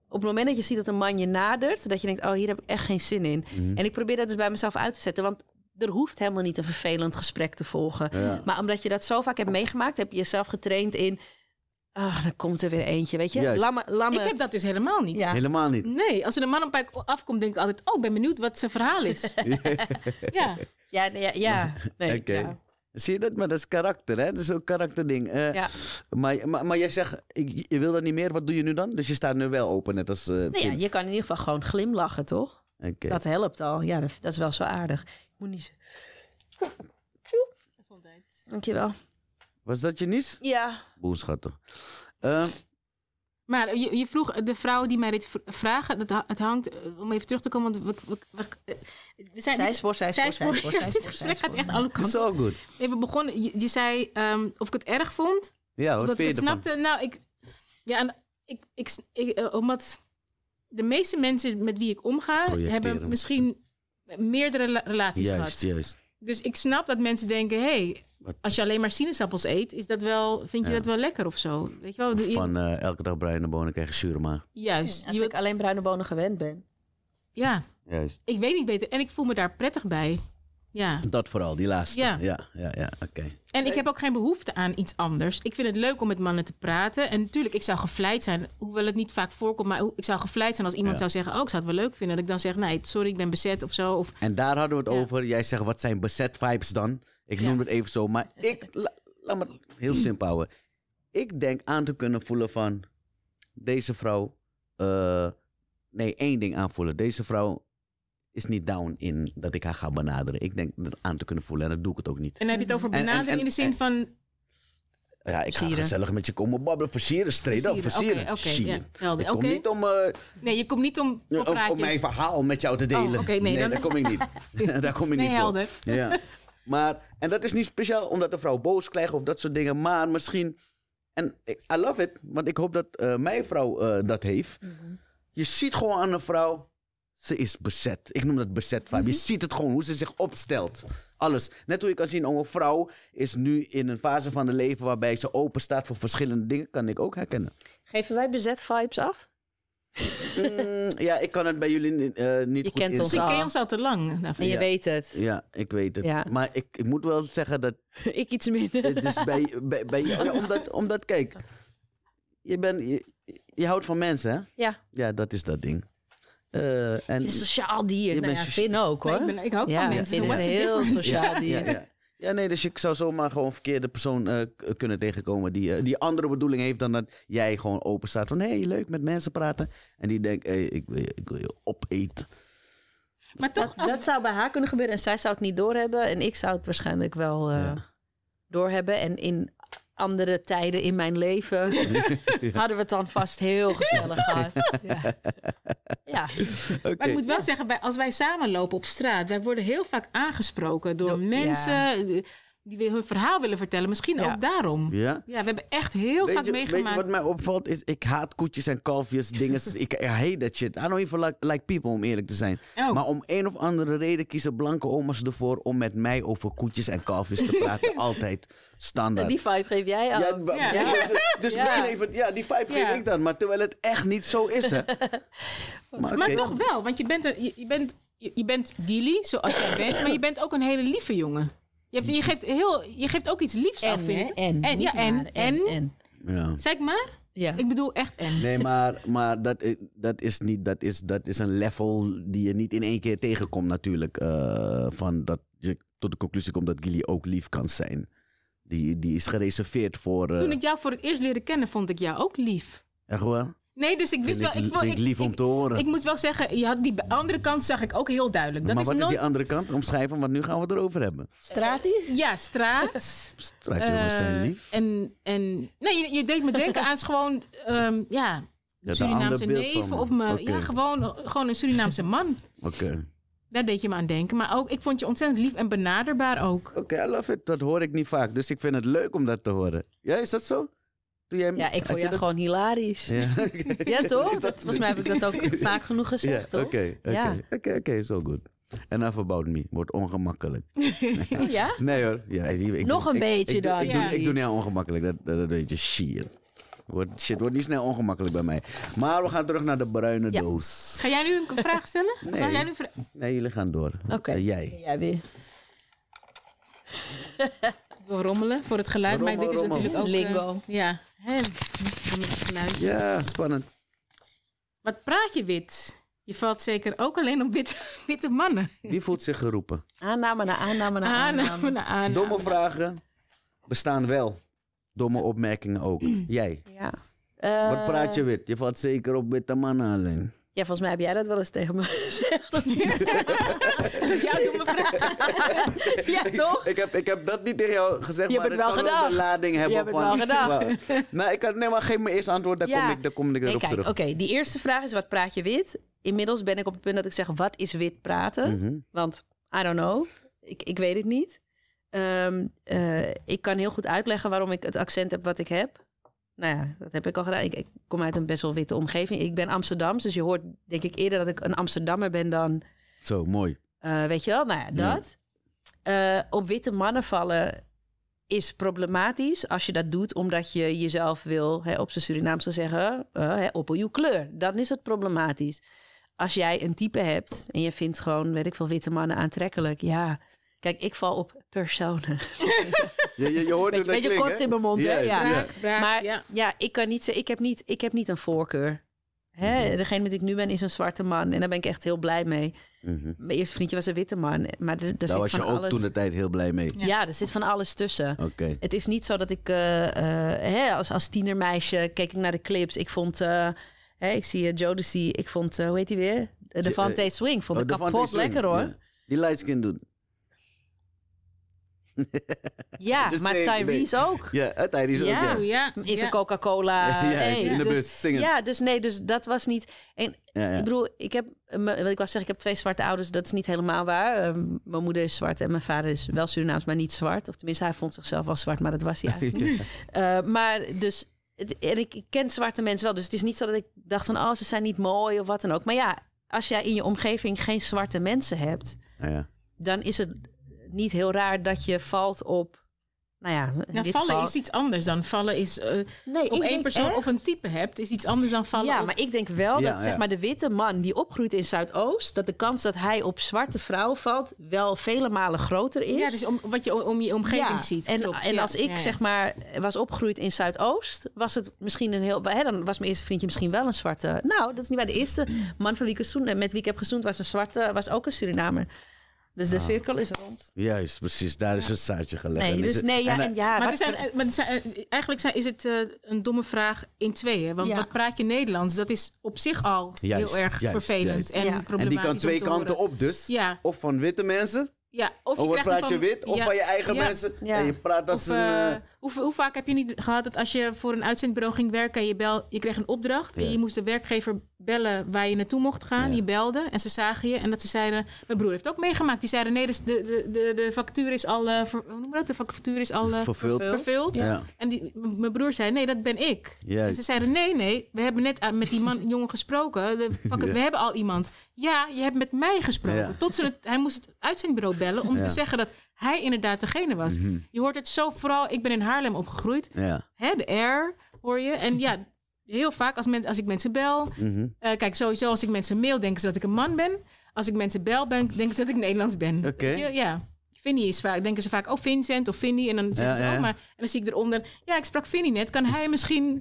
op het moment dat je ziet dat een man je nadert, dat je denkt, oh hier heb ik echt geen zin in. Mhm. En ik probeer dat dus bij mezelf uit te zetten, want er hoeft helemaal niet een vervelend gesprek te volgen. Ja. Maar omdat je dat zo vaak hebt meegemaakt, heb je jezelf getraind in Ach, dan komt er weer eentje, weet je. Laat me, laat me... Ik heb dat dus helemaal niet. Helemaal niet? Nee, als er een man op mij afkomt, denk ik altijd... oh, ik ben benieuwd wat zijn verhaal is. ja. Ja, ja, ja. Nee, ja. Zie je dat? Maar dat is karakter, hè? Dat is ook karakterding. Eh, maar, maar, maar jij zegt, ik, je wil dat niet meer. Wat doe je nu dan? Dus je staat nu wel open, net als... Eh, nee, je kan in ieder geval gewoon glimlachen, toch? Okay. Dat helpt al. Ja, dat, dat, is wel zo aardig. Ik moet niet... Dankjewel. Was dat je niet? Ja. Boenschatten. Uh, ehm, maar je, je, vroeg de vrouwen die mij dit vragen, dat, het hangt, eh, om even terug te komen, want we, we, we, we eh, zijn... zij is zijspoor, Het gesprek gaat echt alle kanten. zo goed. good. We begonnen, je, zei um, of ik het erg vond. Ja, wat vind ik het ervan? snapte. Nou, ik... Ja, ik, ik, eh, omdat de meeste mensen met wie ik omga, hebben misschien meerdere relaties juist, gehad. Juist. Dus ik snap dat mensen denken, hé, hey, als je alleen maar sinaasappels eet, is dat wel, vind je dat wel lekker of zo? Weet je wel, Van eh, elke dag bruine bonen krijgen surma. Juist. Ja, als je... ik alleen bruine bonen gewend ben. Ja. Juist. Ik weet niet beter. En ik voel me daar prettig bij. Ja. Dat vooral, die laatste. Ja, ja, ja, oké. En ik heb ook geen behoefte aan iets anders. Ik vind het leuk om met mannen te praten. En natuurlijk, ik zou gevleid zijn, hoewel het niet vaak voorkomt, maar ik zou gevleid zijn als iemand zou zeggen: Oh, ik zou het wel leuk vinden. Dat ik dan zeg: Nee, sorry, ik ben bezet of zo. Of, en daar hadden we het over. Jij zegt: Wat zijn bezet vibes dan? Ik noem het even zo, maar ik, laat me heel mm. simpel houden. Ik denk aan te kunnen voelen van deze vrouw. Eh, nee, één ding aanvoelen. Deze vrouw is niet down in dat ik haar ga benaderen. Ik denk dat aan te kunnen voelen en dat doe ik het ook niet. En heb je het over benadering in de zin van. Ja, ik ga gezellig met je komen babbelen. Versieren, straight op, versieren. Oké, okay, okay, niet om... Eh, nee, je komt niet om Om, mijn verhaal met jou te oh, delen. nee, nee daar kom ik niet. daar kom ik nee, niet helder. Ja. Maar, en dat is niet speciaal omdat de vrouw boos krijgt of dat soort dingen. Maar misschien, en I love it, want ik hoop dat eh, mijn vrouw eh, dat heeft. Mhm. Je ziet gewoon aan een vrouw, ze is bezet. Ik noem dat bezet vibe. Je mhm. ziet het gewoon, hoe ze zich opstelt. Alles. Net hoe je kan zien, oh, een vrouw is nu in een fase van het leven waarbij ze open staat voor verschillende dingen, kan ik ook herkennen. Geven wij bezet vibes af? Mm, ja, ik kan het bij jullie uh, niet je goed kent ons ken je ons al te lang. En je weet het. Ja, ik weet het. Maar ik, ik, moet wel zeggen dat... ik iets minder. Het is bij, bij, omdat, omdat, kijk. Je, bent je, houdt van mensen, hè? Ja. Ja, dat is dat ding. Uh, en je sociaal dier. Je nou bent ook, hoor. ik, ben, ik hou van mensen. Het is een heel sociaal dier. Ja, nee, dus ik zou zomaar gewoon een verkeerde persoon eh, eh, kunnen tegenkomen die, eh, die andere bedoeling heeft dan dat jij gewoon open staat van hé, hey, leuk met mensen praten. En die denkt, hey, ik, wil je, ik wil opeten. Maar toch, dat, zou bij haar kunnen gebeuren en zij zou het niet doorhebben en ik zou het waarschijnlijk wel uh, ja. doorhebben. En in andere tijden in mijn leven hadden we het dan vast heel gezellig gehad. Ja. ja. Maar ik moet wel zeggen, als wij samen lopen op straat, wij worden heel vaak aangesproken door mensen die hun verhaal willen vertellen. Misschien ook daarom. Ja? ja, we hebben echt heel weet vaak meegemaakt. wat mij opvalt is, ik haat koetjes en kalfjes, dingen. ik hate that shit. I don't even like, people, om eerlijk te zijn. Oh. Maar om een of andere reden kiezen blanke oma's ervoor om met mij over koetjes en kalfjes te praten. Altijd standaard. Die vibe geef jij al. Ja, Dus, dus misschien even, ja, die vibe geef ik dan. Maar terwijl het echt niet zo is, hè. Maar, toch wel, want je bent, een, je, bent, je, bent dealie, zoals jij bent. Maar je bent ook een hele lieve jongen. Je, hebt, je, geeft, heel, je geeft ook iets liefs en, af, vind ik. En, en, ja, en, en, Ja. Zeg maar? Ja. Ik bedoel echt en. Nee, maar, maar dat, eh, dat is niet, dat is, dat is een level die je niet in één keer tegenkomt natuurlijk. Eh, van dat je tot de conclusie komt dat Gilly ook lief kan zijn. Die, die is gereserveerd voor... Eh, Toen ik jou voor het eerst leerde kennen, vond ik jou ook lief. Echt waar? Nee, dus ik wist wel. Ik, ik, lief om te horen. Ik, moet wel zeggen, je had die andere kant zag ik ook heel duidelijk. Dat maar wat is die andere kant? Omschrijven, want nu gaan we het erover hebben. Straat eh, hij? Ja, straat. Straatjongens eh, zijn lief. en, en nee, je, deed me denken aan gewoon, ehm, ja, ja Surinaamse neef of me, ja, gewoon, gewoon een Surinaamse man. Oké. Daar deed je me aan denken. Maar ook, ik vond je ontzettend lief en benaderbaar ook. Oké, I love it. Dat hoor ik niet vaak. Dus ik vind het leuk om dat te horen. Ja, is dat zo? ja, ik vond je gewoon hilarisch. Ja, toch? Dat, volgens mij heb ik dat ook vaak genoeg gezegd, toch? Oké, oké, oké, zo goed. Enough about me. Wordt ongemakkelijk. ja? Nee hoor. Ja, ik, ik, Nog een beetje dan. Ik, doe, ik doe niet ongemakkelijk. Dat, dat, dat weet je. Shit. Word, shit, wordt niet snel ongemakkelijk bij mij. Maar we gaan terug naar de bruine doos. Ga jij nu een vraag stellen? nee. jij nu nee, jullie gaan door. Oké. jij. Jij weer wil rommelen voor het geluid, maar dit is natuurlijk ook... Eh, Lingo. ja, Ja, spannend. Wat praat je wit? Je valt zeker ook alleen op witte mannen. Wie voelt zich geroepen? Aanname na aanname na aanname. aanname. Domme vragen bestaan wel. Domme opmerkingen ook. Jij. Ja. Wat praat je wit? Je valt zeker op witte mannen alleen. Ja, volgens mij heb jij dat wel eens tegen me gezegd. Dat is jouw me ja, toch? Ik heb, ik heb dat niet tegen jou gezegd, je maar het wel kan wel een lading hebben. Je hebt het wel gedaan. Nou, ik kan, nee, maar geef me eerst antwoord, dan kom ik, Daar kom ik erop terug. Oké, die eerste vraag is, wat praat je wit? Inmiddels ben ik op het punt dat ik zeg, wat is wit praten? Mhm. Want, I don't know, ik, ik weet het niet. Ehm, eh, ik kan heel goed uitleggen waarom ik het accent heb wat ik heb nou ja, dat heb ik al gedaan. Ik, kom uit een best wel witte omgeving. Ik ben Amsterdams, dus je hoort denk ik eerder dat ik een Amsterdammer ben dan... Zo, mooi. Eh, weet je wel, nou ja, dat. Eh, op witte mannen vallen is problematisch als je dat doet omdat je jezelf wil, hè, op zijn Surinaamse zeggen, eh, op je kleur. Dan is het problematisch. Als jij een type hebt en je vindt gewoon, weet ik veel, witte mannen aantrekkelijk, ja... Kijk, ik val op personen. Je, je, je hoorde beetje, beetje in mijn mond, hè? Ja. maar ja. ik kan niet zeggen, ik heb niet, ik heb niet een voorkeur. Hè? Mhm. Degene met wie ik nu ben is een zwarte man. En daar ben ik echt heel blij mee. Mhm. Mijn eerste vriendje was een witte man. Maar daar was je ook toen de tijd heel blij mee. Ja, ja er zit van alles tussen. Oké. Het is niet zo dat ik... Eh, eh, hè, als, als tienermeisje keek ik naar de clips. Ik vond... Uh, hè, ik zie Jodeci. Ik vond... hoe heet hij weer? De Fante Swing. Vond oh, ik kapot lekker hoor. Die light skin doen ja, maar eh, Tyrese ook. Ja, Tyrese ook. Ja. Is een Coca-Cola. ja, in de dus bus zingen. Ja, dus nee, dus dat was niet. En, Ik bedoel, ik heb, wat ik was zeg, ik heb twee zwarte ouders. Dat is niet helemaal waar. Ehm, mijn moeder is zwart en mijn vader is wel Surinaams, maar niet zwart. Of tenminste, hij vond zichzelf wel zwart, maar dat was hij eigenlijk. Eh, maar dus en ik, ken zwarte mensen wel. Dus het is niet zo dat ik dacht van, oh, ze zijn niet mooi of wat dan ook. Maar ja, als jij in je omgeving geen zwarte mensen hebt, ja. dan is het niet heel raar dat je valt op nou ja, vallen is iets anders dan vallen is eh, nee, op één persoon of een type hebt, is iets anders dan vallen. Ja, maar ik denk wel dat zeg maar, de witte man die opgroeit in Zuidoost, dat de kans dat hij op zwarte vrouw valt wel vele malen groter is. Ja, dus om, wat je om je omgeving ziet. En, klopt, en als ik zeg maar was opgroeid in Zuidoost, was het misschien een heel. Hè, dan was mijn eerste vriendje misschien wel een zwarte. Nou, dat is niet waar. De eerste man van wie ik gezoend, met wie ik heb gezoend was een zwarte, was ook een Surinamer. Dus de ah. cirkel is rond. Juist, precies. Daar is een zaadje gelegd. Nee, dus nee, ja en, eh, ja. Maar, zijn, maar zijn, eigenlijk zijn, is het eh, een domme vraag in tweeën. Want wat praat je Nederlands? Dat is op zich al heel erg vervelend en problematisch. En die kan twee kanten op dus. Of van witte mensen. Ja, of, je oh, praat van, je wit, of van je eigen mensen. En je praat als eh, Hoe, hoe, vaak heb je niet gehad dat als je voor een uitzendbureau ging werken... en je, bel, je kreeg een opdracht en je moest de werkgever bellen waar je naartoe mocht gaan. Die Je belde en ze zagen je. En dat ze zeiden, mijn broer heeft ook meegemaakt. Die zeiden, nee, dus de, de, de, de factuur is al, eh, hoe noem dat? De factuur is al eh, vervuld. vervuld. En die, mijn broer zei, nee, dat ben ik. En ze zeiden, nee, nee, we hebben net eh, met die man, jongen gesproken. we hebben al iemand. Ja, je hebt met mij gesproken. Tot ze het, hij moest het uitzendbureau bellen om te zeggen dat hij inderdaad degene was. Mhm. Je hoort het zo vooral, ik ben in Haarlem opgegroeid. Hè, de air hoor je. En ja, heel vaak als, mensen als ik mensen bel. Mm kijk, sowieso als ik mensen mail, denken ze dat ik een man ben. Als ik mensen bel, ben, denken ze dat ik Nederlands ben. Oké. Ja. Vinny is vaak, denken ze vaak, oh Vincent of Vinny. En dan zeggen ze, ja. oh maar. En dan zie ik eronder, ja, ik sprak Vinny net. Kan hij misschien...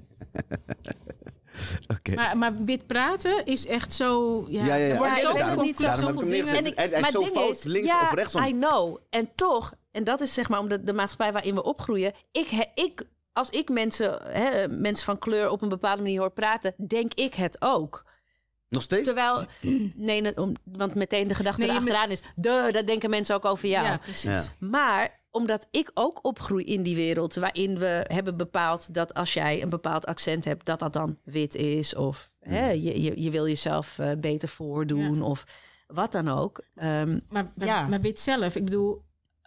Okay. Maar, maar, wit praten is echt zo. Ja, ja, ja. Wordt ja, zoveel daarom, niet daarom zoveel dingen. En ik, hij, maar is zo links ja, of rechtsom. I know. En toch, en dat is zeg maar om de maatschappij waarin we opgroeien. Ik, ik als ik mensen, hè, mensen van kleur op een bepaalde manier hoor praten, denk ik het ook. Nog steeds? Terwijl, nee, want meteen de gedachte nee, erachteraan is, duh, dat denken mensen ook over jou. Ja, precies. Maar omdat ik ook opgroei in die wereld waarin we hebben bepaald dat als jij een bepaald accent hebt, dat dat dan wit is. Of hè, mm. je, je, wil jezelf eh, beter voordoen of wat dan ook. Ehm, maar, maar, maar wit zelf, ik bedoel,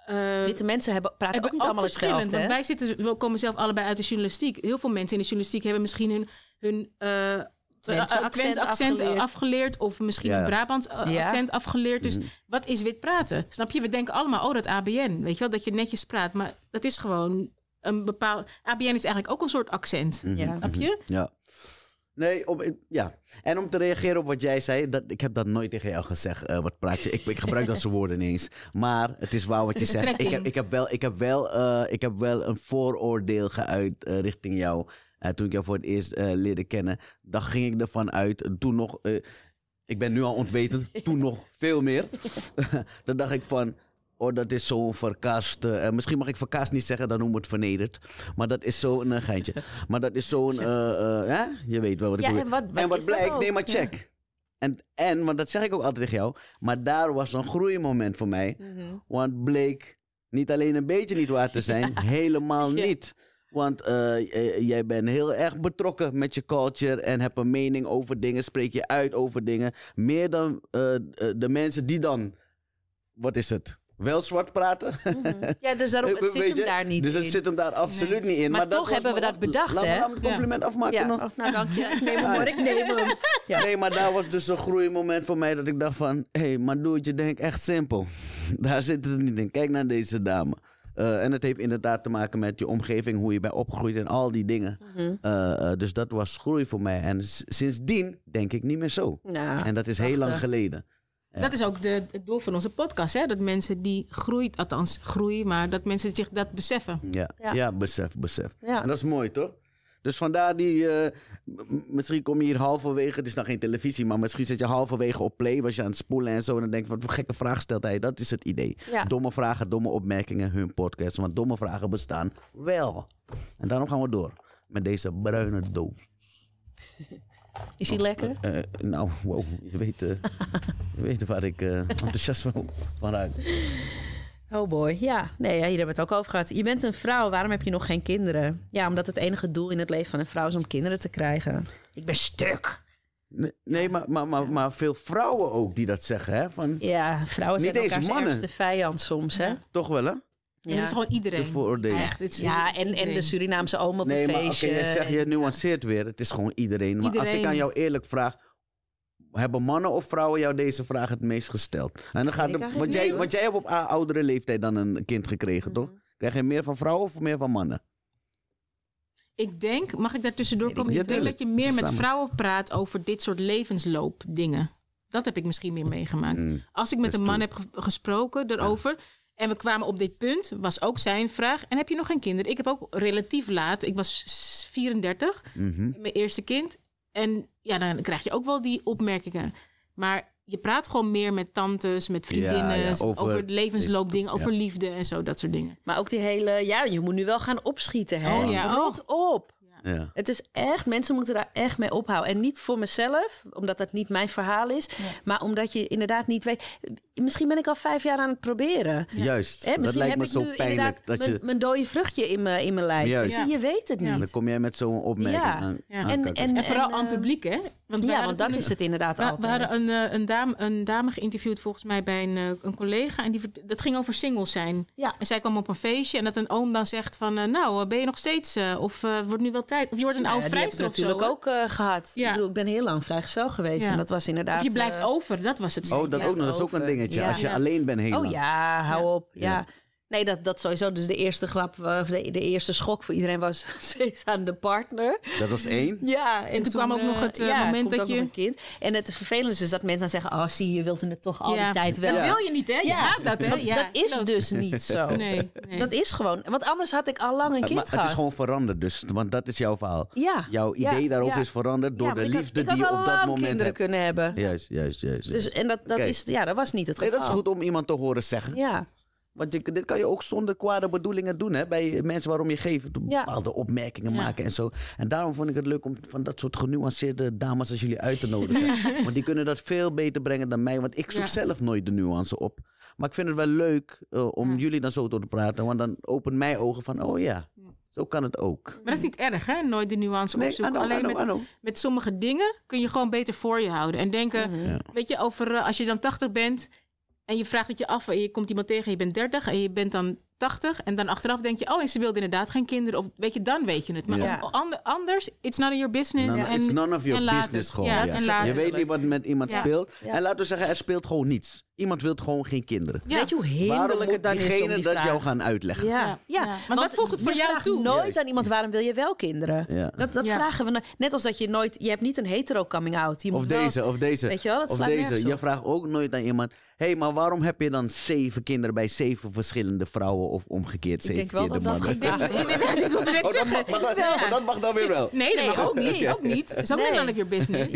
Ehm, Witte mensen hebben, praten ook niet allemaal hetzelfde. Want wij zitten, we komen zelf allebei uit de journalistiek. Heel veel mensen in de journalistiek hebben misschien hun, hun eh, accent, accent afgeleerd. of misschien een Brabants eh, accent afgeleerd. Dus mhm. wat is wit praten? Snap je? We denken allemaal, oh, dat ABN. Weet je wel, dat je netjes praat. Maar dat is gewoon een bepaald... ABN is eigenlijk ook een soort accent. Mhm. Snap je? Mhm. Ja. Nee, om, ja. En om te reageren op wat jij zei, dat, ik heb dat nooit tegen jou gezegd. Eh, wat praatje. Ik, ik gebruik dat soort woorden ineens. Maar het is waar wat je zegt. Ik heb, ik, heb wel, ik, heb wel, eh, ik heb wel een vooroordeel geuit eh, richting jou. toen ik jou voor het eerst leerde kennen, dan ging ik ervan uit. Toen nog, ik ben nu al ontwetend, toen nog veel meer. dan dacht ik van, Oh, dat is zo'n verkast. Eh, eh, misschien mag ik verkast niet zeggen, dan noem het vernederd. Maar dat is zo'n een eh, geintje. Maar dat is zo'n. Uh, je weet wel wat ik bedoel. En wat, wat, en blijkt, nee, maar check. En, en, want dat zeg ik ook altijd tegen jou. Maar daar was een groeimoment voor mij. Mhm. Want bleek niet alleen een beetje niet waar te zijn, helemaal niet. Want jij bent heel erg betrokken met je culture en heb een mening over dingen, spreek je uit over dingen. Meer dan de mensen die dan, wat is het? wel zwart praten. Mhm. Ja, dus daarom, het zit hem daar niet dus in. Dus het zit hem daar absoluut niet in. Maar, toch hebben we dat bedacht, Laten we het compliment afmaken ja. nog. Oh, nou, dank je. Ik neem hem, hoor. Ik neem hem. Ja. Nee, maar daar was dus een groeimoment voor mij dat ik dacht van... Hé, hey, maar doe het je denk echt simpel. Daar zit het niet in. Kijk naar deze dame. Eh, en het heeft inderdaad te maken met je omgeving, hoe je bent opgegroeid en al die dingen. Mhm. Eh, eh, dus dat was groei voor mij. En sindsdien denk ik niet meer zo. Nou, en dat is heel lang geleden. Dat is ook de, het doel van onze podcast. Hè? Dat mensen die groeit, althans groei, maar dat mensen zich dat beseffen. Ja, ja. ja besef, besef. Ja. En dat is mooi, toch? Dus vandaar die. Eh, misschien kom je hier halverwege. Het is nog geen televisie, maar misschien zit je halverwege op play. Was je aan het spoelen en zo. En dan denk je: wat voor gekke vraag stelt hij? Dat is het idee. Domme vragen, domme opmerkingen, hun podcast. Want domme vragen bestaan wel. En daarom gaan we door met deze bruine doos. Is hij lekker? Eh, eh, nou, wow, je weet, uh, je waar ik enthousiast van, van raak. Oh boy, ja. Nee, hier hebben we het ook over gehad. Je bent een vrouw, waarom heb je nog geen kinderen? Ja, omdat het enige doel in het leven van een vrouw is om kinderen te krijgen. Ik ben stuk. Nee, maar, maar, maar, veel vrouwen ook die dat zeggen, hè? Van, ja, vrouwen zijn de elkaars mannen. vijand soms, hè? Toch wel, hè? Ja. is gewoon iedereen. Echt, het is ja, en, en de Surinaamse oma op nee, een feestje. Nee, maar okay, je zegt, je nuanceert weer. Het is gewoon iedereen. Maar als ik aan jou eerlijk vraag... Hebben mannen of vrouwen jou deze vraag het meest gesteld? En dan gaat de, want, jij, jij hebt op oudere leeftijd dan een kind gekregen, toch? Mhm. Krijg je meer van vrouwen of meer van mannen? Ik denk, mag ik daar tussendoor komen? ik denk dat je meer met vrouwen praat over dit soort levensloopdingen. Dat heb ik misschien meer meegemaakt. Mm. Als ik met een man heb gesproken erover. En we kwamen op dit punt, was ook zijn vraag. En heb je nog geen kinderen? Ik heb ook relatief laat, ik was 34, mhm. mijn eerste kind. En ja, dan krijg je ook wel die opmerkingen. Maar je praat gewoon meer met tantes, met vriendinnen, over, over levensloopdingen, over liefde en zo, dat soort dingen. Maar ook die hele, ja, je moet nu wel gaan opschieten, hè? Oh, ja, oh. op. Ja. Het is echt, mensen moeten daar echt mee ophouden. En niet voor mezelf, omdat dat niet mijn verhaal is. Maar omdat je inderdaad niet weet. Misschien ben ik al vijf jaar aan het proberen. Juist. Hè, dat lijkt me zo pijnlijk. Dat je... mijn dode vruchtje in, mijn in mijn lijf. Juist. Je weet het niet. Dan kom jij met zo'n opmerking aan, En, en, vooral aan het eh, publiek, hè? ja, want dat is het inderdaad altijd. We hadden een, eh, een, dame, een dame geïnterviewd volgens mij bij een, eh, een collega. En die, dat ging over singles zijn. Ja. En zij kwam op een feestje en dat een oom dan zegt van... Eh, nou, ben je nog steeds... of wordt nu wel tijd... Of je wordt een nou oude ja, vrijster of natuurlijk ook gehad. Ja. Ik, bedoel, ik ben heel lang vrijgezel geweest en dat was inderdaad... Of je blijft over, dat was het. Oh, dat ook nog. Dat is ook een dingetje. Als je alleen bent helemaal. Oh ja, hou op. Ja. Nee, dat, dat sowieso. Dus de eerste grap, eh, of de, eerste schok voor iedereen was aan de partner. Dat was één? Ja. En, toen, kwam ook nog eh, het eh, ja, moment dat je... een kind. En het vervelende is dat mensen dan zeggen... oh, zie, je wilt het toch ja. altijd wel. Dat wil je niet, hè? ja. dat, hè? Ja. Dat, is dus niet zo. Nee, Dat is gewoon... Want anders had ik al lang een kind maar gehad. het is gewoon veranderd dus. Want dat is jouw verhaal. Ja. Jouw idee daarover is veranderd door de liefde die op dat moment kinderen kunnen hebben. Juist, juist, juist. Dus, en dat, dat, is, ja, dat was niet het geval. Nee, dat is goed om iemand te horen zeggen. Ja. Want dit kan je ook zonder kwade bedoelingen doen. Hè? Bij mensen waarom je geeft. Bepaalde opmerkingen maken en zo. En daarom vond ik het leuk om van dat soort genuanceerde dames als jullie uit te nodigen. want die kunnen dat veel beter brengen dan mij. Want ik zoek zelf nooit de nuance op. Maar ik vind het wel leuk eh, om jullie dan zo door te praten. Want dan opent mijn ogen van, oh ja, zo kan het ook. Maar dat is niet erg, hè? Nooit de nuance nee, opzoeken. Alleen Met, met sommige dingen kun je gewoon beter voor je houden. En denken, weet je, over, eh, als je dan 80 bent en je vraagt het je af, en je komt iemand tegen, je bent 30 en je bent dan 80. En dan achteraf denk je, oh, en ze wilde inderdaad geen kinderen. Of weet je, dan weet je het. Maar anders, it's none of your business. en, it's none of your business later. gewoon. Ja, Je weet niet wat met iemand speelt. En laten we zeggen, er speelt gewoon niets. Iemand wil gewoon geen kinderen. Weet je hoe heerlijk het dan is om die dat jou gaan uitleggen? Ja, ja. maar Want, wat voegt het voor jou toe? nooit aan iemand waarom wil je wel kinderen? Dat, dat vragen we. Nou- net als dat je nooit... Je hebt niet een hetero coming out. Je of deze, of deze. Weet je wel, dat of deze. Je vraagt ook nooit aan iemand... Hé, hey, maar waarom heb je dan zeven kinderen bij zeven verschillende vrouwen... of omgekeerd zeven ik denk wel dat Dat, oh, dat, mag, dan weer wel. Nee, nee, ook niet. Ook niet. Zo nee. none of business.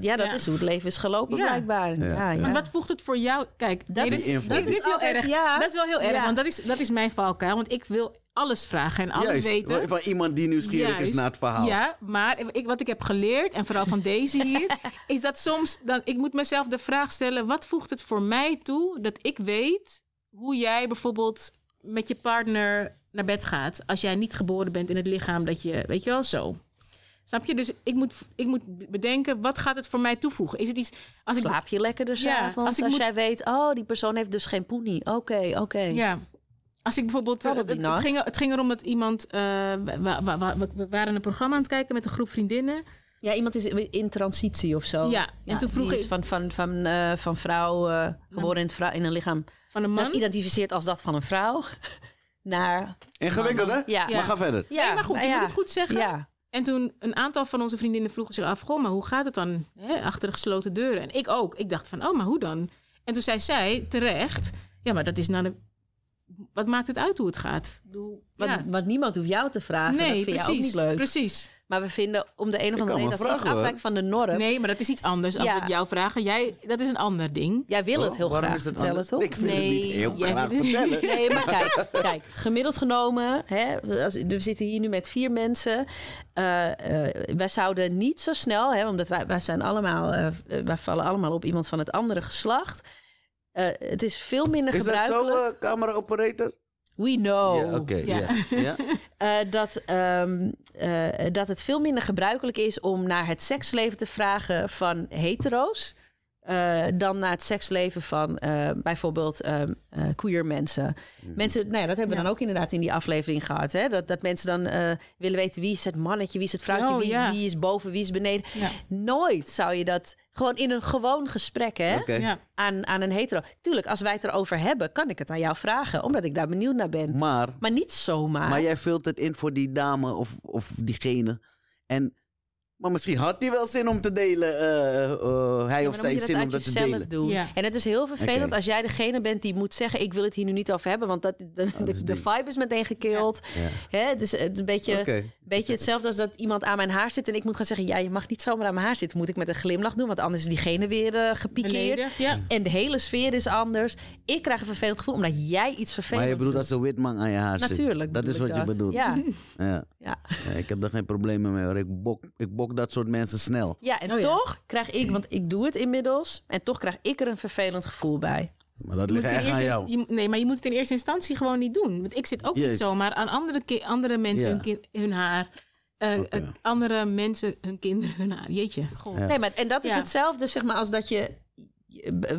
Ja, dat is hoe het leven is gelopen blijkbaar. Maar wat voegt voor jou. Kijk, dat is, dat is, dit heel erg. Ja. Dat is wel heel erg, want dat is, dat is mijn valkuil. Want ik wil alles vragen en alles Juist, weten. Van iemand die nieuwsgierig is naar het verhaal. Ja, maar ik, wat ik heb geleerd, en vooral van deze hier, is dat soms dan, ik moet mezelf de vraag stellen: wat voegt het voor mij toe dat ik weet hoe jij bijvoorbeeld met je partner naar bed gaat als jij niet geboren bent in het lichaam dat je, weet je wel, zo. Snap je? Dus ik moet, ik moet bedenken, wat gaat het voor mij toevoegen? Is het iets... Als ik... Slaap je lekker ja, avond als, als jij weet... oh, die persoon heeft dus geen poenie. Oké, oké. Ja. Als ik bijvoorbeeld... Eh, het, ging, het ging erom dat iemand... Eh, we, waren een programma aan het kijken met een groep vriendinnen... Ja, iemand is in transitie of zo. Ja, en toen vroeg ik... van, van, van, eh, van vrouw, geboren in, in een lichaam... Van een man? Dat identificeert als dat van een vrouw. Naar... Ingewikkeld, hè? Ja. Maar ga verder. Ja, nee, maar goed, je moet het goed zeggen. Ja. En toen een aantal van onze vriendinnen vroegen zich af: Goh, maar hoe gaat het dan hè, achter de gesloten deuren? En ik ook. Ik dacht van: Oh, maar hoe dan? En toen zei zij terecht: Ja, maar dat is nou de. Wat maakt het uit hoe het gaat? Doe, want, niemand hoeft jou te vragen. Nee, dat vind precies, ook niet leuk. Precies. Maar we vinden om de een of andere reden dat het afwijkt van de norm. Nee, maar dat is iets anders. Als ik we jou vragen, jij, dat is een ander ding. Jij wil het heel graag vertellen, toch? Ik vind nee, het niet heel graag vertellen. Nee, maar kijk, kijk gemiddeld genomen, hè, we zitten hier nu met vier mensen. Uh, wij zouden niet zo snel, hè, omdat wij, wij zijn allemaal, uh, vallen allemaal op iemand van het andere geslacht. het is veel minder is gebruikelijk. Is dat zo, camera operator? We know. Eh, dat, ehm, eh, dat het veel minder gebruikelijk is om naar het seksleven te vragen van hetero's eh, dan naar het seksleven van eh, bijvoorbeeld uh, queer mensen. Hmm. Mensen, nou ja, dat hebben we dan ook inderdaad in die aflevering gehad. Hè? Dat, dat mensen dan willen weten wie is het mannetje, wie is het vrouwtje, oh, wie, wie, is boven, wie is beneden. Nooit zou je dat gewoon in een gewoon gesprek hè? Aan, aan een hetero. Tuurlijk, als wij het erover hebben, kan ik het aan jou vragen, omdat ik daar benieuwd naar ben. Maar, maar niet zomaar. Maar jij vult het in voor die dame of, of diegene. En maar misschien had hij wel zin om te delen. Eh, eh, oh, hij of zij zin om dat te delen. Doen. En het is heel vervelend als jij degene bent die moet zeggen: Ik wil het hier nu niet over hebben. Want dat, de, oh, vibe is meteen gekild. Hè? het is een beetje, beetje hetzelfde als dat iemand aan mijn haar zit. En ik moet gaan zeggen: Ja, je mag niet zomaar aan mijn haar zitten. Moet ik met een glimlach doen. Want anders is diegene weer uh, gepikeerd. En de hele sfeer is anders. Ik krijg een vervelend gevoel omdat jij iets vervelends Maar je bedoelt als een witman aan je haar zit. Natuurlijk. Dat is wat je bedoelt. Ja. Ja. Ik heb daar geen problemen mee hoor. Ik bok, ik bok dat soort mensen snel. Ja, en oh, toch krijg ik, want ik doe het inmiddels, en toch krijg ik er een vervelend gevoel bij. Maar dat ligt echt aan jou. nee, maar je moet het in eerste instantie gewoon niet doen. Want ik zit ook niet niet zomaar aan andere, andere mensen hun, hun haar. Eh, eh, andere mensen, hun kinderen, hun haar. Jeetje. Nee, maar, en dat is hetzelfde zeg maar, als dat je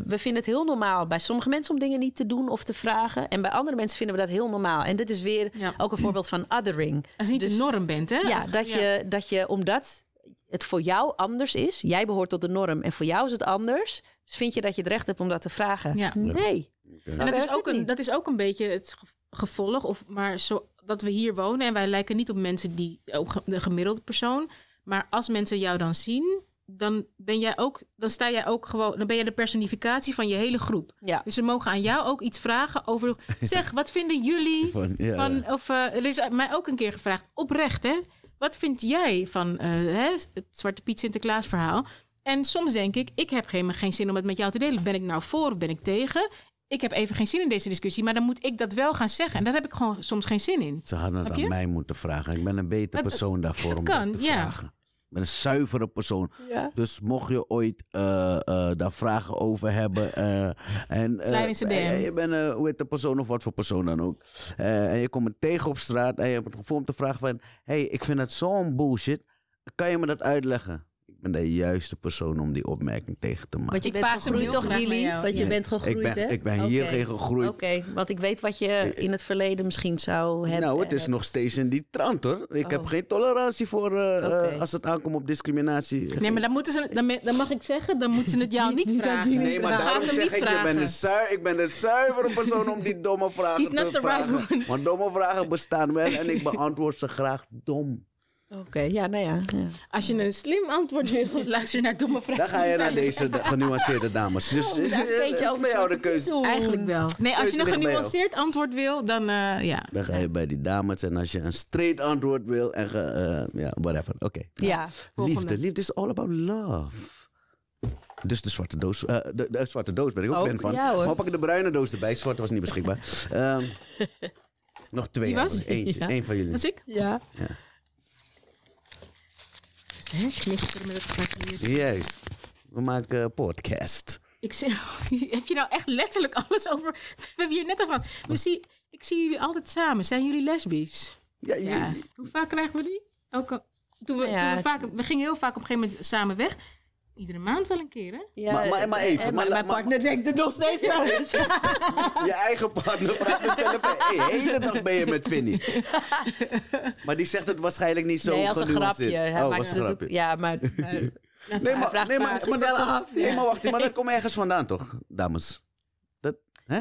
we vinden het heel normaal bij sommige mensen om dingen niet te doen of te vragen. En bij andere mensen vinden we dat heel normaal. En dit is weer ook een voorbeeld van othering. Als je niet de dus- norm bent, hè? Ja, dat, Je, dat je omdat het voor jou anders is. Jij behoort tot de norm en voor jou is het anders. Dus vind je dat je het recht hebt om dat te vragen? Ja. Nee. dat is, ook een, dat is ook een beetje het gevolg, of maar zo, dat we hier wonen en wij lijken niet op mensen die, op de gemiddelde persoon. Maar als mensen jou dan zien, dan ben jij ook, dan sta jij ook gewoon, dan ben jij de personificatie van je hele groep. Ja. Dus ze mogen aan jou ook iets vragen over. Zeg, wat vinden jullie? Van, of uh, er is mij ook een keer gevraagd, oprecht hè? Wat vind jij van uh, hè, het Zwarte Piet Sinterklaas verhaal? En soms denk ik, ik heb helemaal geen zin om het met jou te delen. Ben ik nou voor of ben ik tegen? Ik heb even geen zin in deze discussie, maar dan moet ik dat wel gaan zeggen. En daar heb ik gewoon soms geen zin in. Ze hadden het aan mij moeten vragen. Ik ben een beter persoon daarvoor dat om kan, dat te ja. vragen ben een zuivere persoon. Dus mocht je ooit eh, eh, daar vragen over hebben. Uh, en, je bent een heet persoon of wat voor persoon dan ook. en je komt me tegen op straat en je hebt het gevoel om te vragen van... Hé, hey, ik vind dat zo'n bullshit. Kan je me dat uitleggen? ben de juiste persoon om die opmerking tegen te maken. Want je bent gegroeid toch, Lili? Want je bent gegroeid, ik ben, hè? Ik ben gegroeid. Oké, want ik weet wat je eh, eh. in het verleden misschien zou hebben. Nou, het is eh, nog steeds in die trant, hoor. Ik heb oh. geen tolerantie voor als het aankomt op discriminatie. Nee, maar dan, moeten ze, dan, mag ik zeggen, dan moeten ze het jou niet, vragen. nee, maar daarom zeg ik, je zuiver, ik ben een zuivere persoon om die domme vragen te vragen. Want domme vragen bestaan wel en ik beantwoord ze graag dom. Oké, ja, nou ja, Als je een slim antwoord wil, laat je naar domme vragen. Dan ga je naar deze genuanceerde dames. Oh, dus weet eh, je bij eh, jou de keuze. Eigenlijk wel. Nee, als je een genuanceerd antwoord wil, dan eh, ja. Dan ga je bij die dames. En als je een straight antwoord wil, en ja, whatever. Oké. Ja, nou, Liefde. Liefde is all about love. Dus de zwarte doos. de, zwarte doos ben ik ook fan van. Ja, maar pak ik de bruine doos erbij. Zwart was niet beschikbaar. Ehm, nog twee. Was? Eentje. Ja. Eén van jullie. Dat was ik? ja. ja. Hè, met het Juist. We maken eh, podcast. Ik zeg, heb je nou echt letterlijk alles over... We hebben hier net al van... We zie ik zie jullie altijd samen. Zijn jullie lesbisch? Ja. ja. Hoe vaak krijgen we die? Elke, toen we, toen we, vaak, we gingen heel vaak op een gegeven moment samen weg. Iedere maand wel een keer, hè? Ja, maar, maar, maar eh, even. Eh, maar, mijn partner denkt er nog steeds wel je eigen partner vraagt mezelf. hele dag ben je met Vinnie. maar die zegt het waarschijnlijk niet zo Nee, als een grapje. oh, het grapje. Ook, ja, maar... Eh, nee, maar, nee, maar, maar, dat, af, maar wacht, dat komt ergens vandaan toch, dames? Dat, hè?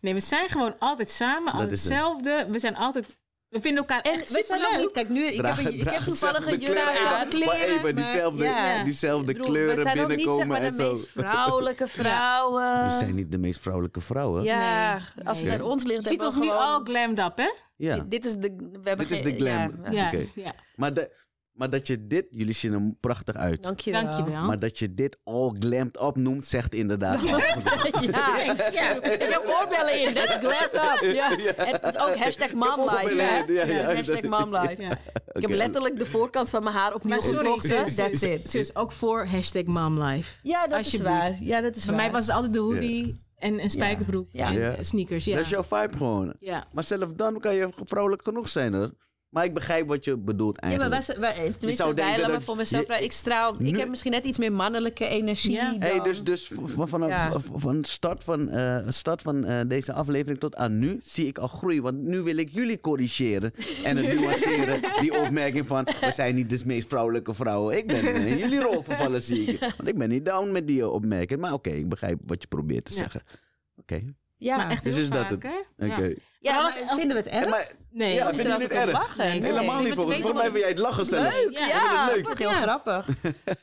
Nee, we zijn gewoon altijd samen, altijd hetzelfde. We zijn altijd we vinden elkaar echt we zijn leuk. kijk, nu, ik heb, ik heb toevallig een jurk aan. Kleren, maar, hey, maar diezelfde, ja. diezelfde bedoel, kleuren we zijn binnenkomen ook niet, zeg maar, en de meest vrouwelijke vrouwen. Ja. We zijn niet de meest vrouwelijke vrouwen. Ja, als het naar ons ligt. Ziet ons nu al glammed up, hè? Ja. Dit is de, we hebben dit is de glam. Ja. Okay. Maar de, maar dat je dit, jullie zien er prachtig uit. Dankjewel. wel. Maar dat je dit all glammed up noemt, zegt inderdaad. ja, Ik heb oorbellen in, is glammed up. Ja. Het is ook hashtag momlife. Ja, hashtag momlife. Ik heb letterlijk de voorkant van mijn haar opnieuw Dat That's it. Dus ook voor hashtag momlife. Ja, dat is waar. Ja, dat is Bij mij was het altijd de hoodie. En een spijkerbroek ja. en sneakers. Ja. Dat is jouw vibe gewoon. Ja. Maar zelf dan kan je vrouwelijk genoeg zijn hoor. Maar ik begrijp wat je bedoelt eigenlijk. Ja, maar was, tenminste, wij, voor mezelf. ik straal, ik heb misschien net iets meer mannelijke energie. Ja. Hey, dus dus van, van, start van, eh, start van eh, deze aflevering tot aan nu zie ik al groei. Want nu wil ik jullie corrigeren en het nuanceren. die opmerking van, we zijn niet de meest vrouwelijke vrouwen. Ik ben in jullie rol vervallen, zie ik. Want ik ben niet down met die eh, opmerking. Maar oké, ik begrijp wat je probeert te zeggen. Oké. Ja, maar echt dus heel is dat het. Oké. Ja, maar, vinden we het erg? nee, ja, vinden we het erg? Lachen. Nee, helemaal niet volgens mij. Voor mij wil jij het lachen stellen. Leuk, ja. ja leuk. Heel grappig.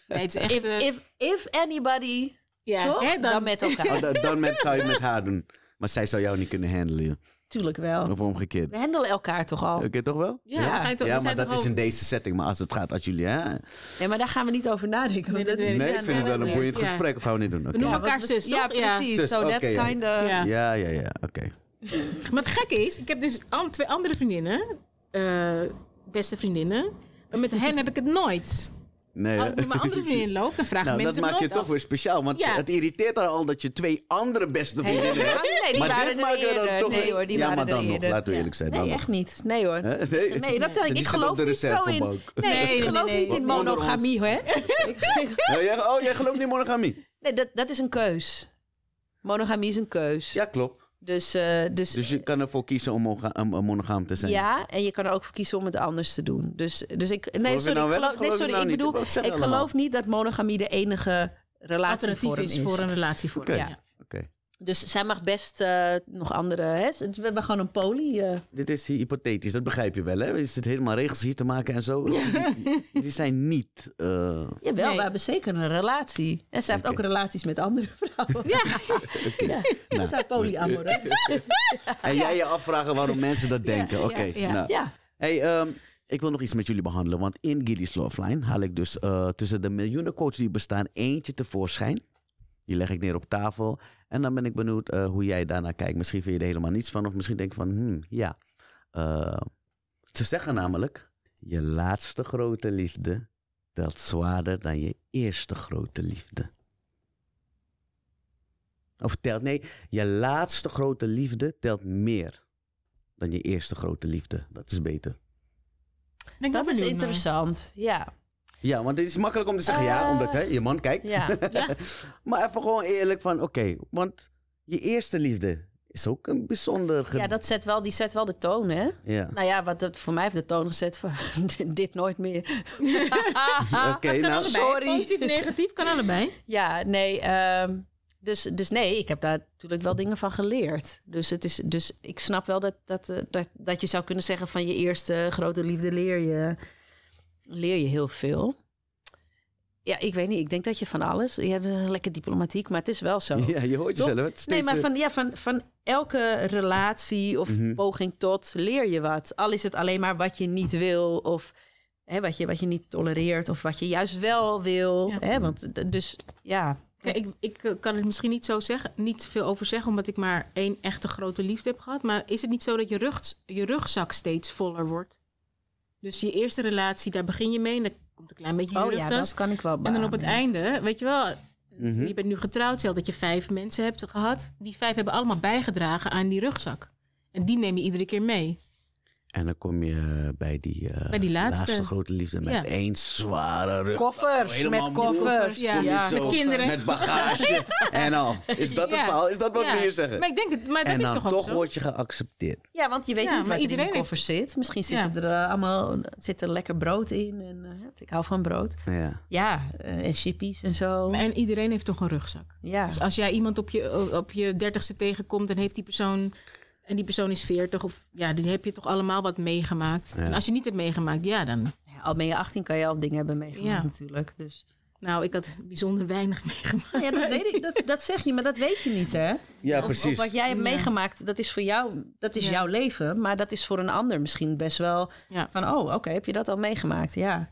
Nee, het is echt... If, eh, if, anybody, ja, toch? dan, met elkaar. Oh, dan, met, zou je met haar doen. Maar zij zou jou niet kunnen handelen. Tuurlijk wel. Of omgekeerd. We handelen elkaar toch al. Oké, okay, toch wel? Ja, ja. maar dat is in deze setting. Maar als het gaat als jullie... Hè? Nee, maar daar gaan we niet over nadenken. Nee, dat nee, is nee ik vind het wel een boeiend gesprek. Dat gaan we niet doen. We noemen elkaar zus, toch? Ja, precies. Zus, so that's kind of... Ja, ja, ja. Oké. Maar het gekke is, ik heb dus twee andere vriendinnen, eh, beste vriendinnen. Maar met hen heb ik het nooit. Nee, Als ik met mijn andere vriendin loop, dan vragen nou, mensen dat maakt je toch weer speciaal. Want het irriteert haar al dat je twee andere beste vriendinnen hebt. Nee, die waren er toch... Nee hoor, die ja, maar dan nog, laten we eerlijk zijn. Nee, echt niet. Nee hoor. Nee, dat zeg ik. Ik geloof niet zo in... Nee, ik geloof niet in monogamie, hè. Oh, jij gelooft niet in monogamie? Nee, dat, dat is een keus. Monogamie is een keus. Ja, klopt. Dus, uh, dus, dus je eh, kan ervoor kiezen om monogaam te zijn. Ja, en je kan er ook voor kiezen om het anders te doen. Dus, dus ik. Nee, sorry, nou nou ik, geloof, nee, sorry, ik bedoel, ik geloof niet dat monogamie de enige relatie is. Alternatief is voor een relatie Okay. Dus zij mag best eh, nog andere. Hè? We hebben gewoon een poli. Eh. Dit is hypothetisch, dat begrijp je wel. Hè? Is het helemaal regels hier te maken en zo? Die, zijn niet. Uh... Jawel, we hebben zeker een relatie. En zij heeft ook relaties met andere vrouwen. Ja, okay. ja. Nou, en jij je afvragen waarom mensen dat denken. Oké, nou. ja. Hey, ehm, ik wil nog iets met jullie behandelen. Want in Gilly's Love Line haal ik dus tussen de miljoenen coaches die bestaan eentje tevoorschijn. Die leg ik neer op tafel. En dan ben ik benieuwd eh, hoe jij daarnaar kijkt. Misschien vind je er helemaal niets van. Of misschien denk je van, hmm, ja. Eh, ze zeggen namelijk, je laatste grote liefde telt zwaarder dan je eerste grote liefde. Of telt, nee, je laatste grote liefde telt meer dan je eerste grote liefde. Dat is beter. dat is interessant, ja. Ja, want het is makkelijk om te zeggen ja, eh, omdat hè, je man kijkt. Ja, maar even gewoon eerlijk van, oké, want je eerste liefde is ook een bijzonder... Ja, dat zet wel, die zet wel de toon, hè? Nou ja, wat dat, voor mij heeft de toon gezet van dit nooit meer. oké, okay, nou sorry. Positief negatief kan allebei. Ja, nee... Ehm, dus, dus nee, ik heb daar natuurlijk wel dingen van geleerd. Dus, het is, dus ik snap wel dat, dat, eh, dat, dat je zou kunnen zeggen van je eerste grote liefde leer je leer je heel veel. Ja, ik weet niet. Ik denk dat je van alles. Ja, lekker diplomatiek, maar het is wel zo. Ja, je hoort jezelf. Het nee, maar eh, van, ja, van, van elke relatie of mhm. poging tot leer je wat. Al is het alleen maar wat je niet wil of hè, wat, je, wat je niet tolereert of wat je juist wel wil. Hè, want dus ja. Kijk, ik, ik eh, kan het misschien niet zo zeggen, niet veel over zeggen, omdat ik maar één echte grote liefde heb gehad. Maar is het niet zo dat je, rug, je rugzak steeds voller wordt? Dus je eerste relatie, daar begin je mee. En dan komt een klein beetje Oh ja, dat kan ik wel En dan op het einde, weet je wel, mhm. je bent nu getrouwd. Stel dat je vijf mensen hebt gehad. Die vijf hebben allemaal bijgedragen aan die rugzak. En die neem je iedere keer mee. En dan kom je bij die, eh, laatste. grote liefde met één zware rug. Koffers, met koffers. Ja. Met kinderen. Met bagage en al. Is dat het verhaal? Is dat wat hier zeggen? Maar ik denk het, maar dat is toch toch word je geaccepteerd. Ja, want je weet niet waar iedereen in de koffer zit. Misschien zitten er eh, allemaal zit lekker brood in. En, eh, ik hou van brood. Ja, ja en chippies en zo. Maar en iedereen heeft toch een rugzak. Ja. Dus als jij iemand op je, op je dertigste tegenkomt, dan heeft die persoon en die persoon is 40 of ja, die heb je toch allemaal wat meegemaakt. En als je niet hebt meegemaakt, ja dan. Ja, al ben je 18 kan je al dingen hebben meegemaakt natuurlijk. Dus. Nou, ik had bijzonder weinig meegemaakt. Ja, dat, weet ik, dat, dat zeg je, maar dat weet je niet, hè? Ja, of, precies. wat jij hebt meegemaakt, dat is voor jou, dat is jouw leven. Maar dat is voor een ander misschien best wel van, oh, oké, heb je dat al meegemaakt? Ja.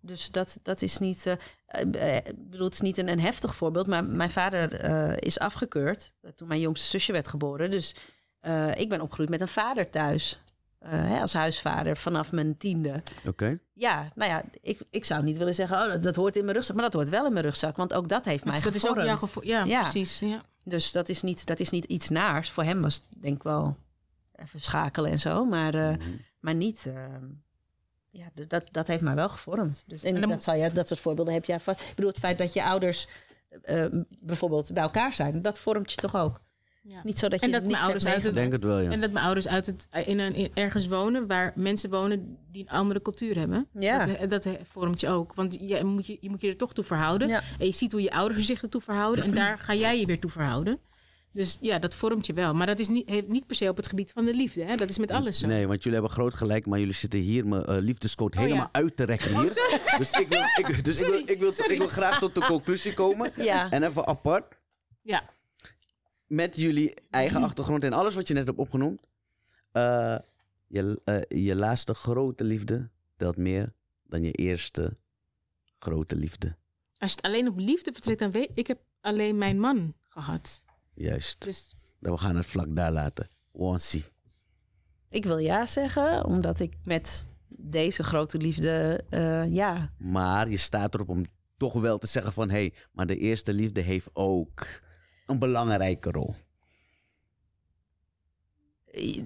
Dus dat, dat is niet, uh, bedoel, het is niet een, heftig voorbeeld. Maar mijn vader is afgekeurd toen mijn jongste zusje werd geboren. Dus eh, ik ben opgegroeid met een vader thuis. Eh, hè, als huisvader vanaf mijn tiende. Oké. Ja, nou ja, ik, ik zou niet willen zeggen, oh, dat, hoort in mijn rugzak. Maar dat hoort wel in mijn rugzak, want ook dat heeft mij gevormd. dat is ook jouw Ja, precies. Ja. Dus dat is, niet, dat is niet iets naars. Voor hem was het denk ik wel even schakelen en zo. Maar, eh, mhm. maar niet... Ehm, ja, dat, dat heeft mij wel gevormd. Dus, en, dat, je, dat soort voorbeelden heb je Van, ik bedoel, het feit dat je ouders bijvoorbeeld bij elkaar zijn... dat vormt je toch ook? is niet zo dat je en dat mijn ouders uit het, En dat mijn ouders uit het, in een, ergens wonen waar mensen wonen die een andere cultuur hebben. Ja. Dat, eh, dat eh, vormt je ook. Want je moet je, je moet je er toch toe verhouden. En je ziet hoe je ouders zich ertoe verhouden. En daar ga jij je weer toe verhouden. Dus ja, dat vormt je wel. Maar dat is niet, niet per se op het gebied van de liefde. Hè? Dat is met alles zo. Nee, want jullie hebben groot gelijk, maar jullie zitten hier mijn uh, helemaal uit te rekken oh, hier. dus ik wil, ik dus wil graag tot de conclusie komen. Ja. En even apart. Ja met jullie eigen achtergrond en alles wat je net hebt opgenoemd. Eh, je, eh, je laatste grote liefde telt meer dan je eerste grote liefde. Als je het alleen op liefde vertrekt, dan weet ik, ik heb alleen mijn man gehad. Juist. Dus... Dan we gaan het vlak daar laten. Wansie. Ik wil ja zeggen, omdat ik met deze grote liefde, eh, ja. Maar je staat erop om toch wel te zeggen van... hé, hey, maar de eerste liefde heeft ook een belangrijke rol?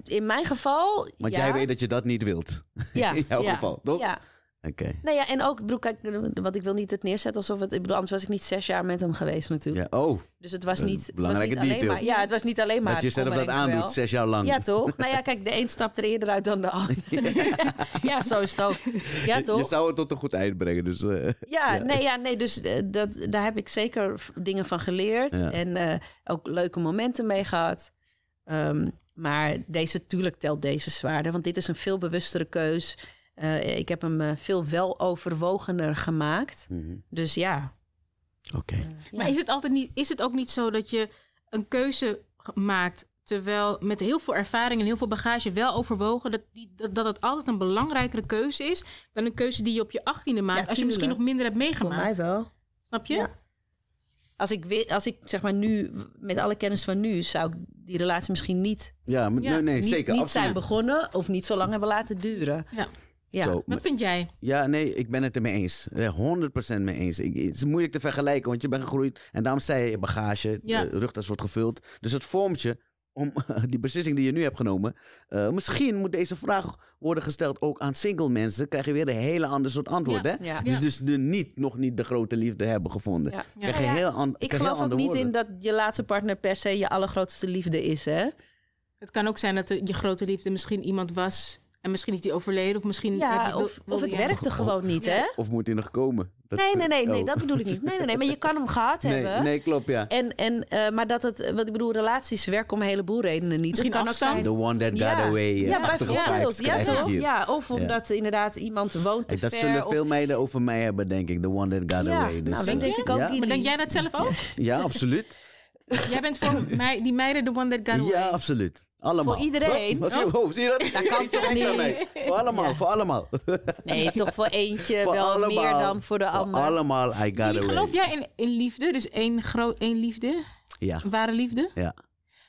In mijn geval. Want jij weet dat je dat niet wilt. Ja, in jouw geval, toch? Ja, Okay. Nou ja, en ook, ik kijk, wat ik wil niet het neerzetten alsof het, ik bedoel, anders was ik niet zes jaar met hem geweest natuurlijk. Ja, oh. Dus het was niet, belangrijke was niet alleen maar, ja, het was niet alleen maar. Dat je zelf dat aandoet, wel. zes jaar lang. Ja, toch? Nou ja, kijk, de een stapt er eerder uit dan de ander. ja, zo is het ook. Ja, toch? Je zou het tot een goed eind brengen, dus. Eh, ja, nee, ja, nee, dus eh, dat, daar heb ik zeker dingen van geleerd en eh, ook leuke momenten mee gehad. Ehm, maar deze, tuurlijk telt deze zwaarder, want dit is een veel bewustere keus eh, ik heb hem eh, veel wel overwogener gemaakt. Mhm. Dus ja. Oké. Eh, maar is het, altijd niet, is het ook niet zo dat je een keuze maakt Terwijl met heel veel ervaring en heel veel bagage wel overwogen dat, die, dat, het altijd een belangrijkere keuze is dan een keuze die je op je achttiende maakt. als je misschien nog minder hebt meegemaakt. Voor mij wel. Snap je? Als ik, weet, als ik zeg maar nu, met alle kennis van nu, zou ik die relatie misschien niet, ja, maar, Nee, nee, niet, niet zijn begonnen of niet zo lang hebben laten duren. Ja. Ja, wat vind jij? Ja, nee, ik ben het ermee eens. 100% mee eens. Ik, het is moeilijk te vergelijken, want je bent gegroeid. En daarom zei je bagage, ja. de rugtas wordt gevuld. Dus het vormt je om die beslissing die je nu hebt genomen. Eh, misschien moet deze vraag worden gesteld ook aan single mensen. Krijg je weer een hele ander soort antwoord. hè? Dus, dus de niet, nog niet de grote liefde hebben gevonden. Ja. Krijg je heel an, Ik geloof ook niet in dat je laatste partner per se je allergrootste liefde is. Hè? Het kan ook zijn dat je grote liefde misschien iemand was en misschien is die overleden of misschien... heb of, of, het werkte gewoon niet, hè? Of moet hij nog komen? Dat, nee, nee, eh, nee, nee oh. dat bedoel ik niet. Nee, nee, nee, maar je kan hem gehad hebben. Nee, klopt, ja. En, en, eh, maar dat het, wat ik bedoel, relaties werken om een heleboel redenen niet. Misschien kan Ook zijn... The one that got ja. away. ja, bijvoorbeeld. Ja, ja, toch? Ja, of omdat inderdaad iemand woont te dat ver. zullen veel meiden over mij hebben, denk ik. The one that got away. Dus, nou, eh, denk, ik ook. Maar denk jij dat zelf ook? Ja, absoluut. Jij bent voor mij, die meiden, de one that got away. Ja, absoluut. Allemaal. Voor iedereen? Wat? Wat? Oh. Zie je dat? Dat kan toch niet? Voor allemaal, voor allemaal. Nee, toch voor eentje wel meer dan voor de ander. allemaal, I got Jullie away. Geloof jij in, in liefde? Dus één, groot, één liefde? Ja. Ware liefde? Ja.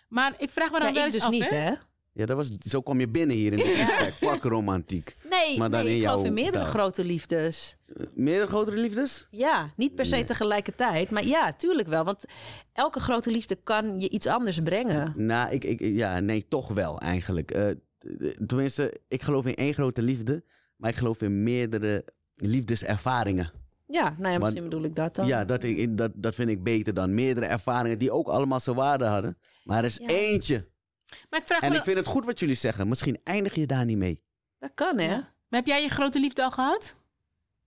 Maar ik vraag me dan ja, wel eens dus af, niet, hè? Ja, dat was, zo kwam je binnen hier in de ja. Fuck romantiek. Nee, maar dan nee, ik geloof in meerdere grote liefdes. Eh, meerdere grote liefdes? Ja, niet per se tegelijkertijd. Maar ja, tuurlijk wel. Want elke grote liefde kan je iets anders brengen. Nou, ik, ik, ja, nee, toch wel eigenlijk. Eh, tenminste, ik geloof in één grote liefde. Maar ik geloof in meerdere liefdeservaringen. Ja, nou ja, misschien bedoel ik dat dan. Ja, dat, dat, dat vind ik beter dan meerdere ervaringen die ook allemaal zijn waarde hadden. Maar er is eentje maar ik vraag en ik vind het goed wat jullie zeggen. Misschien eindig je daar niet mee. Dat kan, hè? Maar heb jij je grote liefde al gehad?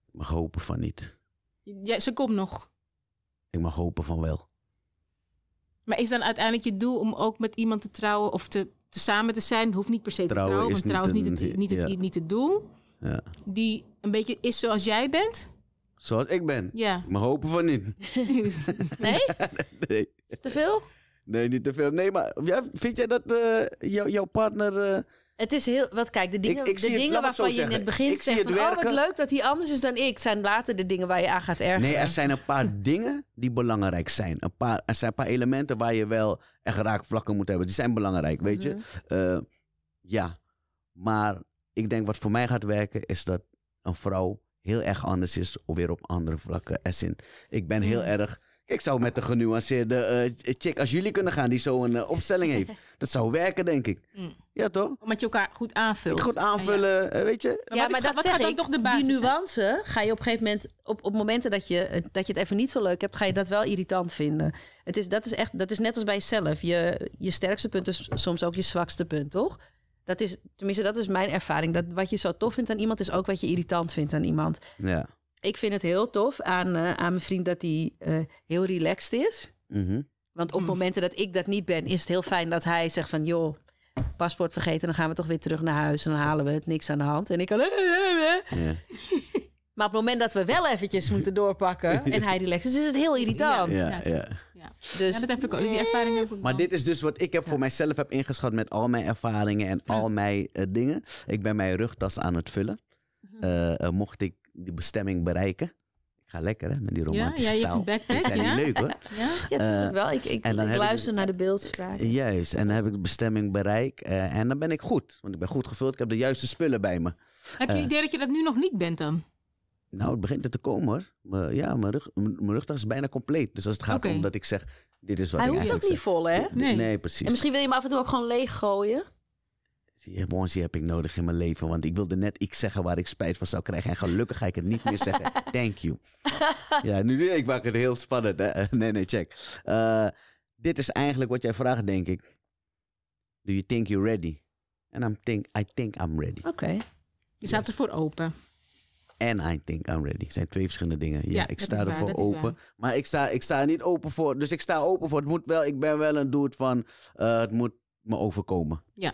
Ik mag hopen van niet. Ja, ze komt nog. Ik mag hopen van wel. Maar is dan uiteindelijk je doel om ook met iemand te trouwen of te, te samen te zijn? Hoeft niet per se te trouwen, trouwen want trouwen niet het, niet het, niet het doel. Ja. Die een beetje is zoals jij bent? Zoals ik ben? Ja. Maar hopen van niet. nee? nee? Is te veel? Nee, niet te veel. Nee, maar vind jij dat eh, jouw partner... Eh, het is heel... Wat kijk, de dingen, de dingen waarvan je in het begin ik zegt van... Oh, wat leuk dat hij anders is dan ik. Zijn later de dingen waar je aan gaat ergeren. Nee, er zijn een paar dingen die belangrijk zijn. Een paar, er zijn een paar elementen waar je wel echt raakvlakken moet hebben. Die zijn belangrijk, weet je. Mhm. Eh, ja, maar ik denk wat voor mij gaat werken... is dat een vrouw heel erg anders is... Of weer op andere vlakken. in, ik ben heel mhm. erg ik zou met de genuanceerde uh, chick als jullie kunnen gaan die zo'n uh, opstelling heeft. Dat zou werken, denk ik. Mm. Ja, toch? Omdat je elkaar goed aanvult. goed aanvullen, eh, weet je. Ja, maar, dat, zeg ik, toch de basis Die nuance ga je op een gegeven moment, op, op momenten dat je, dat je het even niet zo leuk hebt, ga je dat wel irritant vinden. Het is, dat, is echt, dat is net als bij jezelf. Je, je sterkste punt is soms ook je zwakste punt, toch? Dat is, tenminste, dat is mijn ervaring. Dat wat je zo tof vindt aan iemand is ook wat je irritant vindt aan iemand. Ja ik vind het heel tof aan, eh, aan mijn vriend dat hij eh, heel relaxed is. Mhm. Want op mhm. momenten dat ik dat niet ben, is het heel fijn dat hij zegt van... joh, paspoort vergeten, dan gaan we toch weer terug naar huis... en dan halen we het, niks aan de hand. En ik kan... Eh, maar op het moment dat we wel eventjes moeten doorpakken... en hij relaxed is, is het heel irritant. Ja, ja, ja. Dus, dat heb ik ook. Die ervaring heb ik ook Maar dit is dus wat ik heb voor mijzelf heb ingeschat... met al mijn ervaringen en al mijn dingen. Ik ben mijn rugtas aan het vullen. Mhm. mocht ik die bestemming bereiken Ik ga lekker hè, met die romantische ja, ja, taal. Backpack, dat is leuk hoor. Ja, ja eh, wel. Ik, ik, ik luister naar de beeldspraak. Eh, juist, en dan heb ik de bestemming bereikt eh, en dan ben ik goed. Want ik ben goed gevuld, ik heb de juiste spullen bij me. Heb je het idee dat je dat nu nog niet bent dan? Nou, het begint er te komen hoor. ja, mijn, rug, mijn is bijna compleet. Dus als het gaat om dat ik zeg, dit is wat Hij ik eigenlijk Hij hoeft ook niet vol hè? Nee. precies. En misschien wil je hem af en toe ook gewoon leeg gooien. Beyoncé heb ik nodig in mijn leven. Want ik wilde net iets zeggen waar ik spijt van zou krijgen. En gelukkig ga ik het niet meer zeggen. Thank you. ja, nu ik maak het heel spannend. Hè? Nee, nee, check. Eh, dit is eigenlijk wat jij vraagt, denk ik. Do you think you're ready? And I'm think, I think I'm ready. Oké. Je staat ervoor open. And I think I'm ready. Dat zijn twee verschillende dingen. Ja, ik sta ervoor waar, open. Maar ik sta, ik sta niet open voor. Dus ik sta open voor. Het moet wel, ik ben wel een doet van. Eh, het moet me overkomen. Ja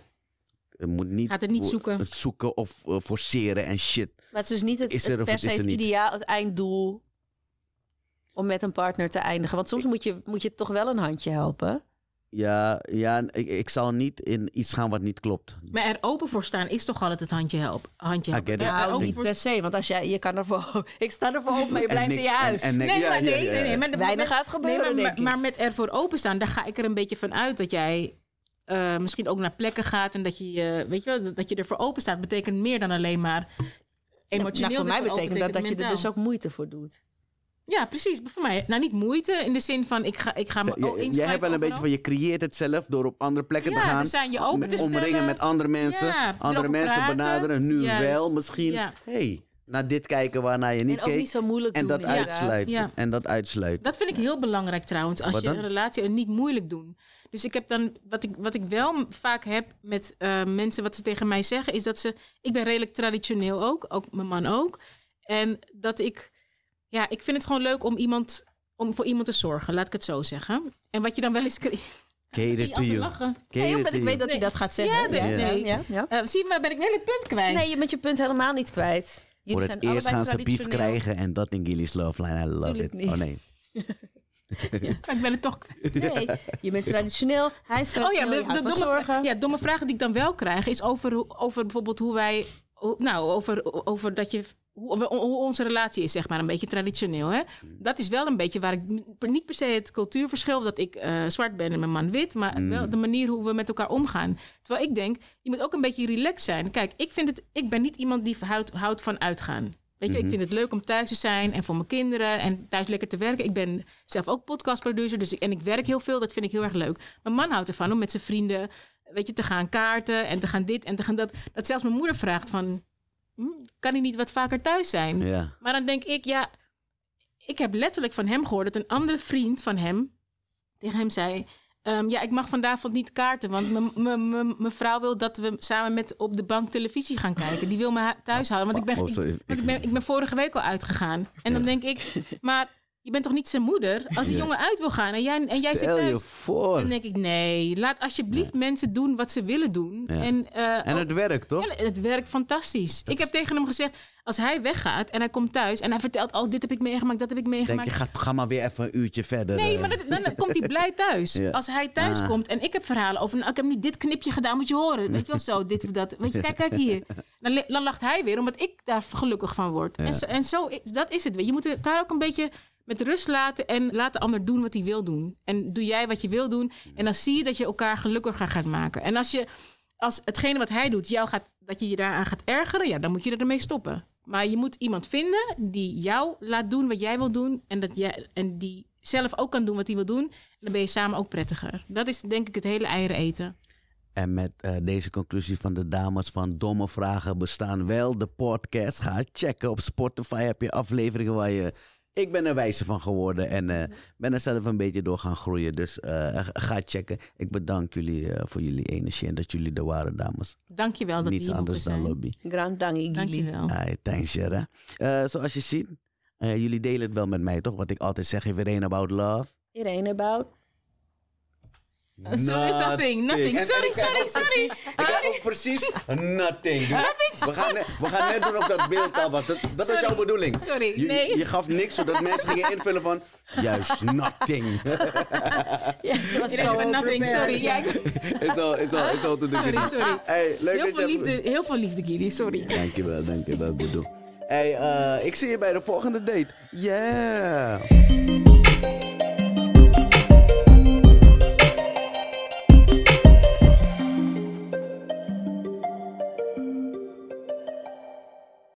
moet niet, Gaat het niet zoeken. of eh, forceren en shit. Maar het is dus niet het, is het ideaal, het einddoel om met een partner te eindigen. Want soms moet je, moet je toch wel een handje helpen. Ja, ja ik, ik zal niet in iets gaan wat niet klopt. Maar er open voor staan is toch altijd het handje, helpen handje helpen? ook niet per se, want als jij, je kan ervoor... ik sta ervoor open, maar je blijft in je huis. nee, nee, nee, nee, maar de, Weinig gaat gebeuren, nee, maar, maar met ervoor openstaan, daar ga ik er een beetje van uit dat jij eh, misschien ook naar plekken gaat en dat je, weet je wel, dat je ervoor open staat, betekent meer dan alleen maar nou, emotioneel. voor mij betekent, dat dat je er dus ook moeite voor doet. Ja, precies. Voor mij, nou niet moeite in de zin van ik ga, ik ga me inschrijven. Jij hebt wel een beetje van je creëert het zelf door op andere plekken te gaan. Zijn je open te omringen met andere mensen. andere mensen benaderen. Nu wel misschien. Hey, naar dit kijken waarnaar je niet en keek. Niet zo moeilijk en dat uitsluiten. En dat uitsluiten. Dat vind ik heel belangrijk trouwens, als je een relatie niet moeilijk doen. Dus ik heb dan, wat ik, wat ik wel vaak heb met eh, mensen, wat ze tegen mij zeggen, is dat ze, ik ben redelijk traditioneel ook, ook mijn man ook. En dat ik, ja, ik vind het gewoon leuk om iemand, om voor iemand te zorgen, laat ik het zo zeggen. En wat je dan wel eens Cater to you. Lachen. Nee, omdat ik weet dat hij dat gaat zeggen. Ja, nee. Ja, ja. Uh, zie je, maar ben ik een hele punt kwijt. Nee, je bent je punt helemaal niet kwijt voor het eerst gaan ze bief krijgen en dat in Gilly's Love Line. I love it. Niet. Oh nee. maar ik ben het toch Nee, je bent traditioneel, hij is traditioneel, oh, ja, de, domme, zorgen. Ja, domme vragen die ik dan wel krijg is over, over bijvoorbeeld hoe wij... Nou, over, over dat je hoe, onze relatie is, zeg maar, een beetje traditioneel. Hè? Hmm. Dat is wel een beetje waar ik niet per se het cultuurverschil, dat ik eh, zwart ben en mijn man wit, maar hmm. wel de manier hoe we met elkaar omgaan. Terwijl ik denk, je moet ook een beetje relaxed zijn. Kijk, ik vind het, ik ben niet iemand die houdt, van uitgaan. Weet je, ik mhm. vind het leuk om thuis te zijn en voor mijn kinderen en thuis lekker te werken. Ik ben zelf ook podcastproducer dus en ik werk heel veel. Dat vind ik heel erg leuk. Mijn man houdt ervan om met zijn vrienden, weet je, te gaan kaarten en te gaan dit en te gaan dat. Dat zelfs mijn moeder vraagt van, hm, kan hij niet wat vaker thuis zijn? Ja. Maar dan denk ik, ja, ik heb letterlijk van hem gehoord dat een andere vriend van hem tegen hem zei. Ehm, ja, ik mag vanavond niet kaarten, want mijn vrouw wil dat we samen met op de bank televisie gaan kijken. Die wil me thuis houden, want, ik ben, ik, oh, ik, ben, ik ben vorige week al uitgegaan. En dan denk ik, maar je bent toch niet zijn moeder? Als die jongen uit wil gaan en jij, en jij zit thuis. Je voor. Dan denk ik, nee, laat alsjeblieft mensen doen wat ze willen doen. En, eh, en het werkt, toch? het werkt fantastisch. ik heb tegen hem gezegd, als hij weggaat en hij komt thuis en hij vertelt, oh, dit heb ik meegemaakt, dat heb ik meegemaakt. Denk je, ga, ga maar weer even een uurtje verder. Nee, eh. maar dan komt hij blij thuis. Als hij thuis ah. komt en ik heb verhalen over, nou, ik heb niet dit knipje gedaan, moet je horen. Weet je wel, zo, dit of dat. Weet je, kijk, kijk hier. Dan, dan lacht hij weer, omdat ik daar gelukkig van word. En, zo, en zo, dat is het. Je moet elkaar ook een beetje met rust laten en laat de ander doen wat hij wil doen. En doe jij wat je wil doen. En dan zie je dat je elkaar gelukkiger gaat maken. En als je als hetgene wat hij doet, jou gaat, dat je je daaraan gaat ergeren, ja, dan moet je ermee stoppen. Maar je moet iemand vinden die jou laat doen wat jij wil doen. En, dat jij, en die zelf ook kan doen wat hij wil doen. En dan ben je samen ook prettiger. Dat is denk ik het hele eieren eten. En met eh, deze conclusie van de dames van Domme Vragen bestaan wel de podcast. Ga checken op Spotify. Heb je afleveringen waar je ik ben er wijzer van geworden en eh, ben er zelf een beetje door gaan groeien. Dus eh, eh, ga checken. Ik bedank jullie voor jullie energie en dat jullie er waren, dames. Dankjewel dat Niets anders dan lobby. Grand dank Dankjewel. Hi, thanks, Jera. zoals je ziet, jullie delen het wel met mij, toch? Wat ik altijd zeg, it ain't about love. It ain't about Sorry, nothing, nothing. Sorry, sorry, sorry. Ik ook precies dus nothing. We gaan, net, we gaan net doen of dat beeld al was. Dat, dat was jouw bedoeling. Sorry, je, nee. Je gaf niks zodat mensen gingen invullen van... Juist, nothing. Ja, het was zo nothing. Sorry, ja. Is al, is al, is al te doen. Sorry, sorry. Hey, leuk heel, veel liefde, heel veel liefde, Giri. Sorry. Dankjewel, dankjewel, bedoel. Hey, eh, ik zie je bij de volgende date. Yeah.